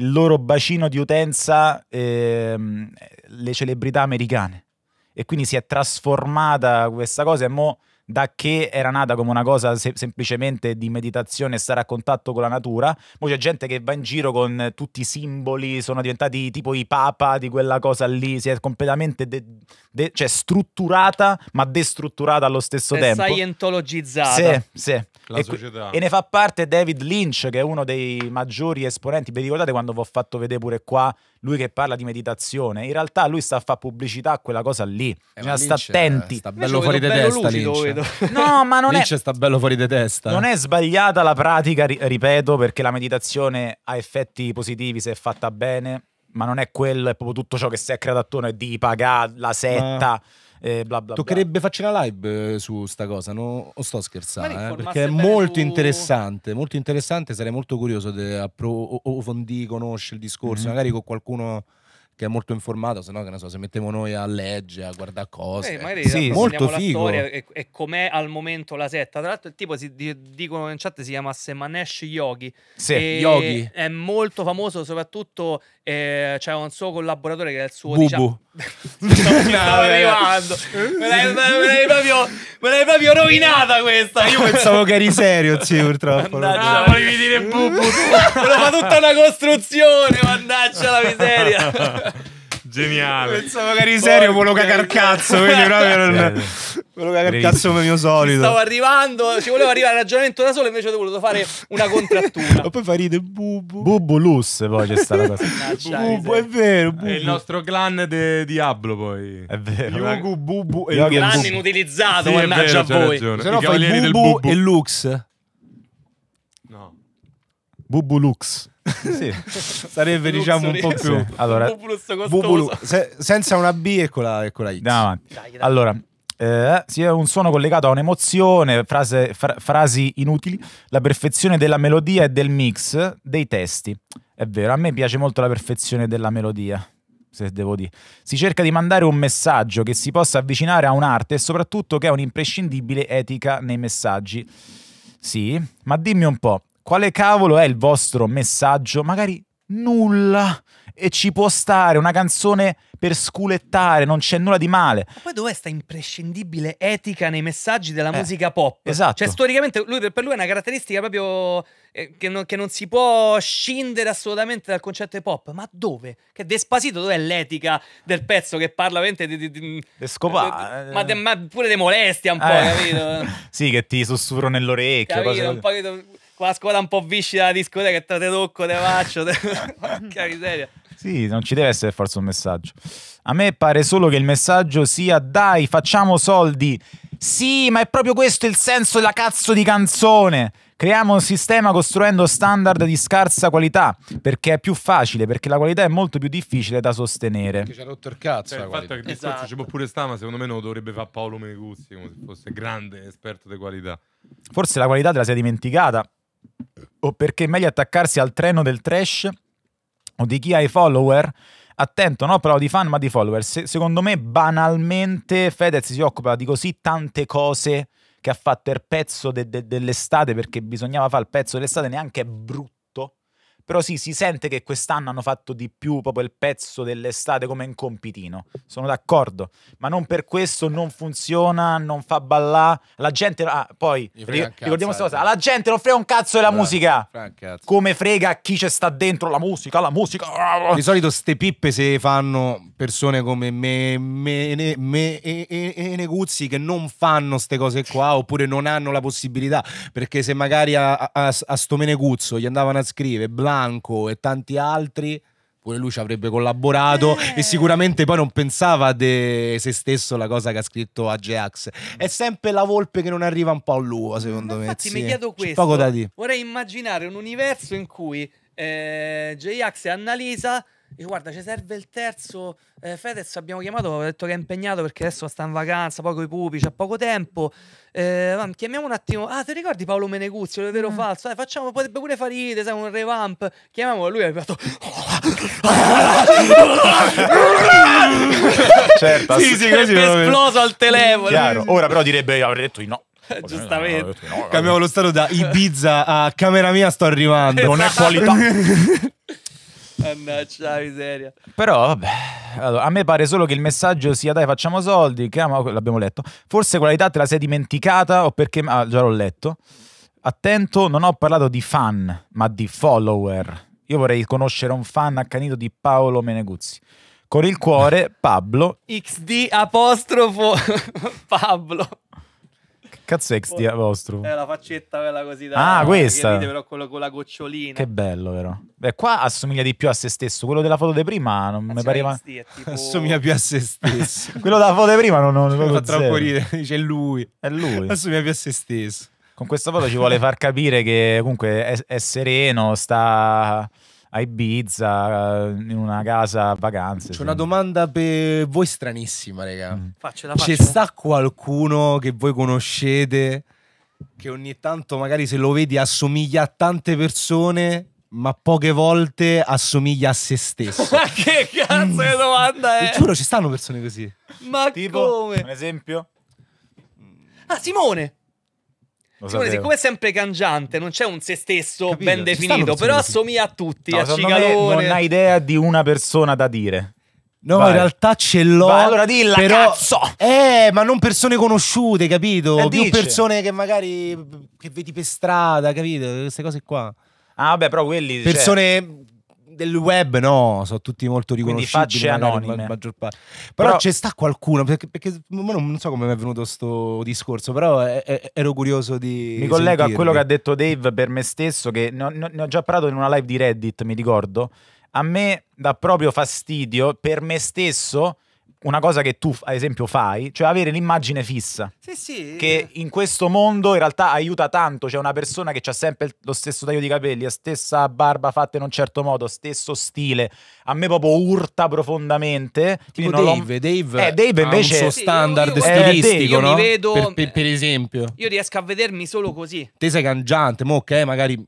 il loro bacino di utenza ehm, le celebrità americane. E quindi si è trasformata questa cosa e mo' da che era nata come una cosa se semplicemente di meditazione e stare a contatto con la natura, poi c'è gente che va in giro con tutti i simboli, sono diventati tipo i papa di quella cosa lì, si è completamente cioè strutturata ma destrutturata allo stesso è tempo. Scientologizzata. Sì, sì la società. E, ne fa parte David Lynch, che è uno dei maggiori esponenti. Vi ricordate quando vi ho fatto vedere pure qua lui che parla di meditazione? In realtà lui sta a fare pubblicità a quella cosa lì. Eh, Bisogna stare attenti. Sta bello fuori di testa Lynch. No, ma non Lynch è... sta bello fuori di testa. Non è sbagliata la pratica, ripeto, perché la meditazione ha effetti positivi se è fatta bene ma non è quello, è proprio tutto ciò che si è creato attorno è di pagare la setta. Ma eh, bla bla. Toccherebbe bla. farci una live eh, su sta cosa, no? o sto scherzando, eh? perché è molto su... interessante, molto interessante, sarei molto curioso di approfondire, conoscere il discorso, mm-hmm. magari con qualcuno che è molto informato, se no che ne so, se mettiamo noi a leggere, a guardare cose. Eh, magari sì, molto figo. E, e, com'è al momento la setta. Tra l'altro il tipo si dicono in chat si chiamasse Manesh Yogi. Sì, Yogi. È molto famoso soprattutto eh, c'era un suo collaboratore che è il suo Bubu. diciamo no, arrivando me l'hai, proprio me l'hai proprio rovinata questa io pensavo che eri serio zio purtroppo mannaggia ah, volevi dire Bubu me fa tutta una costruzione mannaggia la miseria Geniale. Pensavo che eri serio, quello cacarcazzo. Quindi proprio non... Quello cacarcazzo mio solito. Stavo arrivando, ci volevo arrivare al ragionamento da solo, invece ho voluto fare una contrattura. E poi fa ride Bubu. Bubu Lus, poi c'è stata cosa. Bubu, è vero. Bubu. È il nostro clan di Diablo, poi. È vero. Yugu, Bubu e Lux. Clan inutilizzato, mannaggia a voi. Se no fai Bubu e Lux. Bubulux. Sì. Sarebbe diciamo un po' più sì. allora, Bubulu, se, senza una B e con la, e con la X. Davanti. Dai, dai. Allora, eh, sì, è un suono collegato a un'emozione, frase, fra, frasi inutili, la perfezione della melodia e del mix dei testi. È vero, a me piace molto la perfezione della melodia, se devo dire. Si cerca di mandare un messaggio che si possa avvicinare a un'arte e soprattutto che è un'imprescindibile etica nei messaggi. Sì, ma dimmi un po', quale cavolo è il vostro messaggio? Magari nulla. E ci può stare una canzone per sculettare, non c'è nulla di male. Ma poi dov'è sta imprescindibile etica nei messaggi della eh, musica pop? Esatto. Cioè, storicamente, lui, per lui è una caratteristica proprio eh, che, non, che, non, si può scindere assolutamente dal concetto di pop. Ma dove? Che despasito, dov'è l'etica del pezzo che parla veramente di. di, di De scopà. ma, ma, pure di molestia un po', eh. capito? sì, che ti sussurro nell'orecchio. Capito? Cose... Un po' che la scuola un po' viscida della discoteca, te tocco, te faccio, te... Porca miseria. Sì, non ci deve essere forse un messaggio. A me pare solo che il messaggio sia dai, facciamo soldi. Sì, ma è proprio questo il senso della cazzo di canzone. Creiamo un sistema costruendo standard di scarsa qualità, perché è più facile, perché la qualità è molto più difficile da sostenere. Perché ci ha rotto il cazzo. Cioè, il fatto è che il discorso esatto. ci può pure stare, ma secondo me non lo dovrebbe fare Paolo Meneguzzi, come se fosse grande esperto di qualità. Forse la qualità te la sei dimenticata, o perché è meglio attaccarsi al treno del trash o di chi ha i follower. Attento, no, però di fan, ma di follower. Se, secondo me, banalmente, Fedez si occupa di così tante cose che ha fatto il pezzo de, de, dell'estate perché bisognava fare il pezzo dell'estate, neanche è brutto però sì, si sente che quest'anno hanno fatto di più proprio il pezzo dell'estate come un compitino. Sono d'accordo, ma non per questo non funziona, non fa ballà. La gente ah, poi ricordiamo questa cosa, eh. la gente non frega un cazzo della Bravo, musica. Come frega chi ci sta dentro la musica, la musica. Di solito ste pippe se fanno persone come me, me, me, me e, e, e Neguzzi che non fanno queste cose qua oppure non hanno la possibilità, perché se magari a, a, a sto Meneguzzo gli andavano a scrivere bla Franco e tanti altri pure lui ci avrebbe collaborato eh. e sicuramente poi non pensava di se stesso la cosa che ha scritto Ajax. È sempre la volpe che non arriva un po' a lui, secondo Ma me. Infatti sì. mi chiedo questo. Poco da dire. Vorrei immaginare un universo in cui eh, J-Ax e Annalisa Dice, guarda, ci serve il terzo. Eh, Fedez abbiamo chiamato, ho detto che è impegnato perché adesso sta in vacanza, poco i pupi, c'è poco tempo. Eh, chiamiamo un attimo. Ah, ti ricordi Paolo Meneguzio, è vero o mm. falso? Dai, eh, facciamo, potrebbe pure farite, sai, un revamp. chiamiamo lui ha fatto... certo, sì, sì, così esploso al telefono. Chiaro. Ora però direbbe, avrei detto di no. Eh, giustamente. Cambiamo lo stato da Ibiza a camera mia sto arrivando. Non è qualità. Mannaggia la miseria. Però vabbè, allora, a me pare solo che il messaggio sia dai facciamo soldi, che ah, l'abbiamo letto. Forse qualità te la sei dimenticata o perché... Ah, già l'ho letto. Attento, non ho parlato di fan, ma di follower. Io vorrei conoscere un fan accanito di Paolo Meneguzzi. Con il cuore, Pablo. XD apostrofo Pablo. Cazzo è XD apostrofo? È eh, la faccetta quella così da... Ah, questa! Ride, però quello con la gocciolina. Che bello, vero? Beh, qua assomiglia di più a se stesso. Quello della foto di prima non Anzi, mi pareva... tipo... Assomiglia più a se stesso. quello della foto di prima non... non mi fa troppo ridere. Dice, lui. È lui. Assomiglia più a se stesso. Con questa foto ci vuole far capire che comunque è, è sereno, sta a Ibiza, eh, in una casa a vacanze. C'è sì. una domanda per voi stranissima, raga. Mm. Faccela, faccela. C'è sta qualcuno che voi conoscete che ogni tanto magari se lo vedi assomiglia a tante persone ma poche volte assomiglia a se stesso. Ma che cazzo di domanda è? Ti giuro, ci stanno persone così. Ma tipo, come? Un esempio? Ah, Simone! Simone, siccome è sempre cangiante, non c'è un se stesso Capito? ben definito, però assomiglia a tutti, no, a Cicalone. Non hai idea di una persona da dire. No, Vai. in realtà ce l'ho. Vai, allora dilla, però... cazzo! Eh, ma non persone conosciute, capito? Eh, Più dice. persone che magari che vedi per strada, capito? Queste cose qua. Ah, vabbè, però quelli. Cioè persone. Cioè del web no, sono tutti molto riconoscibili. Quindi facce anonime. Maggior parte. Però, però c'è sta qualcuno, perché, perché, non so come mi è venuto questo discorso, però ero curioso di... Mi collego sentirmi. a quello che ha detto Dave per me stesso, che ne ho, ne ho già parlato in una live di Reddit, mi ricordo. A me dà proprio fastidio per me stesso una cosa che tu, ad esempio, fai, cioè avere l'immagine fissa. Sì, sì. Che in questo mondo in realtà aiuta tanto. C'è cioè una persona che ha sempre lo stesso taglio di capelli, la stessa barba fatta in un certo modo, stesso stile. A me proprio urta profondamente. Tipo Dave, Dave, eh, Dave invece... ha un suo standard sì, io, io, stilistico, io no? Vedo, per, per, per, esempio. Io riesco a vedermi solo così. Te sei cangiante, mo ok, magari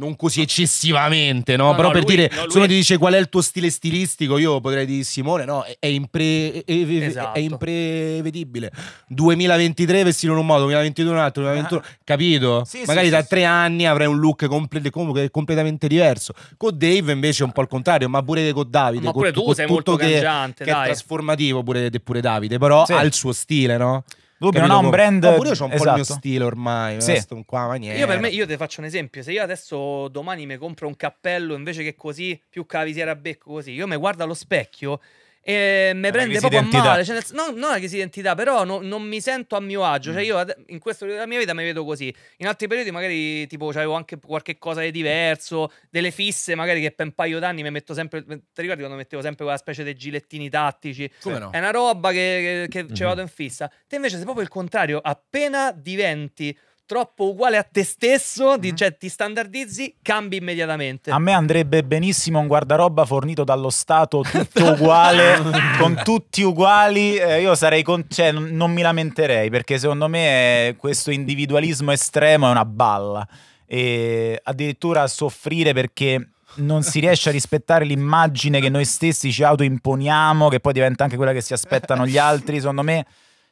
non così eccessivamente, no? no Però no, per lui, dire, no, se uno ti dice qual è il tuo stile stilistico, io potrei dire Simone, no, è, impre... esatto. è imprevedibile. 2023 vestito in un modo, 2022 in un altro, 2021, ah. capito? Sì, Magari sì, da sì, tre anni avrai un look complet completamente diverso. Con Dave invece è un po' il contrario, ma pure con Davide. Ma pure con, tu con sei molto che, cangiante, che è trasformativo pure, pure Davide, però ha il suo stile, no? Dubbio, non ha un brand. No, pure io ho un esatto. po' il mio esatto. stile ormai. Sì. Qua, Io per me, io ti faccio un esempio: se io adesso domani mi compro un cappello invece che così, più cavisiera a becco così, io mi guardo allo specchio e mi prende proprio identità. a male, cioè, no, non è una crisi identità, però no, non mi sento a mio agio. Cioè, mm. io in questo periodo della mia vita mi vedo così. In altri periodi, magari tipo avevo anche qualche cosa di diverso, delle fisse, magari che per un paio d'anni mi metto sempre. Ti ricordi quando mettevo sempre quella specie dei gilettini tattici? Come no? È una roba che, che, che mm-hmm. ce vado in fissa. Te invece sei proprio il contrario, appena diventi troppo uguale a te stesso, di, mm-hmm. cioè ti standardizzi, cambi immediatamente. A me andrebbe benissimo un guardaroba fornito dallo Stato tutto uguale, con tutti uguali, eh, io sarei con, cioè, non, non mi lamenterei perché secondo me eh, questo individualismo estremo è una balla e addirittura soffrire perché non si riesce a rispettare l'immagine che noi stessi ci autoimponiamo, che poi diventa anche quella che si aspettano gli altri, secondo me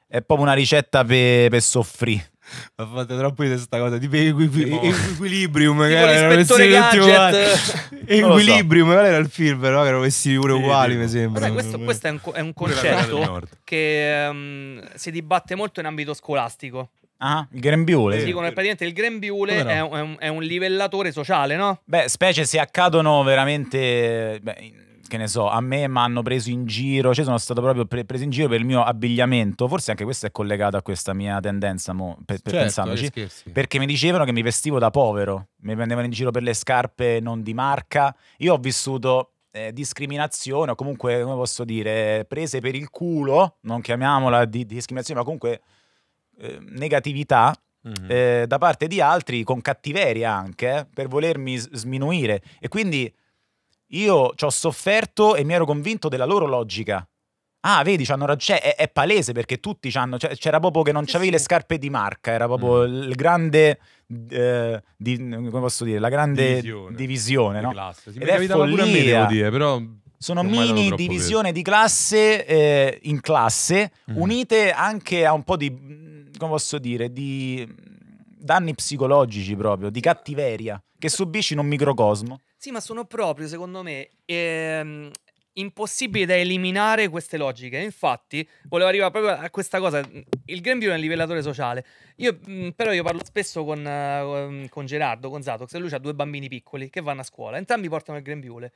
è proprio una ricetta per pe soffrire. Ma fate troppo di questa cosa. Tipo equi- Equilibrium, che era vestiti uguali. Equilibrium, magari era il film, però erano vestiti pure uguali, mi sembra. Sai, questo, questo è, un, è un concetto che um, si dibatte molto in ambito scolastico. Ah, il grembiule. Sì, dicono che praticamente il grembiule è un, è un, livellatore sociale, no? Beh, specie se accadono veramente... Beh, che ne so, a me mi hanno preso in giro, cioè sono stato proprio pre- preso in giro per il mio abbigliamento, forse anche questo è collegato a questa mia tendenza, mo, per, per certo, pensandoci, eh, perché mi dicevano che mi vestivo da povero, mi prendevano in giro per le scarpe non di marca, io ho vissuto eh, discriminazione o comunque, come posso dire, prese per il culo, non chiamiamola di, di discriminazione, ma comunque eh, negatività mm-hmm. eh, da parte di altri, con cattiveria anche, eh, per volermi sminuire. E quindi io ci ho sofferto e mi ero convinto della loro logica. Ah, vedi, cioè, è, è, palese perché tutti hanno. Cioè, c'era proprio che non sì, c'avevi sì. le scarpe di marca, era proprio mm. il grande. Eh, di, come posso dire? La grande divisione. divisione no? classe. Ed è follia. Me, devo dire, però sono mini divisione di classe eh, in classe, mm. unite anche a un po' di. come posso dire? di danni psicologici proprio, di cattiveria che subisci in un microcosmo. Sì, ma sono proprio, secondo me, ehm, impossibili da eliminare queste logiche. Infatti, volevo arrivare proprio a questa cosa. Il grembiule è un livellatore sociale. Io, mm, però io parlo spesso con, ehm, con Gerardo, con Zatox, e lui ha due bambini piccoli che vanno a scuola. Entrambi portano il grembiule.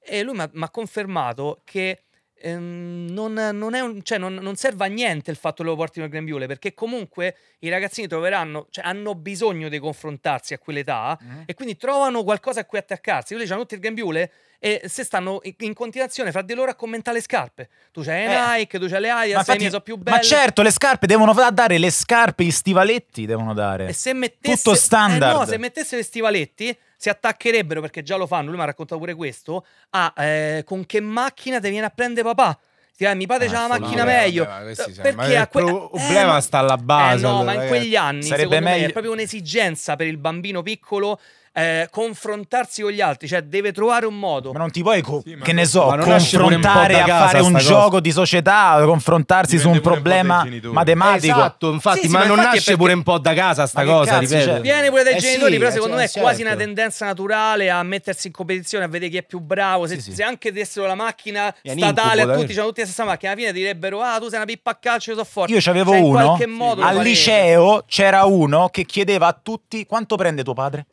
E lui mi ha confermato che Ehm, non, non, un, cioè, non, non, serve a niente il fatto che lo portino al grembiule perché comunque i ragazzini troveranno, cioè, hanno bisogno di confrontarsi a quell'età mm. e quindi trovano qualcosa a cui attaccarsi. Quelli hanno tutti il grembiule e se stanno in continuazione fra di loro a commentare le scarpe. Tu c'hai eh. Nike, tu c'hai le Adidas, infatti, sono più belle. Ma certo, le scarpe devono dare, le scarpe, gli stivaletti devono dare. E se mettesse, Tutto standard. Eh no, se mettessero gli stivaletti si attaccherebbero perché già lo fanno, lui mi ha raccontato pure questo, a eh, con che macchina ti viene a prendere papà? Cioè, mio padre ah, eh, c'ha la macchina no, meglio. Vabbè, eh, perché ma il que... problema eh, sta alla base. Eh, no, allora, ma in quegli anni sarebbe meglio... Me, è proprio un'esigenza per il bambino piccolo eh, confrontarsi con gli altri, cioè deve trovare un modo. Ma non ti puoi, sì, che ne so, confrontare a fare un cosa. gioco di società, confrontarsi Dipende su un problema un matematico. Esatto, infatti, sì, sì, ma, ma infatti non nasce pure un po' da casa sta cosa, cazzo, Cioè, viene pure dai eh genitori, però eh, secondo cioè, me è certo. quasi una tendenza naturale a mettersi in competizione, a vedere chi è più bravo, se, se anche dessero la macchina statale incubo, a tutti, cioè tutti la stessa macchina, alla fine direbbero "Ah, tu sei una pippa a calcio, io so forte". Io c'avevo cioè, uno al liceo c'era uno che chiedeva a tutti "Quanto prende tuo padre?"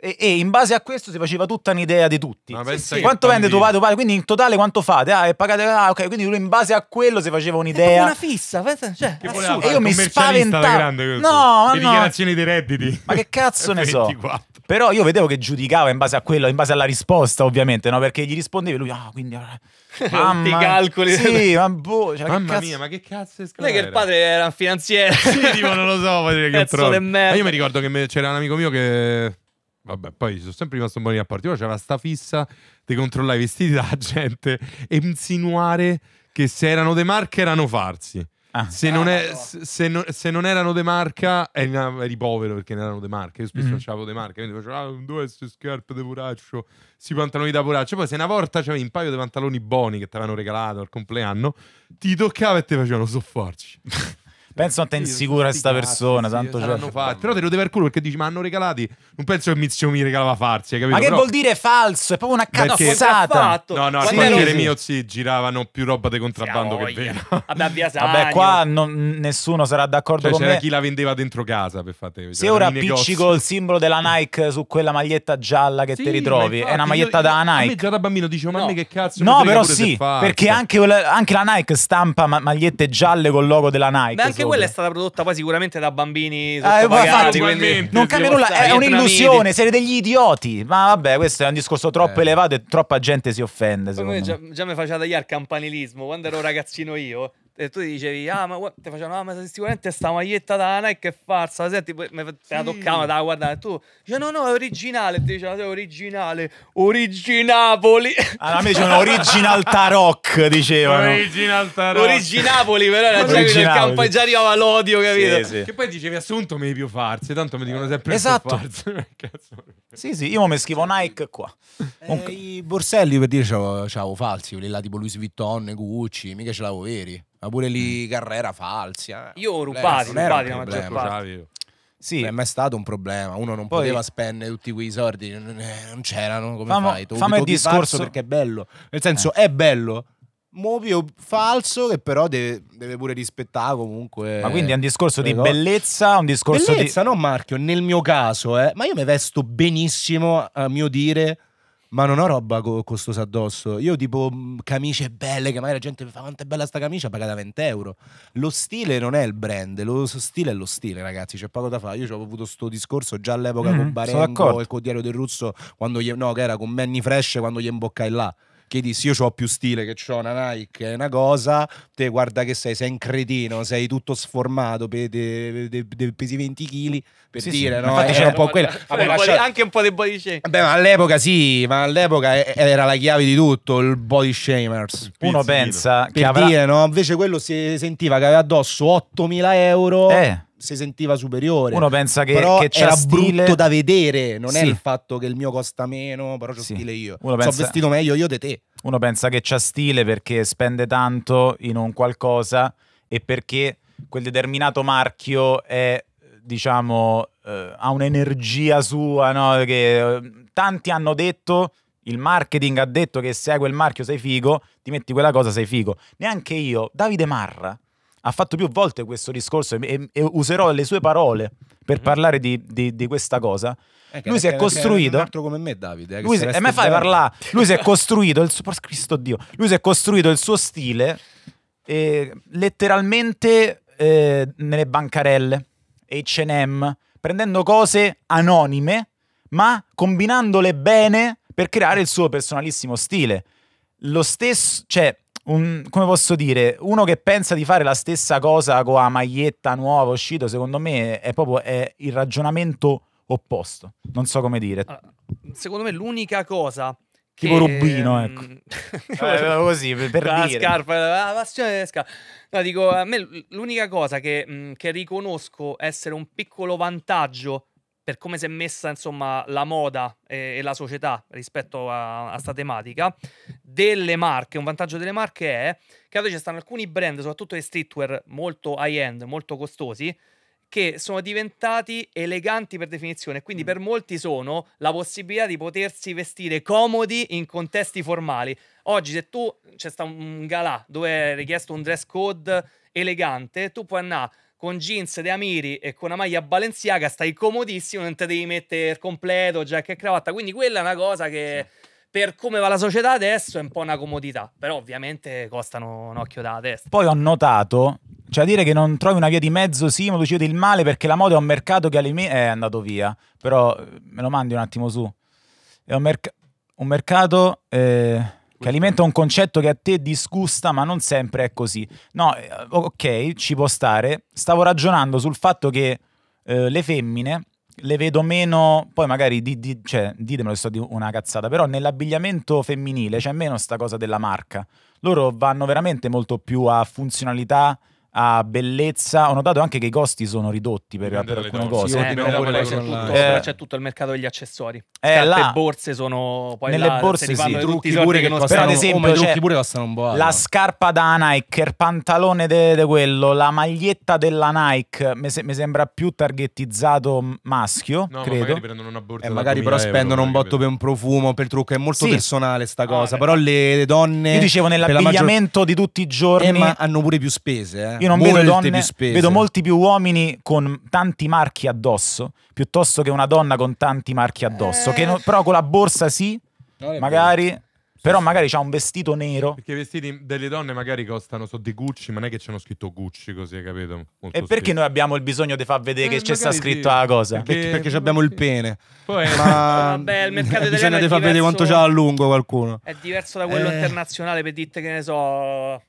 e, e, in base a questo si faceva tutta un'idea di tutti. Sì, quanto vende tuo padre, tuo padre? Quindi in totale quanto fate? Ah, e pagate. Ah, ok. Quindi lui in base a quello si faceva un'idea. È Una fissa. Cioè, eh, e io mi spaventavo. No, Le dichiarazioni dei redditi. Ma che cazzo ne so? Però io vedevo che giudicava in base a quello, in base alla risposta, ovviamente, no? Perché gli rispondevi lui, ah, quindi. Mamma, i calcoli. Sì, ma boh, cioè, Mamma mia, ma che cazzo è scritto? Non è che il padre era un finanziere. sì, tipo, non lo so, ma che cazzo di merda. Ma io mi ricordo che c'era un amico mio che Vabbè, poi sono sempre rimasto un po' a parte. Poi C'era sta fissa di controllare i vestiti della gente e insinuare che se erano de marca erano farsi. Ah. Se, non è, eh, se, non, se, non erano de marca eh, eri povero perché non erano de marca. Io spesso mm. non de marca, quindi facevo ah, due queste scarpe de poraccio, si pantaloni da poraccio. Poi se una volta c'avevi un paio di pantaloni buoni che ti avevano regalato al compleanno, ti toccava e ti facevano soffarci. Penso a te insicura questa persona, sì, tanto c'è. Però te lo devi al culo perché dici "Ma hanno regalati". Non penso che Mizio mi regalava farsi, capito? Ma che Però... vuol dire falso? È proprio una cazzata. No, no, sì, a sì. mio sì, giravano più roba di contrabbando che vera. Vabbè, via Vabbè, qua non, nessuno sarà d'accordo cioè, con c'era chi la vendeva dentro casa per fate. Cioè, se ora appicci col simbolo della Nike su quella maglietta gialla che ti ritrovi, è una maglietta da Nike. Me già da bambino dicevo "Ma che cazzo No, però sì, perché anche la Nike stampa magliette gialle col logo della Nike. Perché quella è stata prodotta poi sicuramente da bambini sottopagati. Eh, non cambia nulla, è un'illusione, siete degli idioti. Ma vabbè, questo è un discorso troppo eh. elevato e troppa gente si offende. Già, già, mi faceva tagliare il campanilismo. Quando ero ragazzino io, e tu dicevi, ah, ma guarda, ti facevano, ah, ma sicuramente sta maglietta da Nike è farsa, senti, poi me, te la toccava, te la guardava, e tu dicevi, no, no, è originale, e ti dicevano, sei originale, originapoli. Allora, ah, a me dicevano original Taroc, dicevano. Original Taroc. Originapoli, però era già il campo già arrivava l'odio, capito? Sì, sì. Che poi dicevi, assunto mi più farsi, tanto mi dicono sempre esatto. farsi. sì, sì, io mi scrivo Nike qua. Eh, I borselli per dire c'avevo falsi, quelli là tipo Louis Vuitton, Gucci, mica ce l'avevo veri. Ma pure lì mm. Carrera falsi. Eh. Io ho rubato, rubati, rubati la maggior parte. Sì. Beh, ma è stato un problema. Uno non Poi, poteva spendere tutti quei soldi, non eh, c'erano. Come famo, fai? Tobi, fammi il discorso perché è bello. Nel eh. senso, eh. è bello. Movio falso che però deve, deve, pure rispettare comunque. Ma quindi è un discorso di bellezza, un discorso bellezza, di... non marchio, nel mio caso, eh, ma io mi vesto benissimo a mio dire ma non ho roba co costosa addosso. Io tipo mm, camicie belle che magari la gente mi fa quanto è bella sta camicia, pagata 20 euro. Lo stile non è il brand, lo stile è lo stile ragazzi, c'è poco da fare. Io ho avuto questo discorso già all'epoca mm, con mm-hmm, Barengo e col Diario del Russo, quando gli, no, che era con Manny Fresh quando gli imboccai là che dissi io ho più stile che ho una Nike è una cosa, te guarda che sei, sei un cretino, sei tutto sformato, pe, de, de, de, pesi 20 kg, per sì, dire, sì, no? Infatti eh, un po' quella. Lascia... Anche un po' di body shame. Beh, ma all'epoca sì, ma all'epoca era la chiave di tutto, il body shamers. Uno pensa per che avrà... no? Invece quello si sentiva che aveva addosso 8.000 euro. Eh si sentiva superiore. Uno pensa che, però che era stile... brutto da vedere, non sì. è il fatto che il mio costa meno, però c'ho sì. stile io. Uno pensa... Sono vestito meglio io di te. Uno pensa che c'ha stile perché spende tanto in un qualcosa e perché quel determinato marchio è, diciamo, eh, ha un'energia sua, no? Che eh, tanti hanno detto il marketing ha detto che se hai quel marchio sei figo, ti metti quella cosa sei figo. Neanche io, Davide Marra, ha fatto più volte questo discorso e, e userò le sue parole per mhm. parlare di, di, di questa cosa. Eh, lui si è costruito. un altro come me, Davide. Eh, lui si, eh, me fai parlare. Lui si è costruito il suo. Cristo Dio. Lui si è costruito il suo stile eh, letteralmente nelle bancarelle, HM, prendendo cose anonime, ma combinandole bene per creare il suo personalissimo stile. Lo stesso, cioè, un, come posso dire, uno che pensa di fare la stessa cosa con la maglietta nuova uscita, secondo me è proprio è il ragionamento opposto. Non so come dire. Secondo me l'unica cosa che... Tipo Rubino, ehm, ecco. eh, così, per, la dire. scarpa, la passione delle scarpe. No, dico, a me l'unica cosa che, che riconosco essere un piccolo vantaggio per come si è messa insomma, la moda e, e, la società rispetto a questa tematica, delle marche, un vantaggio delle marche è che oggi ci stanno alcuni brand, soprattutto le streetwear molto high-end, molto costosi, che sono diventati eleganti per definizione, quindi mm. per molti sono la possibilità di potersi vestire comodi in contesti formali. Oggi se tu c'è sta un galà dove è richiesto un dress code elegante, tu puoi andare con jeans De Amiri e con una maglia Balenciaga stai comodissimo, non te devi mettere completo, giacca e cravatta. Quindi quella è una cosa che sì. per come va la società adesso è un po' una comodità, però ovviamente costano un occhio dalla testa. Poi ho notato, cioè a dire che non trovi una via di mezzo, sì, ma tu ci il male perché la moda è un mercato che alime- è andato via, però eh, me lo mandi un attimo su. È un, merc- un mercato... Eh che alimenta un concetto che a te disgusta, ma non sempre è così. No, eh, ok, ci può stare. Stavo ragionando sul fatto che eh, le femmine le vedo meno, poi magari di, di, cioè, ditemelo che sto una cazzata, però nell'abbigliamento femminile c'è meno sta cosa della marca. Loro vanno veramente molto più a funzionalità a bellezza. Ho notato anche che i costi sono ridotti per, per alcune cose. Sì, eh, c'è, tutto, eh, c'è, tutto, il mercato degli accessori. Eh, le borse sono poi nelle là, borse sì, trucchi pure che, che costano, per esempio, oh, trucchi pure costano un po'. Eh, la scarpa da Nike, il pantalone di quello, la maglietta della Nike, mi, se, sembra più targettizzato maschio, no, credo. Ma magari prendono una borsa. Eh, magari però spendono euro, un botto per un profumo, per il trucco, è molto sì. personale sta ah, cosa, ah, però le donne Io dicevo nell'abbigliamento di tutti i eh, giorni hanno pure più spese, eh. Io non vedo donne, vedo molti più uomini con tanti marchi addosso, piuttosto che una donna con tanti marchi addosso, eh. che no, però con la borsa sì, magari... Però magari c'ha un vestito nero. Perché i vestiti delle donne magari costano, so di Gucci, ma non è che c'hanno scritto Gucci così, hai capito? Molto e perché spesso. noi abbiamo il bisogno di far vedere eh, che c'è sta scritto sì. la cosa? Perché, perché abbiamo il pene. Poi ma oh, vabbè, il mercato bisogna di far vedere quanto c'ha a lungo qualcuno. È diverso da quello eh. internazionale per dirti che ne so...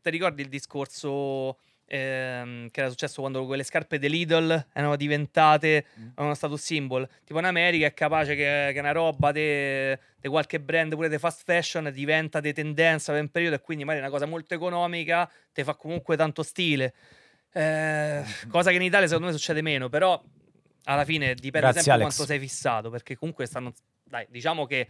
Ti ricordi il discorso ehm, che era successo quando quelle scarpe dell'Idol erano diventate mm. uno status symbol. Tipo in America è capace che, che una roba di qualche brand pure di fast fashion diventa di tendenza per un periodo e quindi magari è una cosa molto economica, ti fa comunque tanto stile. Eh, cosa che in Italia secondo me succede meno, però alla fine dipende Grazie, sempre Alex. quanto sei fissato, perché comunque stanno... Dai, diciamo che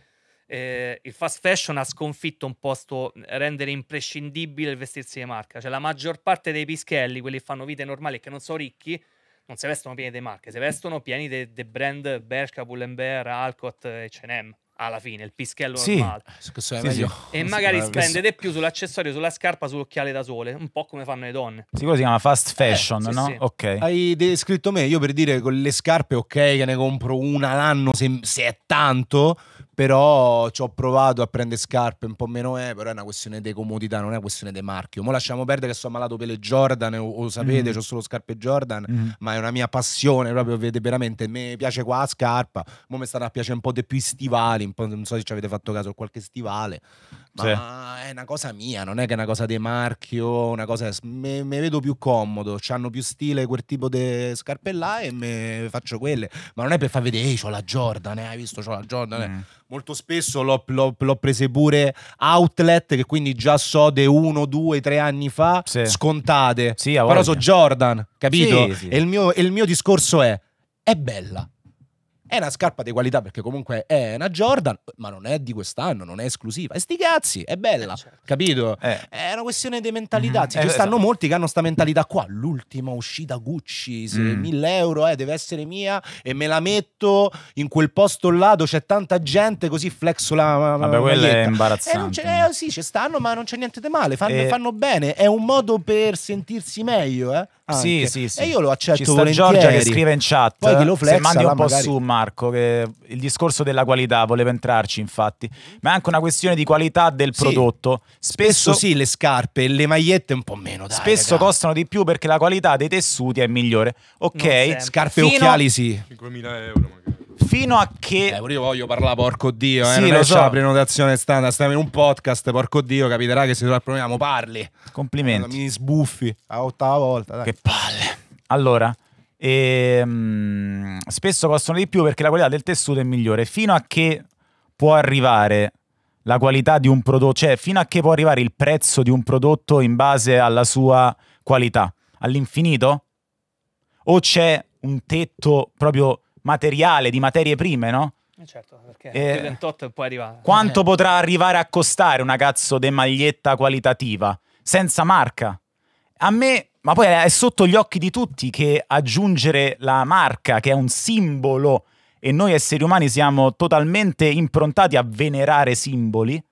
eh, il fast fashion ha sconfitto un po' sto rendere imprescindibile il vestirsi di marca. Cioè la maggior parte dei pischelli, quelli che fanno vite normali e che non sono ricchi, non si vestono pieni di marche, si vestono pieni di brand Bershka, Pull&Bear, Alcott, e H&M alla fine, il pischello sì, normale. Eh, sì, sì. E magari spende di più sull'accessorio, sulla scarpa, sull'occhiale da sole, un po' come fanno le donne. Sicuro si chiama fast eh, fashion, eh, no? Ok. Hai descritto me, io per dire con le scarpe, ok, che ne compro una l'anno se, se è tanto, però ci ho provato a prendere scarpe un po' meno è, eh, però è una questione di comodità, non è una questione di marchio. Mo lasciamo perdere che sono malato per le Jordan, o, o sapete, mm. ho solo scarpe Jordan, mm. ma è una mia passione proprio, vedete veramente, mi piace qua la scarpa, mo mi stanno a piacere un po' di più i stivali, tempo, non so se ci avete fatto caso, qualche stivale, ma sì. è una cosa mia, non è che è una cosa di marchio, una cosa, mi vedo più comodo, hanno più stile quel tipo di scarpe là e me faccio quelle, ma non è per far vedere, ehi, ho la Jordan, eh, hai visto, ho la Jordan. Eh". Mm. Molto spesso l'ho, l'ho, l'ho, prese pure outlet, che quindi già so di uno, due, tre anni fa, sì. scontate, sì, però so Jordan, capito? E il mio, il mio discorso è, è bella è una scarpa di qualità perché comunque è una Jordan, ma non è di quest'anno, non è esclusiva. E sti cazzi, è bella, eh, certo. capito? Eh. È una questione di mentalità. Mm, Ci eh, stanno esatto. molti che hanno questa mentalità qua. L'ultima uscita Gucci, se mm. 1000 euro, eh, deve essere mia e me la metto in quel posto là dove c'è tanta gente così flexo la Vabbè, maglietta. quello è imbarazzante. Eh, eh, sì, ci stanno, ma non c'è niente di male, fanno, eh. fanno bene. È un modo per sentirsi meglio, eh? Sì, sì, sì. E io lo accetto Ci sta volentieri. Giorgia che scrive in chat, Poi chi lo flexa, se mandi un po' magari... su, ma Marco, che il discorso della qualità voleva entrarci infatti, ma è anche una questione di qualità del sì. prodotto. Spesso, spesso, sì, le scarpe, le magliette un po' meno. Dai, spesso ragazzi. costano di più perché la qualità dei tessuti è migliore. Ok, scarpe e occhiali sì. 5.000 euro magari fino a che. Eh, io voglio parlare, porco Dio. Eh. Sì, eh, non so. la prenotazione standard. Stiamo in un podcast, porco Dio. Capiterà che se lo proviamo, parli. Complimenti. Mi sbuffi a ottava volta. Dai. Che palle. Allora, e ehm, mh, spesso costano di più perché la qualità del tessuto è migliore fino a che può arrivare la qualità di un prodotto, cioè fino a che può arrivare il prezzo di un prodotto in base alla sua qualità, all'infinito? O c'è un tetto proprio materiale di materie prime, no? Eh, certo, perché eh, 28 può arrivare. Quanto eh. potrà arrivare a costare una cazzo de maglietta qualitativa senza marca? A me ma poi è sotto gli occhi di tutti che aggiungere la marca, che è un simbolo, e noi esseri umani siamo totalmente improntati a venerare simboli,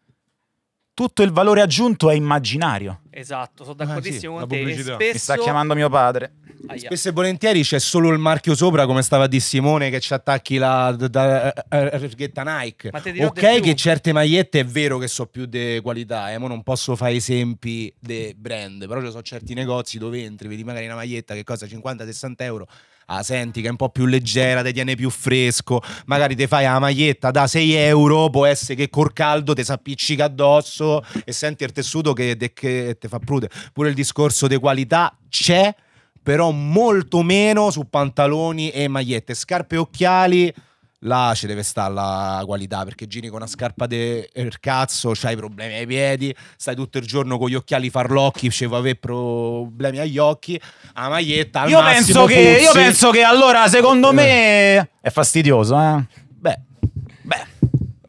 tutto il valore aggiunto è immaginario. Esatto, sono d'accordissimo ah, sì, con te. Spesso... Mi sta chiamando mio padre. Aia. Spesso e volentieri c'è solo il marchio sopra, come stava di Simone, che ci attacchi la targhetta eh, eh, Nike. ok, che certe magliette è vero che so più di qualità, eh, non posso fare esempi di brand, però ci sono certi negozi dove entri, vedi magari una maglietta che costa 50-60 euro ah, senti che è un po' più leggera, ti tiene più fresco, magari ti fai la maglietta da 6 euro, può essere che col caldo ti s'appiccica addosso e senti il tessuto che ti fa prude. Pure il discorso di qualità c'è, però molto meno su pantaloni e magliette, scarpe e occhiali là ci deve stare la qualità perché giri con una scarpa del cazzo, c'hai problemi ai piedi, stai tutto il giorno con gli occhiali farlocchi, ci vuoi avere problemi agli occhi, la maglietta, al io penso che, Io penso che allora, secondo me, eh. è fastidioso, eh? Beh, beh.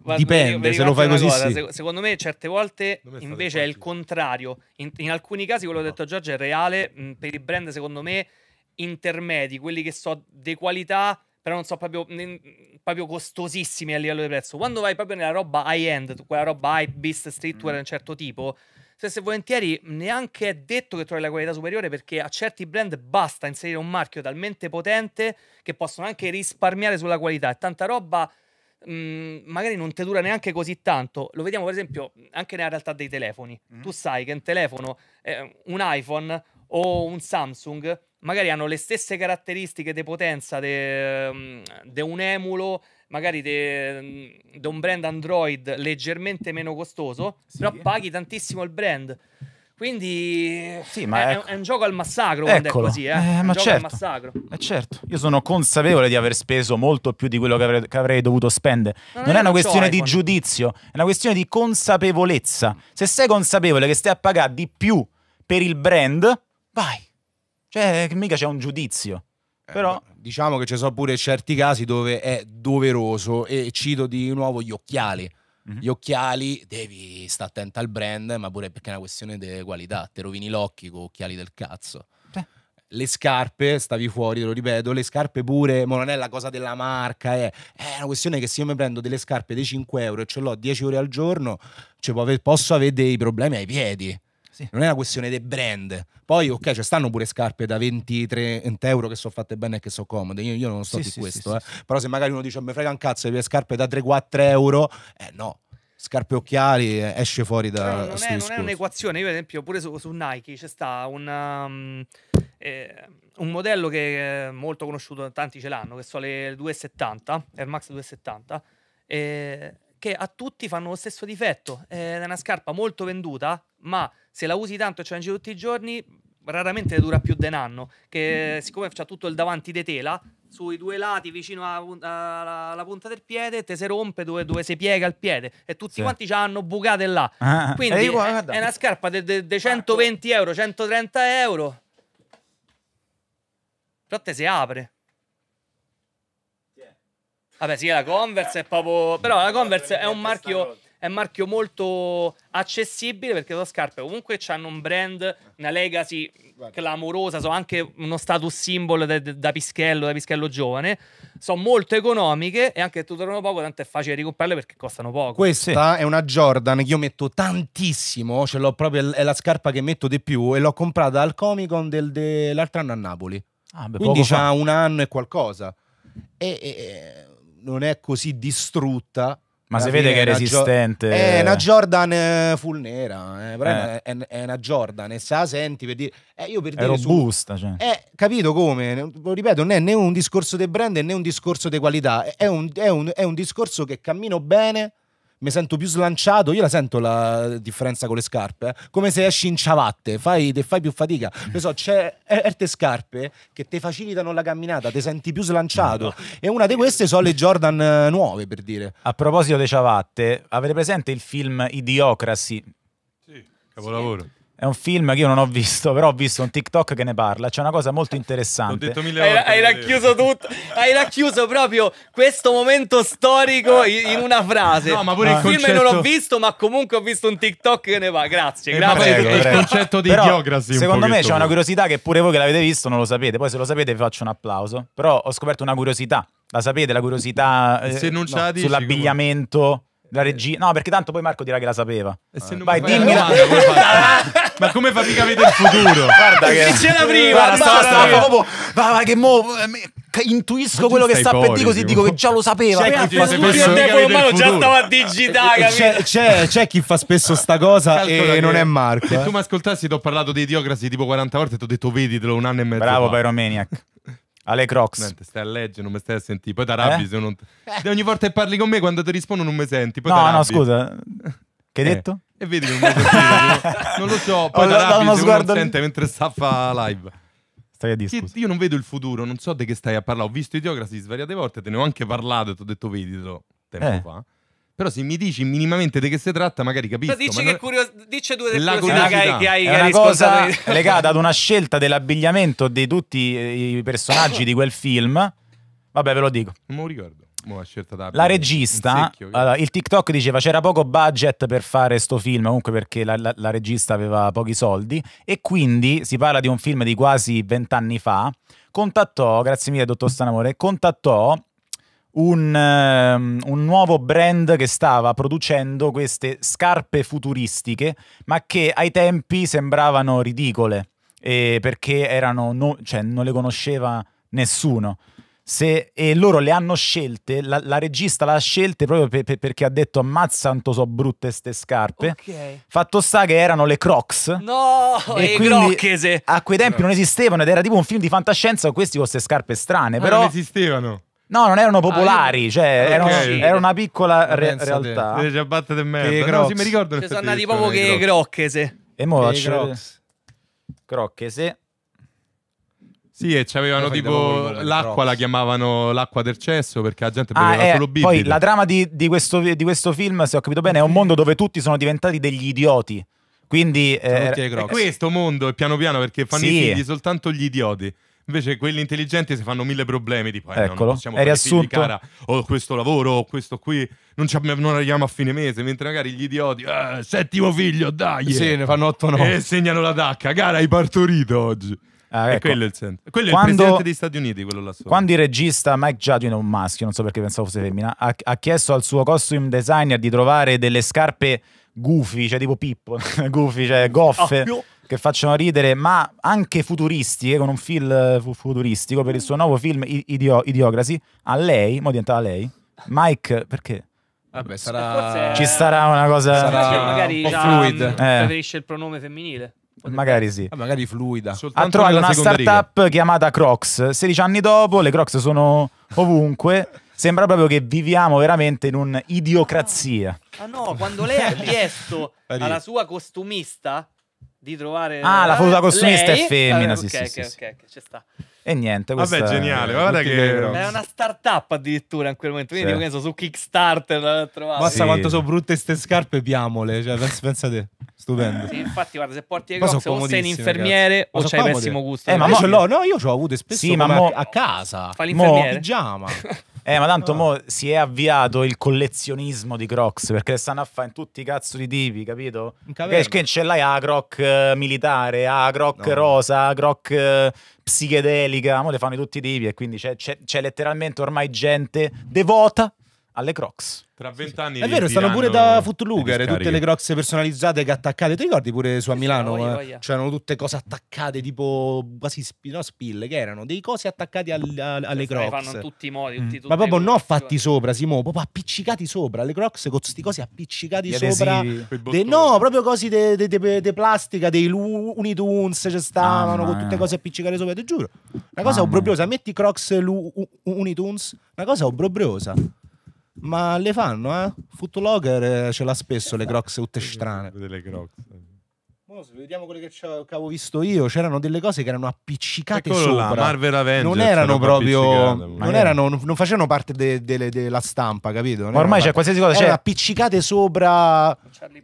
Guarda, Dipende se lo fai così. sì. Secondo me, certe volte invece è il contrario. In, in alcuni casi, quello che ho detto a Giorgio è reale. Mh, mm, per i brand, secondo me, intermedi, quelli che so di qualità, però non so proprio mm, proprio costosissimi a livello di prezzo. Quando vai proprio nella roba high-end, quella roba hype, beast, streetwear di un mm. certo tipo, spesso e volentieri neanche è detto che trovi la qualità superiore perché a certi brand basta inserire un marchio talmente potente che possono anche risparmiare sulla qualità e tanta roba mh, mm, magari non ti dura neanche così tanto lo vediamo per esempio anche nella realtà dei telefoni mm. tu sai che un telefono eh, un iPhone o un Samsung magari hanno le stesse caratteristiche di potenza di mm, un emulo, magari di mm, un brand Android leggermente meno costoso, sì. però paghi tantissimo il brand. Quindi sì, ma è, ecco. è, un gioco al massacro Eccolo. quando è così, eh? eh ma certo. Eh certo, io sono consapevole di aver speso molto più di quello che avrei, che avrei dovuto spendere. Non, non è, è una questione di iPhone. giudizio, è una questione di consapevolezza. Se sei consapevole che stai a pagare di più per il brand, vai cioè, mica c'è un giudizio. Eh, Però... Eh, diciamo che ci sono pure certi casi dove è doveroso e cito di nuovo gli occhiali. Mm-hmm. Gli occhiali devi stare attento al brand, ma pure perché è una questione di qualità. Te rovini l'occhio con occhiali del cazzo. Eh. Le scarpe, stavi fuori, te lo ripeto, le scarpe pure, ma non è la cosa della marca, è, è una questione che se io mi prendo delle scarpe di 5 euro e ce l'ho 10 ore al giorno, cioè, posso avere dei problemi ai piedi sì. Non è una questione di brand. Poi, ok, ci cioè stanno pure scarpe da 23 euro che sono fatte bene e che sono comode. Io, io non sto sì, di questo. Eh. Però se magari uno dice, mi frega un cazzo, le scarpe da 3-4 euro, eh no scarpe occhiali eh, esce fuori da no, cioè, non, è, non è un'equazione io ad esempio pure su, su Nike c'è sta un, um, eh, un modello che è molto conosciuto tanti ce l'hanno che sono le 270 Air Max 270 eh, che a tutti fanno lo stesso difetto è una scarpa molto venduta ma se la usi tanto e ce la mangi tutti i giorni, raramente dura più di un anno. Che mm-hmm. siccome c'ha tutto il davanti di tela, sui due lati vicino alla, punta del piede, te si rompe dove, dove, si piega il piede e tutti sì. quanti ci hanno bucate là. Ah, ah, ah. Quindi eh, io, è, una scarpa di ah, 120 euro, 130 euro. Però te si apre. Eh. Vabbè, sì, la Converse è proprio. Però la Converse è un marchio è un marchio molto accessibile perché sono scarpe comunque hanno un brand, una legacy Guarda. clamorosa, sono anche uno status symbol da, da Pischello, da Pischello giovane, sono molto economiche e anche se tu poco tanto è facile ricomprarle perché costano poco. Questa sì. è una Jordan che io metto tantissimo, ce l'ho proprio, è la scarpa che metto di più e l'ho comprata al Comic Con dell'altro anno a Napoli. Ah, beh, Quindi ha un anno e qualcosa. e, e non è così distrutta ma si vede che è resistente. È una Jordan eh, full nera. Eh. Eh. È, una Jordan e se la senti per dire. Eh, io per è robusta. Su, cioè. è, eh, capito come? Lo ripeto, non è né un discorso di brand né un discorso di qualità. È un, è un, è un discorso che cammino bene mi sento più slanciato, io la sento la differenza con le scarpe, eh? come se esci in ciabatte, fai, fai più fatica. Ne so, c'è certe scarpe che ti facilitano la camminata, ti senti più slanciato. No. E una di queste sono le Jordan eh, nuove, per dire. A proposito delle ciabatte, avete presente il film Idiocracy? Sì, capolavoro. Sì. È un film che io non ho visto, però ho visto un TikTok che ne parla. C'è una cosa molto interessante. Ho detto mille volte. Hai, hai racchiuso tutto, hai racchiuso proprio questo momento storico eh, in eh. una frase. No, ma pure ma il concetto... film non l'ho visto, ma comunque ho visto un TikTok che ne va. Grazie, eh, grazie. Prego, prego. Il concetto di idiocracy. Secondo me c'è una curiosità che pure voi che l'avete visto non lo sapete. Poi se lo sapete vi faccio un applauso. Però ho scoperto una curiosità. La sapete, la curiosità eh, no, sull'abbigliamento. La regia, no, perché tanto poi Marco dirà che la sapeva. Eh. E se non Vai, dimmi la... Ma come fatica a vedere il futuro? Guarda che, che la prima. basta, ma va, che mo ehm, intuisco quello che sta per dire così dico che già lo sapeva c'è chi fa spesso già stava a digitare c'è, chi fa spesso sta cosa e non è Marco se eh. tu mi ascoltassi ti ho parlato di idiocrasi tipo 40 volte e ti ho detto veditelo un anno e mezzo bravo Pyromaniac alle Crocs. Niente, stai a leggere, non mi stai a sentire. Poi t'arrabbi eh? se non. Eh. Ogni volta che parli con me, quando ti rispondo, non mi senti. Poi no, no, scusa. Che hai eh. detto? E vedi che non, non lo so, poi la da uno sguardo uno sente mentre sta fa live. Stai a dire, io non vedo il futuro, non so di che stai a parlare. Ho visto Idiocrasi svariate volte, te ne ho anche parlato e ti ho detto vedilo tempo eh. fa. Però se mi dici minimamente di che si tratta, magari capisco. Però dici ma che curios- dice due delle curiosità che hai, che hai, è una cosa legata ad una scelta dell'abbigliamento di tutti i personaggi di quel film. Vabbè, ve lo dico. Non me lo ricordo. Boh, la regista, allora, il TikTok diceva c'era poco budget per fare sto film, comunque perché la, la, la, regista aveva pochi soldi e quindi si parla di un film di quasi vent'anni fa, contattò, grazie mille dottor Stanamore, contattò un, um, un, nuovo brand che stava producendo queste scarpe futuristiche, ma che ai tempi sembravano ridicole, eh, perché erano no, cioè, non le conosceva nessuno se, e loro le hanno scelte, la, la regista le ha scelte proprio pe, pe, perché ha detto ammazza tanto so brutte ste scarpe. Okay. Fatto sta che erano le Crocs. No, e, e quindi a quei tempi no. non esistevano ed era tipo un film di fantascienza con questi con queste scarpe strane, ah, però non esistevano. No, non erano popolari, ah, cioè okay. erano, era una piccola re realtà. Le ciabatte del merda. no, sì, mi ricordo. Ci cioè, sono andati proprio che crocchese. E mo faccio Crocs. Crocchese. Sì, e c'avevano tipo l'acqua, la chiamavano l'acqua del cesso perché la gente beveva ah, eh, solo bibite. Poi la trama di, di, questo, di questo film, se ho capito bene, è un mondo dove tutti sono diventati degli idioti. Quindi eh, è eh, questo mondo, è piano piano, perché fanno sì. i figli soltanto gli idioti. Invece quelli intelligenti si fanno mille problemi, tipo, eh, Eccolo. non possiamo fare figli, cara, o oh, questo lavoro, ho oh, questo qui, non, non, arriviamo a fine mese, mentre magari gli idioti, eh, settimo figlio, dai! Sì, ne fanno 8-9. E segnano la tacca, cara, hai partorito oggi. Ah, ecco. E quello è il senso. Quello quando, è il presidente degli Stati Uniti, quello là sopra. Quando il regista Mike Judwin, un maschio, non so perché pensavo fosse femmina, ha, ha chiesto al suo costume designer di trovare delle scarpe goofy, cioè tipo Pippo, goofy, cioè goffe. Oh, che facciano ridere, ma anche futuristiche, con un film futuristico per il suo nuovo film Idio Idiocrasi, a lei, mo diventava lei, Mike, perché? Vabbè, sarà... Ci sarà una cosa... Sarà... Magari un fluid. Eh. preferisce il pronome femminile. Magari sì. Eh, magari fluida. Soltanto ha trovato una startup riga. chiamata Crocs. 16 anni dopo, le Crocs sono ovunque. Sembra proprio che viviamo veramente in un'idiocrazia. Ah no, quando lei ha chiesto alla sua costumista di trovare Ah, la foto da costumista lei. è femmina, Vabbè, okay, sì, okay, sì, okay, sì. ci sta. E niente, questa Vabbè, geniale, guarda che È una startup addirittura in quel momento, quindi sì. penso su Kickstarter Basta sì. quanto sono brutte queste scarpe, piamole, cioè pensate Stupendo. Sì, infatti, guarda, se porti le cose o sei un infermiere o c'hai pessimo gusto. Eh, ma io ce l'ho, no, io ce l'ho avute spesso sì, ma mo... a casa. Fa l'infermiere. Mo, pigiama. Eh, ma tanto ah. mo si è avviato il collezionismo di Crocs perché stanno a fare in tutti i cazzo di tipi, capito? Che, che ce l'hai a Croc eh, militare, a Croc no. rosa, a Croc eh, psichedelica, mo le fanno di tutti i tipi e quindi c'è letteralmente ormai gente devota alle Crocs. Tra vent'anni. È vero, stanno pure da Footlooker, tutte le Crocs personalizzate che attaccate. Ti ricordi pure su a Milano? Voglia, eh? voglia. C'erano tutte cose attaccate, tipo quasi sp- no, spille, che erano dei cosi attaccati al, al, alle Crocs. fanno tutti i modi. Mm. Tutti, mm. Ma proprio non fatti sopra, Simo, proprio appiccicati sopra. Le Crocs con questi cosi appiccicati sopra. De, no, proprio cosi di plastica, dei lu- Unitunes ci stavano, ah, con tutte cose appiccicate sopra, ti giuro. Una cosa ah, obbrobriosa, metti Crocs lu- Unitunes, una cosa obbrobriosa. Ma le fanno, eh? Footlogger eh, ce l'ha spesso le eh, crocs tutte eh, strane. Delle crocs. Vediamo quelle che, che, avevo visto io. C'erano delle cose che erano appiccicate Eccolo sopra. Là, Marvel Avengers non erano proprio. Non, erano, non, facevano parte della de, de, stampa, capito? Non ormai c'è qualsiasi cosa. C'erano appiccicate sopra.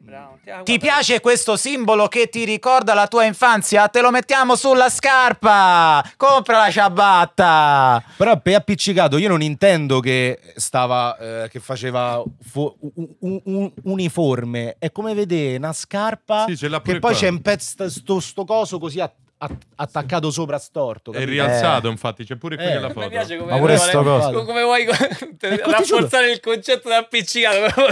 Brown. Ti, ah, ti piace questo simbolo che ti ricorda la tua infanzia? Te lo mettiamo sulla scarpa. Compra la ciabatta. Però per appiccicato, io non intendo che stava. Eh, che faceva un, un, un, uniforme. È come vedere una scarpa. Sì, ce l'ha pure che poi c'è un pezzo, sto, sto coso così a att- attaccato sopra storto. Capito? È rialzato, eh. infatti, c'è pure qui eh. nella foto. Mi piace come, Ma pure sto coso. Come vuoi eh, rafforzare il concetto di appiccicato?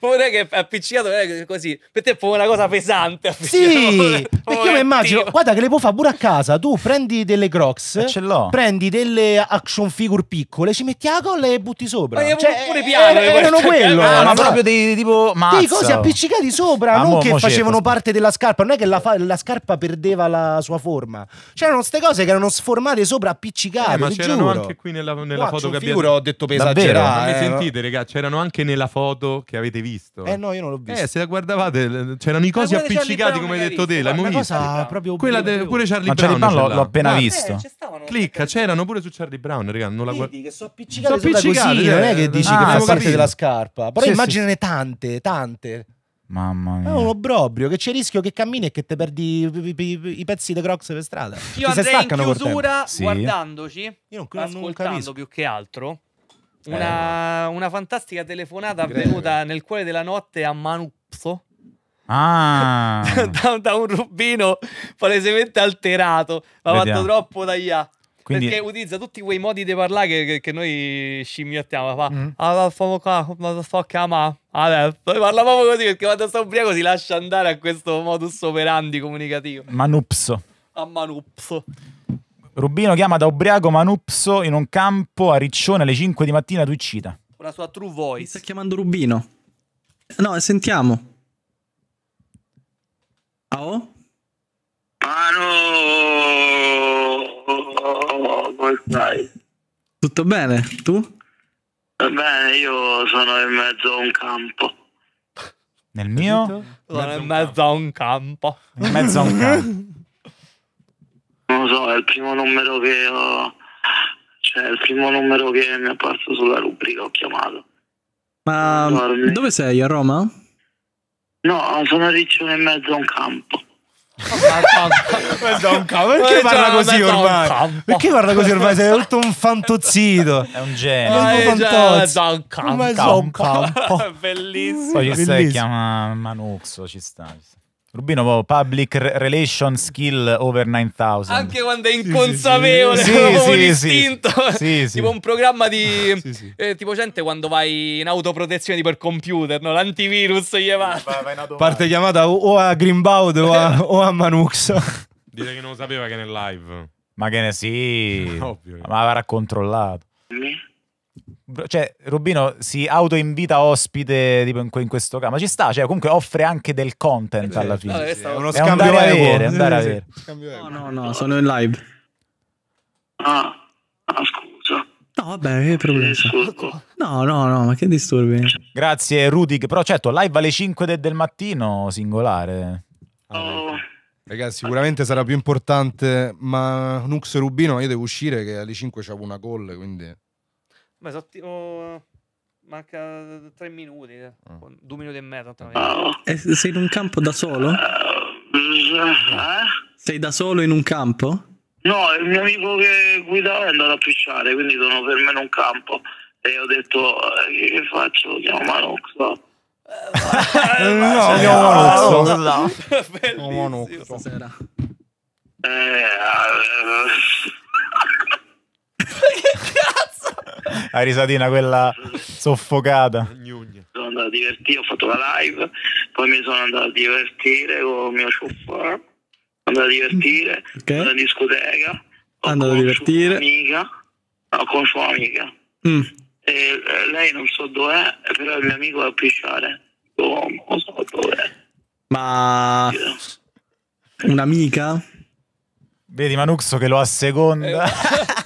non è che appiccicato è così. Per te è una cosa pesante. Sì, perché io mi immagino, guarda che le può fare pure a casa. Tu prendi delle Crocs, eh, ce l'ho prendi delle action figure piccole, ci metti la colla e butti sopra. Ma cioè, pure piano. Eh, erano quello. Ah, ma proprio dei tipo mazza. Dei cosi appiccicati sopra, ah, non che facevano parte della scarpa. Non è che la scarpa perdeva la sua forma forma. C'erano queste cose che erano sformate sopra, appiccicate. Eh, ma c'erano giuro. anche qui nella, nella foto che abbiamo visto. ho detto pesagerare. Eh, mi sentite, no? ragazzi? C'erano anche nella foto che avete visto. Eh, no, io non l'ho visto. Eh, se la guardavate, c'erano i cosi eh, appiccicati, come hai detto te. L'hai visto? Cosa proprio Quella de, pure Charlie ma Brown. Charlie Brown l'ho appena eh, visto. Clicca, c'erano pure su Charlie Brown, raga. Non la guardi. che sono appiccicate. Sono Non è eh. che dici ah, che fa parte della scarpa. Però immaginane tante, tante. Mamma mia. È un obbrobrio che c'è il rischio che cammini e che ti perdi i, pezzi di Crocs per strada. Io ti andrei in chiusura guardandoci, Io non, ascoltando non più che altro. Eh. Una, eh. una fantastica telefonata avvenuta nel cuore della notte a Manuzzo. Ah. da, da, un rubino palesemente alterato. Ma fatto troppo tagliare. Ah. Quindi... Perché utilizza tutti quei modi di parlare che, che, che noi scimmiottiamo. Fa, mm. allora ah, qua, ma lo sto chiamando. Vabbè, parla proprio così perché quando sta ubriaco si lascia andare a questo modus operandi comunicativo. Manupso. A Manupso. Rubino chiama da ubriaco Manupso in un campo a Riccione alle 5 di mattina tu Tuicita. Una sua true voice. Mi sta chiamando Rubino. No, sentiamo. Ciao. Manu, come stai? Tutto bene, tu? Va eh, bene, io sono in mezzo a un campo. Nel mio? Sono in mezzo a un campo. In mezzo a un campo. non lo so, è il primo numero che ho... Cioè, il primo numero che mi è apparso sulla rubrica ho chiamato. Ma dove sei? A Roma? No, sono a Riccione in mezzo a un campo questo è un cavolo perché parla così ormai? Perché parla così ormai? Sei molto un fantozzito. È un genio. Ah, è un fantozzo. Bellissimo. Poi ci si chiama Manuxo, ci sta. Ci sta. Rubino, public relation skill over 9000. Anche quando è inconsapevole, sì, sì, sì, istinto. Sì, sì. tipo un programma di... Eh, tipo gente quando vai in autoprotezione per computer, no? l'antivirus gli va. Parte chiamata o a Grimbaud o a, o a Manux. Direi che non lo sapeva che nel live. Ma che ne sì. Ovvio. Ma avrà controllato cioè, Rubino si autoinvita ospite tipo in, in questo caso, ma ci sta, cioè, comunque offre anche del content sì, alla fine. Sì, sì. È uno scambio andare a vedere, andare a vedere. No, no, no, sono in live. Ah, ah scusa. No, vabbè, che problema. No, no, no, ma che disturbi. Grazie Rudig, però certo, live alle 5 de del mattino, singolare. Oh. Ragazzi, sicuramente sarà più importante, ma Nux Rubino, io devo uscire che alle 5 c'avevo una call, quindi... Beh, sono tipo... Manca tre minuti, eh. mm. due minuti e mezzo. Ah. E eh, sei in un campo da solo? Eh? Sei da solo in un campo? No, il mio amico che guidava è andato a pisciare, quindi sono per me in un campo. E ho detto, eh, che faccio? Chiamo Manuzzo. Eh, no, chiamo Manuzzo. No, no. Bellissimo. Manuzzo. Stasera. Eh, eh, che cazzo? La risatina quella soffocata. Sono andato a divertire, ho fatto la live, poi mi sono andato a divertire con il mio chauffeur, eh. sono andato a divertire, okay. andato in discoteca, ho andato a divertire. Un'amica, con conosciuto un'amica. Mm. E eh, lei non so dov'è, però il mio amico va a pisciare. Oh, non so dov'è. Ma... Un'amica? Vedi Manuxo che lo asseconda. Eh.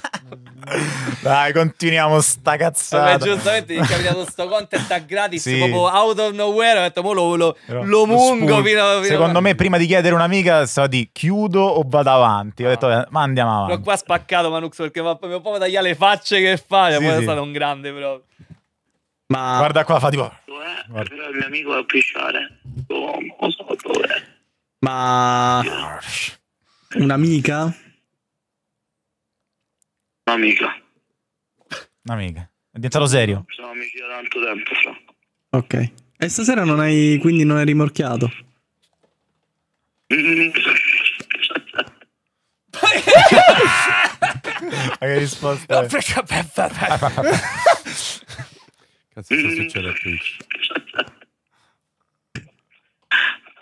Dai, continuiamo sta cazzata. Vabbè, giustamente gli è capitato sto content a gratis, sì. proprio out of nowhere. Ho detto, mo lo, lo, lo, mungo fino, a, fino Secondo a... me, prima di chiedere un'amica, stava di chiudo o vado avanti. Ho detto, no. Ah. ma andiamo avanti. L'ho qua spaccato Manux perché mi ha proprio tagliato le facce che fa. Sì, poi sì. è stato un grande, però. Ma... Guarda qua, fa tipo... Dov'è? Però il mio amico è a pisciare. Oh, non so dov'è. Ma... Un'amica? Un'amica. Un'amica. È diventato serio. Sono amici da tanto tempo, fra. Ok. E stasera non hai, quindi non hai rimorchiato? Ma che risposta è? Cazzo sta succedendo a Twitch?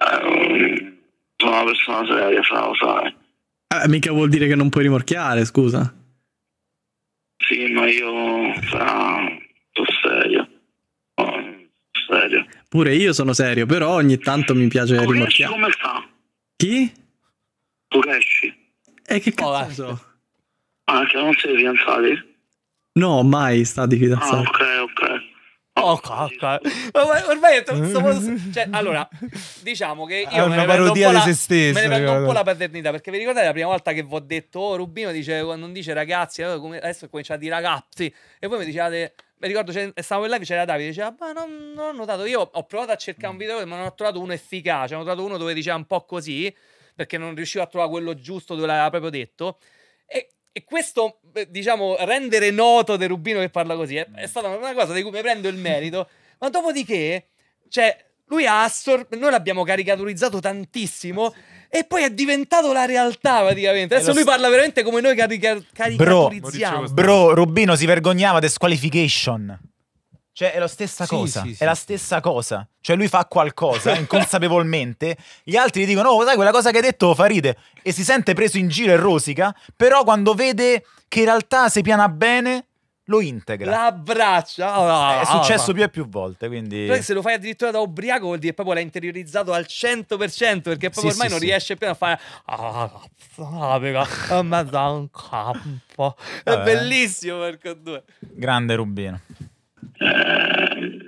Eh, mm, sono una persona seria, fra lo sai. Eh. eh, mica vuol dire che non puoi rimorchiare, scusa. Sì, ma io sono serio. serio. Pure io sono serio, però ogni tanto mi piace Kureshi rimorchiare. come fa? Chi? Tu esci. E eh, che oh, cazzo oh, so? Ah, che non siete fidanzati? No, mai stati fidanzati. Ah, ok, ok. Oh, cacca. Ormai, ormai è tutto, cioè, allora, diciamo che io è una parodia di se stesso. Me ne prendo un po' la paternità perché vi ricordate la prima volta che vi ho detto, oh, Rubino dice, non dice ragazzi, adesso comincia a dire ragazzi, e voi mi dicevate mi ricordo stavo in live c'era Davide diceva ma non, non, ho notato io ho provato a cercare un mm. video ma non ho trovato uno efficace ho trovato uno dove diceva un po' così perché non riuscivo a trovare quello giusto dove l'aveva proprio detto e e questo, eh, diciamo, rendere noto De Rubino che parla così è, è stata una cosa di cui mi prendo il merito. ma dopodiché, cioè, lui ha assor- noi l'abbiamo caricaturizzato tantissimo. Ah, e poi è diventato la realtà praticamente. Adesso lui parla veramente come noi caricaturizziamo. Bro, bro, Rubino si vergognava di squalification. Cioè, è la stessa sì, cosa. Sì, è sì, la stessa cosa. Cioè, lui fa qualcosa eh, inconsapevolmente. Gli altri gli dicono: Oh, sai, quella cosa che hai detto fa ride. E si sente preso in giro e rosica. Però quando vede che in realtà se piana bene, lo integra. L'abbraccia. Oh, è ah, ah, successo oh, più e più volte. Quindi... Però se lo fai addirittura da ubriaco, vuol dire proprio l'ha interiorizzato al 100%. Perché proprio sì, ormai sì, non sì. riesce più a fare. Ah, cazzo, oh, ma da un campo. È bellissimo, porco due. Grande Rubino. Eh,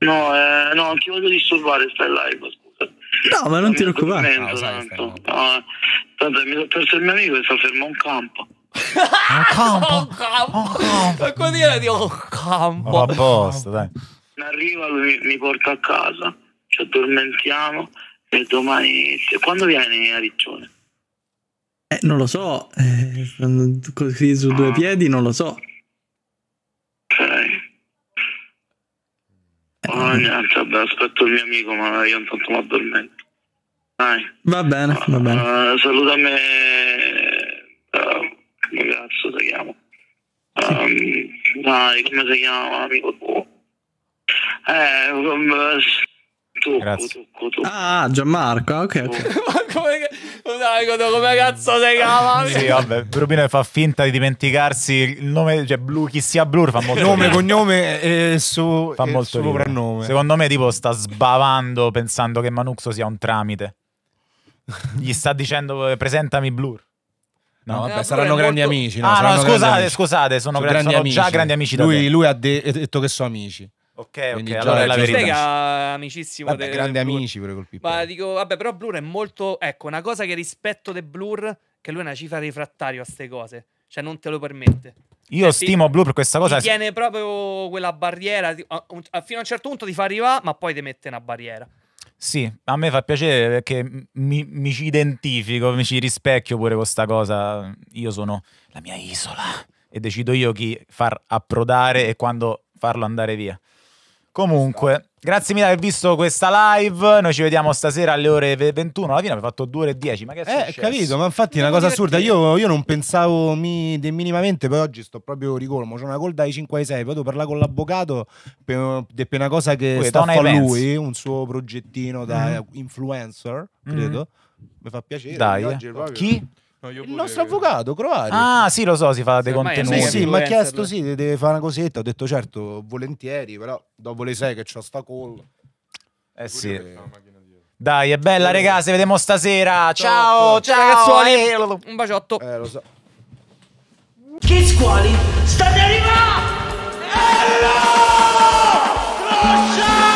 no, eh, no, non ti voglio disturbare, stai live, scusa. No, ma non, non ti preoccupare. No, sai, No, tanto mi sono perso il mio amico e sta fermo un campo. un campo, un campo, un campo. Ma così era di un campo. Oh, apposta, dai. Mi arriva, lui mi porta a casa, ci addormentiamo e domani... Quando viene a Riccione? Eh, non lo so, eh, così su due ah. piedi non lo so. Ah, niente, vabbè, aspetto il mio amico, ma io intanto mi addormento. Dai. Va bene, uh, va bene. Uh, salutami, uh, come cazzo si chiama? Um, dai, come si chiama, amico tuo? Eh, um, Grazie. Ah, Gianmarco, ok. okay. Ma come, dai, come cazzo sei chiama? sì, vabbè, Rubino fa finta di dimenticarsi il nome, cioè blu, chi sia blu, fa molto Nome, cognome e su fa e molto soprannome. Secondo me tipo sta sbavando pensando che Manuxo sia un tramite. Gli sta dicendo eh, presentami Blur. No, vabbè, eh, saranno grandi molto... amici. No, ah, no, scusate, scusate, sono, sono, grandi sono amici. già grandi amici. Lui, lui ha, de- ha detto che sono amici. Ok, Quindi ok, allora è la verità. Stega, amicissimo vabbè, grande amici pure col Pippo. Ma dico, vabbè, però Blur è molto ecco, una cosa che rispetto de Blur che lui è una cifra refrattario a queste cose, cioè non te lo permette. Io Senti, cioè, stimo Blue per questa cosa. Ti tiene proprio quella barriera, fino a un certo punto ti fa arrivare, ma poi ti mette una barriera. Sì, a me fa piacere perché mi, mi ci identifico, mi ci rispecchio pure con questa cosa. Io sono la mia isola e decido io chi far approdare e quando farlo andare via. Comunque, grazie mille per aver visto questa live. Noi ci vediamo stasera alle ore 21. Alla fine abbiamo fatto 2 ore e 10. Ma che è eh, successo? eh, capito, ma infatti è una cosa assurda. Io, io non pensavo mi, de, minimamente, poi oggi sto proprio ricolmo. C'è una call dai 5 ai 6. Poi devo parlare con l'avvocato per, una cosa che sta a lui, un suo progettino da mm. influencer, credo. Mm. Mi fa piacere. Dai, eh. Chi? No, il nostro avvocato Croati. Ah, sì, lo so, si fa dei contenuti. Sì, sì mi ha chiesto, sì, deve fare una cosetta. Ho detto, certo, volentieri, però dopo le sei che c'ho sta call. Eh sì. Dai, è bella, regà, se vediamo stasera. Ciao, ciao, ciao ragazzuoli. Eh. un baciotto. Eh, lo so. Che scuoli state arrivando! Ello! Crociato!